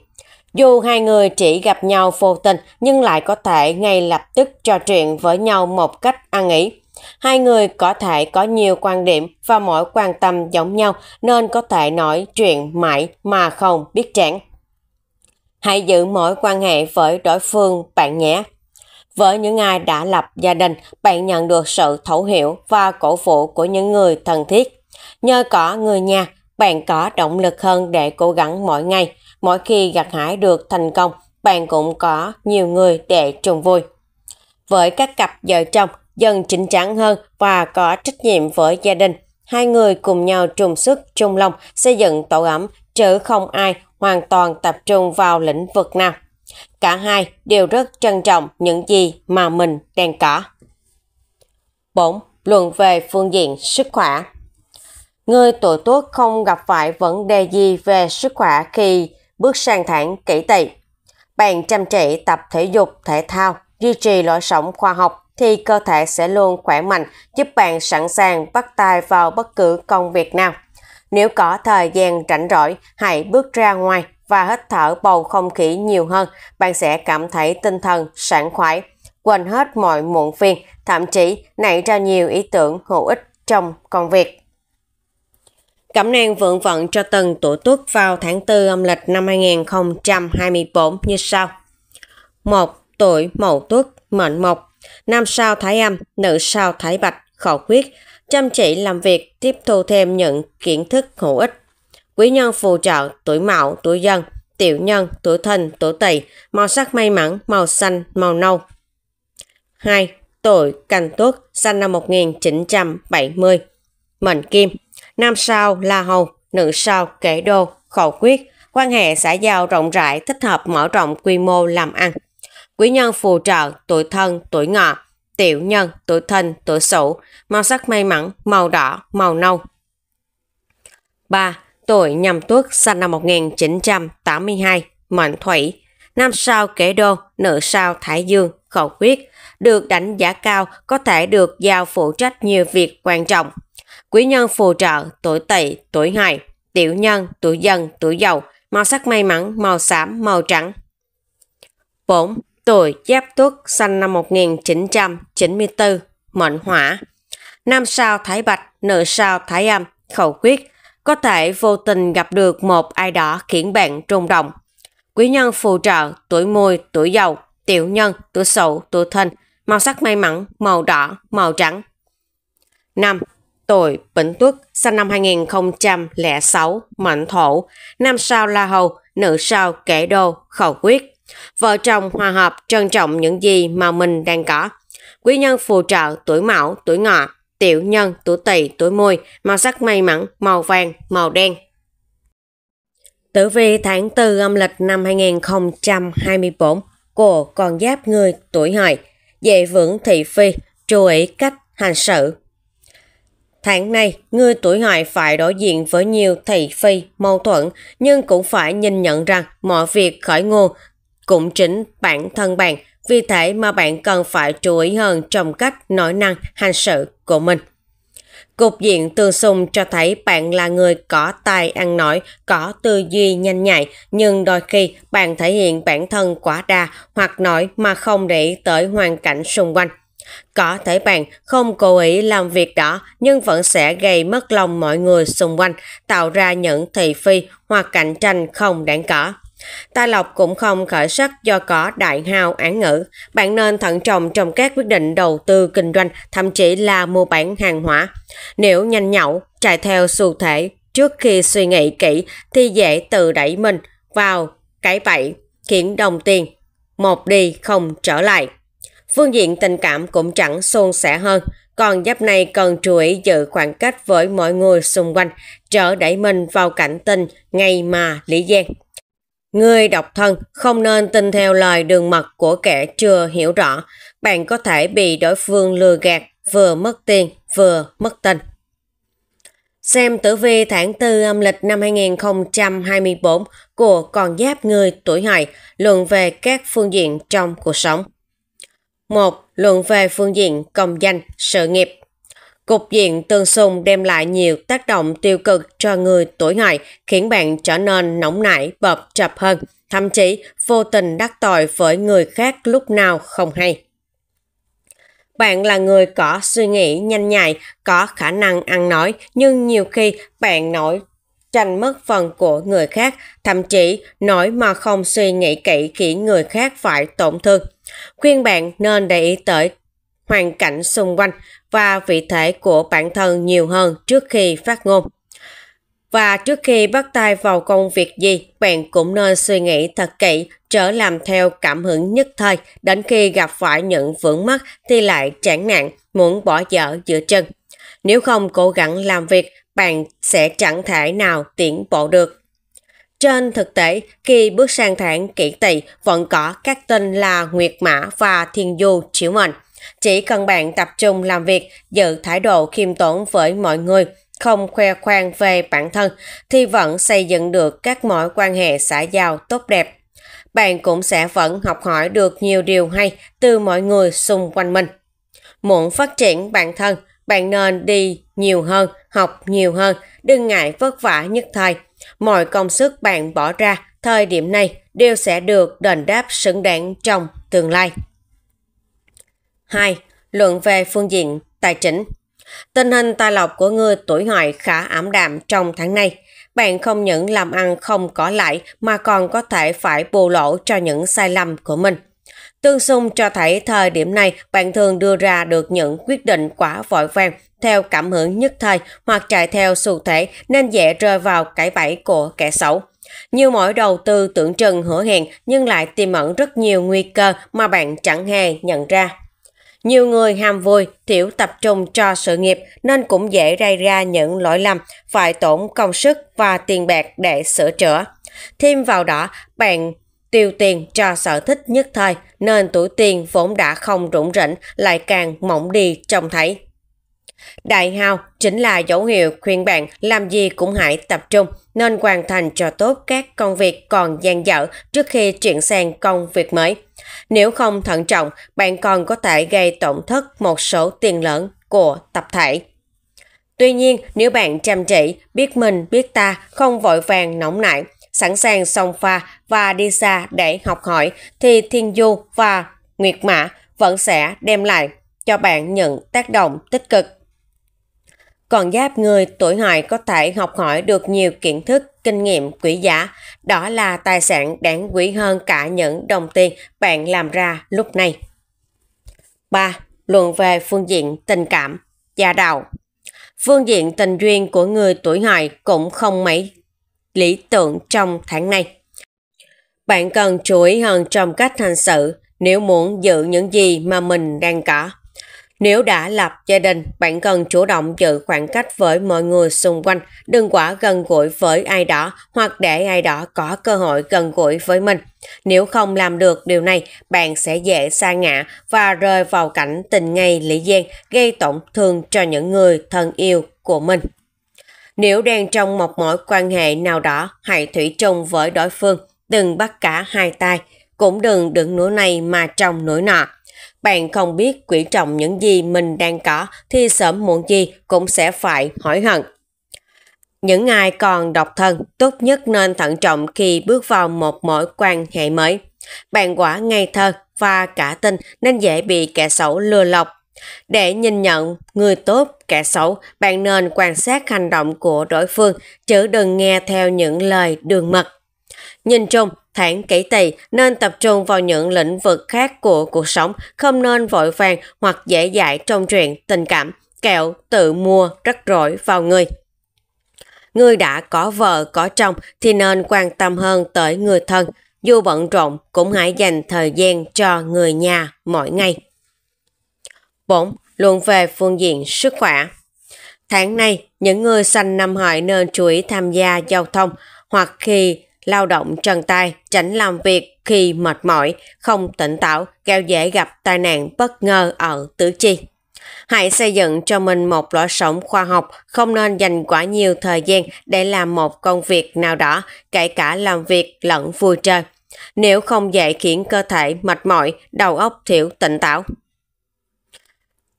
Dù hai người chỉ gặp nhau vô tình nhưng lại có thể ngay lập tức trò chuyện với nhau một cách ăn ý. Hai người có thể có nhiều quan điểm và mỗi quan tâm giống nhau nên có thể nói chuyện mãi mà không biết chán. Hãy giữ mối quan hệ với đối phương bạn nhé. Với những ai đã lập gia đình, bạn nhận được sự thấu hiểu và cổ vũ của những người thân thiết. Nhờ có người nhà, bạn có động lực hơn để cố gắng mỗi ngày Mỗi khi gặt hải được thành công, bạn cũng có nhiều người để trùng vui. Với các cặp vợ chồng dần chỉnh chắn hơn và có trách nhiệm với gia đình, hai người cùng nhau trùng sức chung lòng xây dựng tổ ấm chứ không ai hoàn toàn tập trung vào lĩnh vực nào. Cả hai đều rất trân trọng những gì mà mình đang có. 4. Luận về phương diện sức khỏe Người tuổi tuất không gặp phải vấn đề gì về sức khỏe khi bước sang thẳng kỹ tỵ. Bạn chăm chỉ tập thể dục, thể thao, duy trì lối sống khoa học thì cơ thể sẽ luôn khỏe mạnh, giúp bạn sẵn sàng bắt tay vào bất cứ công việc nào. Nếu có thời gian rảnh rỗi, hãy bước ra ngoài và hít thở bầu không khí nhiều hơn, bạn sẽ cảm thấy tinh thần sảng khoái, quên hết mọi muộn phiền, thậm chí nảy ra nhiều ý tưởng hữu ích trong công việc. Cẩm nang vượng vận cho từng tuổi tuất vào tháng 4 âm lịch năm 2024 như sau. 1. Tuổi mậu tuất, mệnh mộc, nam sao thái âm, nữ sao thái bạch, khẩu quyết, chăm chỉ làm việc, tiếp thu thêm những kiến thức hữu ích. Quý nhân phù trợ tuổi mão, tuổi dần, tiểu nhân, tuổi thìn, tuổi tỵ, màu sắc may mắn, màu xanh, màu nâu. 2. Tuổi canh tuất, sinh năm 1970, mệnh kim, Nam sao La Hầu, nữ sao Kể Đô, khẩu quyết, quan hệ xã giao rộng rãi thích hợp mở rộng quy mô làm ăn. Quý nhân phù trợ, tuổi thân, tuổi ngọ, tiểu nhân, tuổi thân, tuổi sửu, màu sắc may mắn, màu đỏ, màu nâu. 3. Tuổi nhâm tuất sinh năm 1982, mệnh thủy, nam sao kể đô, nữ sao thái dương, khẩu quyết, được đánh giá cao có thể được giao phụ trách nhiều việc quan trọng, quý nhân phù trợ, tuổi tỵ, tuổi hài, tiểu nhân, tuổi dần, tuổi dầu, màu sắc may mắn, màu xám, màu trắng. 4. Tuổi Giáp Tuất, sinh năm 1994, mệnh hỏa. Nam sao Thái Bạch, nữ sao Thái Âm, khẩu quyết. Có thể vô tình gặp được một ai đó khiến bạn trung động. Quý nhân phù trợ, tuổi mùi, tuổi dầu, tiểu nhân, tuổi sậu, tuổi thân, màu sắc may mắn, màu đỏ, màu trắng. 5. Tôi, Bỉnh Tuất, sinh năm 2006, mệnh thổ, nam sao La Hầu, nữ sao Kẻ Đô, khẩu quyết. Vợ chồng hòa hợp trân trọng những gì mà mình đang có. Quý nhân phù trợ tuổi mão, tuổi ngọ, tiểu nhân, tuổi tỵ, tuổi mùi, màu sắc may mắn, màu vàng, màu đen. Tử vi tháng 4 âm lịch năm 2024 của con giáp người tuổi hợi, dễ vững thị phi, chú ý cách hành sự, Tháng này, người tuổi hợi phải đối diện với nhiều thầy phi, mâu thuẫn, nhưng cũng phải nhìn nhận rằng mọi việc khởi nguồn cũng chính bản thân bạn, vì thế mà bạn cần phải chú ý hơn trong cách nói năng, hành sự của mình. Cục diện tương xung cho thấy bạn là người có tài ăn nói, có tư duy nhanh nhạy, nhưng đôi khi bạn thể hiện bản thân quá đa hoặc nói mà không để tới hoàn cảnh xung quanh. Có thể bạn không cố ý làm việc đó nhưng vẫn sẽ gây mất lòng mọi người xung quanh, tạo ra những thị phi hoặc cạnh tranh không đáng có. tài Lộc cũng không khởi sắc do có đại hao án ngữ. Bạn nên thận trọng trong các quyết định đầu tư kinh doanh, thậm chí là mua bán hàng hóa. Nếu nhanh nhậu, chạy theo xu thể, trước khi suy nghĩ kỹ thì dễ tự đẩy mình vào cái bẫy khiến đồng tiền một đi không trở lại. Phương diện tình cảm cũng chẳng suôn sẻ hơn, còn giáp này cần chú ý giữ khoảng cách với mọi người xung quanh, trở đẩy mình vào cảnh tình ngày mà Lý Giang. Người độc thân không nên tin theo lời đường mật của kẻ chưa hiểu rõ, bạn có thể bị đối phương lừa gạt, vừa mất tiền, vừa mất tình. Xem tử vi tháng 4 âm lịch năm 2024 của con giáp người tuổi hợi luận về các phương diện trong cuộc sống một. Luận về phương diện công danh, sự nghiệp Cục diện tương xung đem lại nhiều tác động tiêu cực cho người tuổi hợi, khiến bạn trở nên nóng nảy, bập chập hơn, thậm chí vô tình đắc tội với người khác lúc nào không hay. Bạn là người có suy nghĩ nhanh nhạy, có khả năng ăn nói, nhưng nhiều khi bạn nói tranh mất phần của người khác, thậm chí nói mà không suy nghĩ kỹ khiến người khác phải tổn thương khuyên bạn nên để ý tới hoàn cảnh xung quanh và vị thế của bản thân nhiều hơn trước khi phát ngôn. Và trước khi bắt tay vào công việc gì, bạn cũng nên suy nghĩ thật kỹ, trở làm theo cảm hứng nhất thời, đến khi gặp phải những vướng mắc thì lại chán nản, muốn bỏ dở giữa chân. Nếu không cố gắng làm việc, bạn sẽ chẳng thể nào tiến bộ được. Trên thực tế, khi bước sang tháng kỷ tỵ vẫn có các tên là Nguyệt Mã và Thiên Du chiếu mệnh. Chỉ cần bạn tập trung làm việc, giữ thái độ khiêm tốn với mọi người, không khoe khoang về bản thân, thì vẫn xây dựng được các mối quan hệ xã giao tốt đẹp. Bạn cũng sẽ vẫn học hỏi được nhiều điều hay từ mọi người xung quanh mình. Muốn phát triển bản thân, bạn nên đi nhiều hơn, học nhiều hơn, đừng ngại vất vả nhất thời – mọi công sức bạn bỏ ra thời điểm này đều sẽ được đền đáp xứng đáng trong tương lai. 2. Luận về phương diện tài chính Tình hình tài lộc của người tuổi hợi khá ảm đạm trong tháng này. Bạn không những làm ăn không có lãi mà còn có thể phải bù lỗ cho những sai lầm của mình. Tương xung cho thấy thời điểm này bạn thường đưa ra được những quyết định quá vội vàng theo cảm hưởng nhất thời hoặc chạy theo xu thế nên dễ rơi vào cái bẫy của kẻ xấu. Nhiều mỗi đầu tư tưởng chừng hứa hẹn nhưng lại tiềm ẩn rất nhiều nguy cơ mà bạn chẳng hề nhận ra. Nhiều người ham vui, thiểu tập trung cho sự nghiệp nên cũng dễ gây ra những lỗi lầm, phải tổn công sức và tiền bạc để sửa chữa. Thêm vào đó, bạn tiêu tiền cho sở thích nhất thời nên tuổi tiền vốn đã không rủng rỉnh lại càng mỏng đi trông thấy. Đại hao chính là dấu hiệu khuyên bạn làm gì cũng hãy tập trung nên hoàn thành cho tốt các công việc còn dang dở trước khi chuyển sang công việc mới. Nếu không thận trọng, bạn còn có thể gây tổn thất một số tiền lớn của tập thể. Tuy nhiên, nếu bạn chăm chỉ, biết mình biết ta, không vội vàng nóng nảy, sẵn sàng xông pha và đi xa để học hỏi thì Thiên Du và Nguyệt Mã vẫn sẽ đem lại cho bạn những tác động tích cực còn giáp người tuổi hợi có thể học hỏi được nhiều kiến thức, kinh nghiệm quý giá. Đó là tài sản đáng quý hơn cả những đồng tiền bạn làm ra lúc này. 3. Luận về phương diện tình cảm, gia đạo. Phương diện tình duyên của người tuổi hợi cũng không mấy lý tưởng trong tháng này. Bạn cần chú ý hơn trong cách hành sự nếu muốn giữ những gì mà mình đang có. Nếu đã lập gia đình, bạn cần chủ động giữ khoảng cách với mọi người xung quanh, đừng quá gần gũi với ai đó hoặc để ai đó có cơ hội gần gũi với mình. Nếu không làm được điều này, bạn sẽ dễ sa ngã và rơi vào cảnh tình ngây lý gian gây tổn thương cho những người thân yêu của mình. Nếu đang trong một mối quan hệ nào đó, hãy thủy chung với đối phương, đừng bắt cả hai tay, cũng đừng đứng nửa này mà trong nửa nọ bạn không biết quý trọng những gì mình đang có thì sớm muộn gì cũng sẽ phải hỏi hận. Những ai còn độc thân tốt nhất nên thận trọng khi bước vào một mối quan hệ mới. Bạn quả ngây thơ và cả tin nên dễ bị kẻ xấu lừa lọc. Để nhìn nhận người tốt, kẻ xấu, bạn nên quan sát hành động của đối phương, chứ đừng nghe theo những lời đường mật. Nhìn chung, tháng kỷ tỵ nên tập trung vào những lĩnh vực khác của cuộc sống, không nên vội vàng hoặc dễ dãi trong chuyện tình cảm, kẹo tự mua rắc rối vào người. Người đã có vợ, có chồng thì nên quan tâm hơn tới người thân. Dù bận rộn cũng hãy dành thời gian cho người nhà mỗi ngày. 4. Luận về phương diện sức khỏe Tháng này, những người sanh năm hợi nên chú ý tham gia giao thông hoặc khi lao động chân tay, tránh làm việc khi mệt mỏi, không tỉnh táo, kéo dễ gặp tai nạn bất ngờ ở tứ chi. Hãy xây dựng cho mình một lối sống khoa học, không nên dành quá nhiều thời gian để làm một công việc nào đó, kể cả làm việc lẫn vui chơi. Nếu không dạy khiến cơ thể mệt mỏi, đầu óc thiểu tỉnh táo.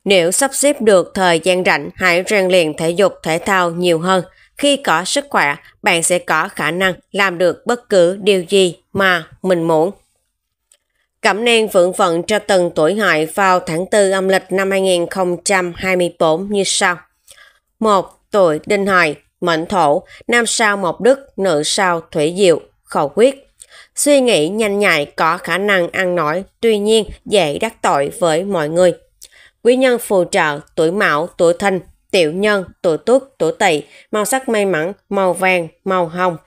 Nếu sắp xếp được thời gian rảnh, hãy rèn luyện thể dục thể thao nhiều hơn – khi có sức khỏe, bạn sẽ có khả năng làm được bất cứ điều gì mà mình muốn. Cẩm nang vượng vận cho từng tuổi hại vào tháng 4 âm lịch năm 2024 như sau. 1. Tuổi đinh hợi, mệnh thổ, nam sao mộc đức, nữ sao thủy diệu, khẩu quyết. Suy nghĩ nhanh nhạy có khả năng ăn nói, tuy nhiên dễ đắc tội với mọi người. Quý nhân phù trợ tuổi mão, tuổi thìn, tiểu nhân, tuổi tuất, tuổi tỵ, màu sắc may mắn, màu vàng, màu hồng.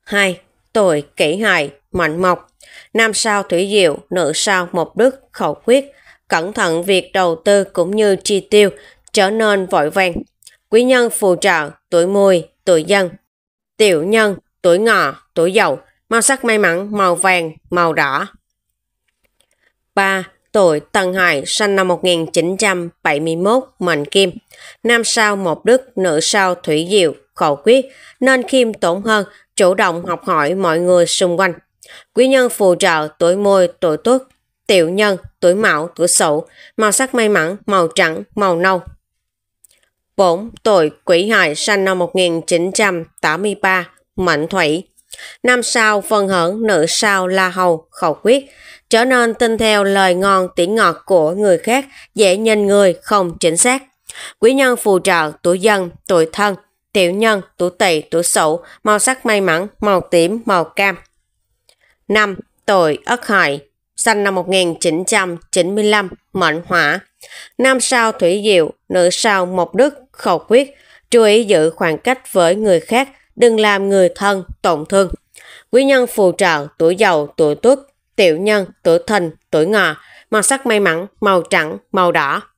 2. Tuổi kỷ hợi, mạnh mộc, nam sao thủy diệu, nữ sao mộc đức, khẩu quyết, cẩn thận việc đầu tư cũng như chi tiêu, trở nên vội vàng. Quý nhân phù trợ, tuổi mùi, tuổi dân. Tiểu nhân, tuổi ngọ, tuổi dậu, màu sắc may mắn, màu vàng, màu đỏ. 3 tuổi Tân Hải sinh năm 1971, mệnh kim. Nam sao Mộc đức, nữ sao thủy diệu, khẩu quyết, nên Kim tổn hơn, chủ động học hỏi mọi người xung quanh. Quý nhân phù trợ tuổi môi, tuổi tuất, tiểu nhân, tuổi mão, tuổi sửu, màu sắc may mắn, màu trắng, màu nâu. 4. Tuổi Quỷ Hải sinh năm 1983, mệnh thủy. Nam sao phân hưởng, nữ sao la hầu, khẩu quyết, trở nên tin theo lời ngon tiếng ngọt của người khác, dễ nhìn người không chính xác. Quý nhân phù trợ tuổi dân, tuổi thân, tiểu nhân, tuổi tỵ, tuổi sửu, màu sắc may mắn, màu tím, màu cam. 5. Tuổi Ất Hợi, sinh năm 1995, mệnh hỏa. Nam sao thủy diệu, nữ sao mộc đức, khẩu quyết, chú ý giữ khoảng cách với người khác, đừng làm người thân tổn thương. Quý nhân phù trợ tuổi giàu, tuổi tuất, tiểu nhân, tuổi thìn, tuổi ngọ, màu sắc may mắn, màu trắng, màu đỏ.